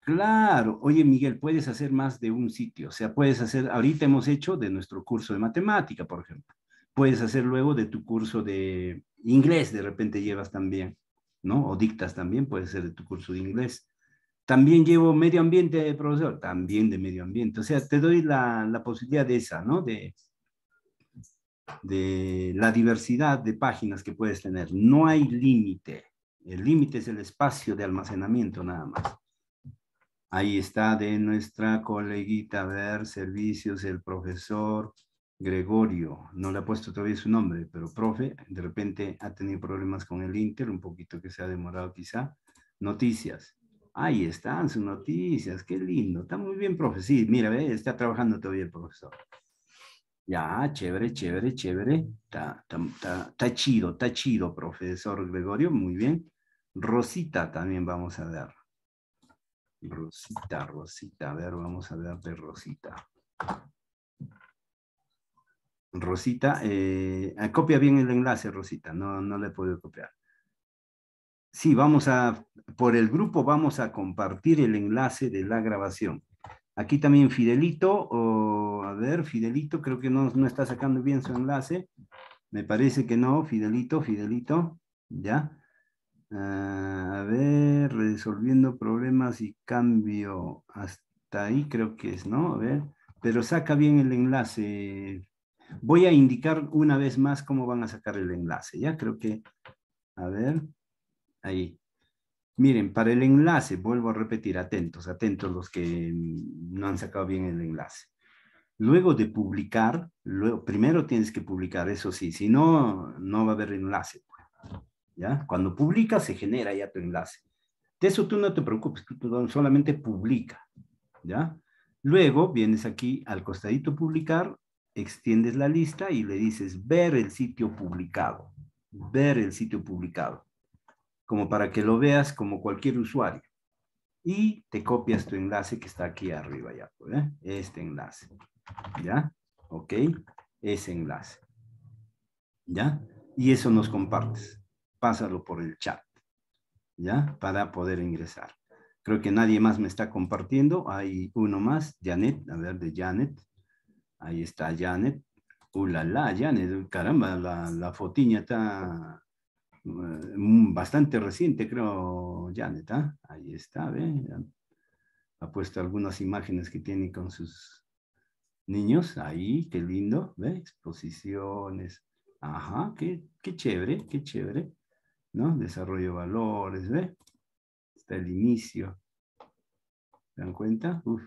Claro, oye Miguel, puedes hacer más de un sitio, o sea, puedes hacer, ahorita hemos hecho de nuestro curso de matemática, por ejemplo, puedes hacer luego de tu curso de inglés, de repente llevas también, ¿no? O dictas también, puede ser de tu curso de inglés. También llevo medio ambiente, profesor, también de medio ambiente, o sea, te doy la, la posibilidad de esa, ¿no? De, de la diversidad de páginas que puedes tener. No hay límite. El límite es el espacio de almacenamiento nada más. Ahí está de nuestra coleguita, a ver, servicios, el profesor Gregorio. No le ha puesto todavía su nombre, pero profe, de repente ha tenido problemas con el Inter, un poquito que se ha demorado quizá. Noticias. Ahí están sus noticias, qué lindo. Está muy bien, profe. Sí, mira, ve, está trabajando todavía el profesor. Ya, chévere, chévere, chévere. Está, chido, está chido, profesor Gregorio. Muy bien. Rosita también vamos a ver. Rosita, Rosita. A ver, vamos a ver de Rosita. Rosita, eh, ah, copia bien el enlace, Rosita. No, no le he copiar. Sí, vamos a, por el grupo vamos a compartir el enlace de la grabación. Aquí también Fidelito, a ver, Fidelito, creo que no, está sacando bien su enlace. Me parece que no, Fidelito, Fidelito, ya. Ah, a ver, resolviendo problemas y cambio. Hasta ahí creo que es, ¿no? A ver, pero saca bien el enlace. Voy a indicar una vez más cómo van a sacar el enlace, ¿ya? Creo que, a ver, ahí. Miren, para el enlace, vuelvo a repetir, atentos, atentos los que no han sacado bien el enlace. Luego de publicar, primero tienes que publicar, eso sí, si no, no va a haber enlace. ¿ya? Cuando publica, se genera ya tu enlace. De eso tú no te preocupes, tú solamente publica. ¿ya? Luego vienes aquí al costadito publicar, extiendes la lista y le dices ver el sitio publicado. Ver el sitio publicado como para que lo veas como cualquier usuario. Y te copias tu enlace que está aquí arriba ya, ¿eh? este enlace, ¿ya? Ok, ese enlace, ¿ya? Y eso nos compartes, pásalo por el chat, ¿ya? Para poder ingresar. Creo que nadie más me está compartiendo, hay uno más, Janet, a ver, de Janet. Ahí está Janet. Ulala, la Janet, caramba, la, la fotiña está Mm, bastante reciente, creo, Janet. ¿eh? Ahí está, ¿ve? Ha puesto algunas imágenes que tiene con sus niños. Ahí, qué lindo, ¿ve? Exposiciones. Ajá, qué, qué chévere, qué chévere. ¿No? Desarrollo valores, ¿ve? Está el inicio. ¿Se dan cuenta? Uf.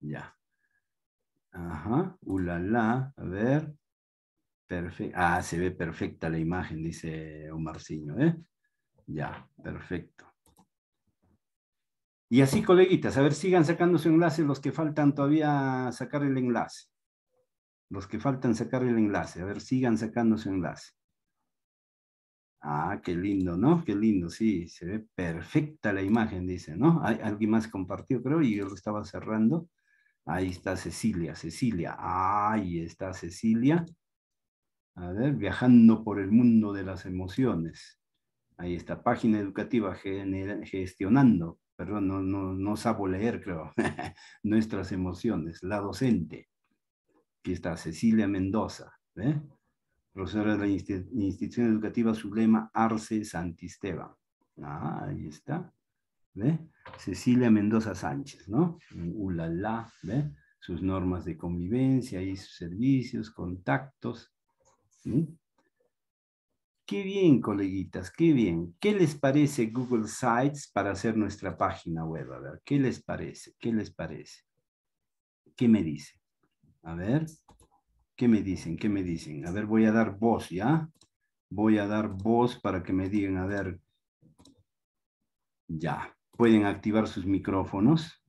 Ya. Ajá, ulala, a ver. Ah, se ve perfecta la imagen, dice Omarciño. ¿eh? Ya, perfecto. Y así, coleguitas, a ver, sigan sacando su enlace los que faltan todavía sacar el enlace. Los que faltan sacar el enlace, a ver, sigan sacando su enlace. Ah, qué lindo, ¿no? Qué lindo, sí, se ve perfecta la imagen, dice, ¿no? Hay, alguien más compartió, creo, y yo lo estaba cerrando. Ahí está Cecilia, Cecilia, ahí está Cecilia. A ver, viajando por el mundo de las emociones. Ahí está, página educativa, gestionando, perdón, no, no, sabo leer, creo, nuestras emociones, la docente. Aquí está, Cecilia Mendoza, ¿eh? profesora de la institución educativa Sublema Arce Santisteba Ah, ahí está. ¿Ve? Cecilia Mendoza Sánchez, ¿no? Ulala, ¿ve? Sus normas de convivencia y sus servicios, contactos, ¿Mm? Qué bien, coleguitas, qué bien. ¿Qué les parece Google Sites para hacer nuestra página web? A ver, ¿qué les parece? ¿Qué les parece? ¿Qué me dice? A ver, ¿qué me dicen? ¿Qué me dicen? A ver, voy a dar voz, ¿ya? Voy a dar voz para que me digan, a ver. Ya, pueden activar sus micrófonos.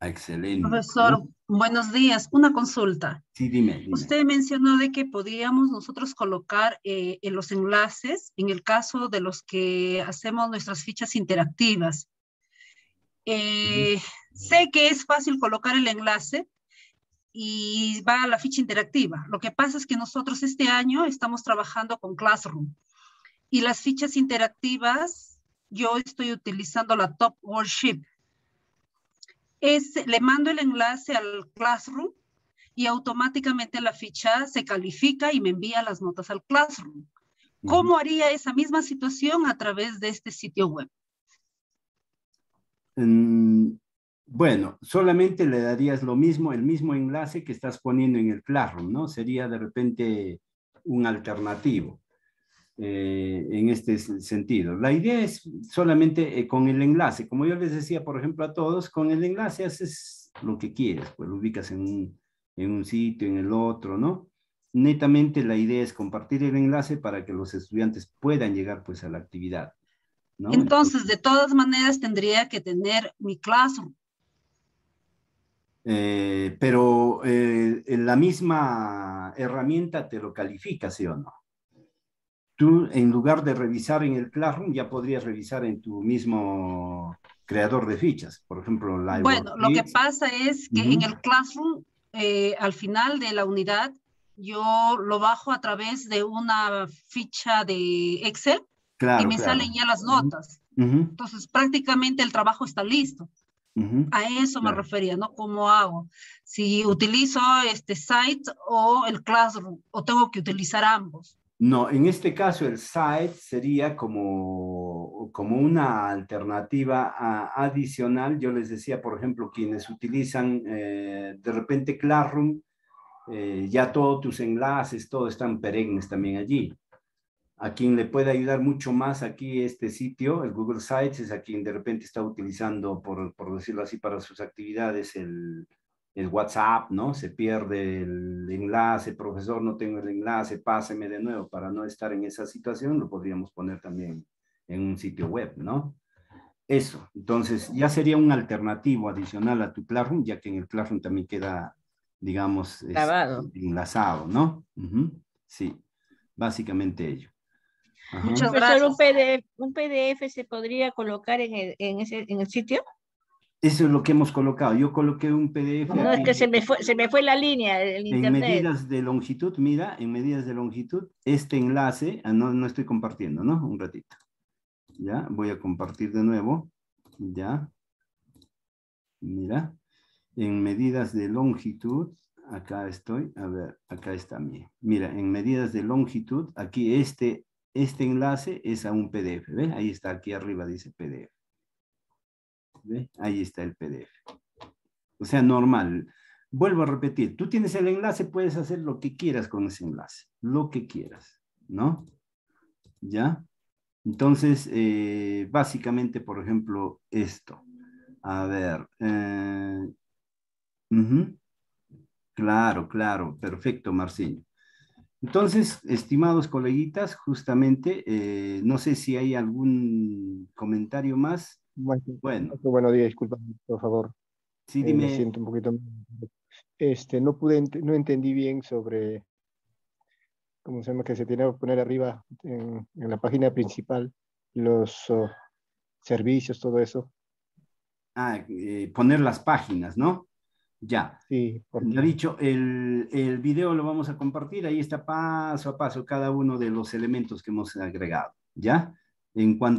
Excelente. Profesor, Buenos días, una consulta. Sí, dime. Usted mencionó de que podíamos nosotros colocar eh, en los enlaces, en el caso de los que hacemos nuestras fichas interactivas. Eh, sé que es fácil colocar el enlace y va a la ficha interactiva. Lo que pasa es que nosotros este año estamos trabajando con Classroom y las fichas interactivas, yo estoy utilizando la Top Worship le mando el enlace al Classroom y automáticamente la ficha se califica y me envía las notas al Classroom. ¿Cómo haría esa misma situación a través de este sitio web? Mm, bueno, solamente le darías lo mismo, el mismo enlace que estás poniendo en el Classroom, ¿no? Sería de repente un alternativo. Eh, en este sentido. La idea es solamente eh, con el enlace, como yo les decía, por ejemplo, a todos, con el enlace haces lo que quieres pues lo ubicas en un, en un sitio, en el otro, ¿no? Netamente la idea es compartir el enlace para que los estudiantes puedan llegar pues a la actividad. Entonces, de todas maneras, tendría que tener mi Classroom. Eh, pero la misma herramienta te lo califica, ¿sí o no? tú en lugar de revisar en el Classroom, ya podrías revisar en tu mismo creador de fichas, por ejemplo. Live bueno, lo que pasa es que en el Classroom, eh, al final de la unidad, yo lo bajo a través de una ficha de Excel y me salen ya las notas. Entonces, prácticamente el trabajo está listo. A eso me refería, ¿no? ¿Cómo hago? Si utilizo este site o el Classroom, o tengo que utilizar ambos. No, en este caso el site sería como, como una alternativa adicional. Yo les decía, por ejemplo, quienes utilizan eh, de repente Classroom, eh, ya todos tus enlaces, todos están perennes también allí. A quien le puede ayudar mucho más aquí este sitio, el Google Sites, es a quien de repente está utilizando, por, por decirlo así, para sus actividades el, el WhatsApp, ¿no? Se pierde el enlace, profesor, no tengo el enlace, páseme de nuevo. Para no estar en esa situación, lo podríamos poner también en un sitio web, ¿no? Eso, entonces ya sería un alternativo adicional a tu Classroom, ya que en el Classroom también queda, digamos, este, enlazado, ¿no? Sí, básicamente ello. Muchas gracias. ¿un PDF, se podría colocar en el, en ese, en el sitio? Eso es lo que hemos colocado. Yo coloqué un PDF. No, es que se me, fue, la línea. en medidas de longitud, mira, en medidas de longitud, este enlace, ah, no, no estoy compartiendo, ¿no? Un ratito. Ya, voy a compartir de nuevo. Ya. Mira, en medidas de longitud, acá estoy, a ver, acá está mi. Mira, en medidas de longitud, aquí este, este enlace es a un PDF, ¿ves? Ahí está, aquí arriba dice PDF. Ahí está el PDF. O sea, normal. Vuelvo a repetir, tú tienes el enlace, puedes hacer lo que quieras con ese enlace, lo que quieras, ¿no? ¿Ya? Entonces, eh, básicamente, por ejemplo, esto. A ver. Eh, claro, claro, perfecto, Marcelo. Entonces, estimados coleguitas, justamente, eh, no sé si hay algún comentario más. Bueno. Bueno, disculpa, por favor. Sí, eh, dime. me siento un poquito. Este, no pude, no entendí bien sobre cómo se llama que se tiene que poner arriba en, la página principal los servicios, todo eso. Ah, eh, poner las páginas, ¿no? Ya. Sí. Porque... Ya dicho, el, el video lo vamos a compartir. Ahí está paso a paso cada uno de los elementos que hemos agregado. ¿Ya? En cuanto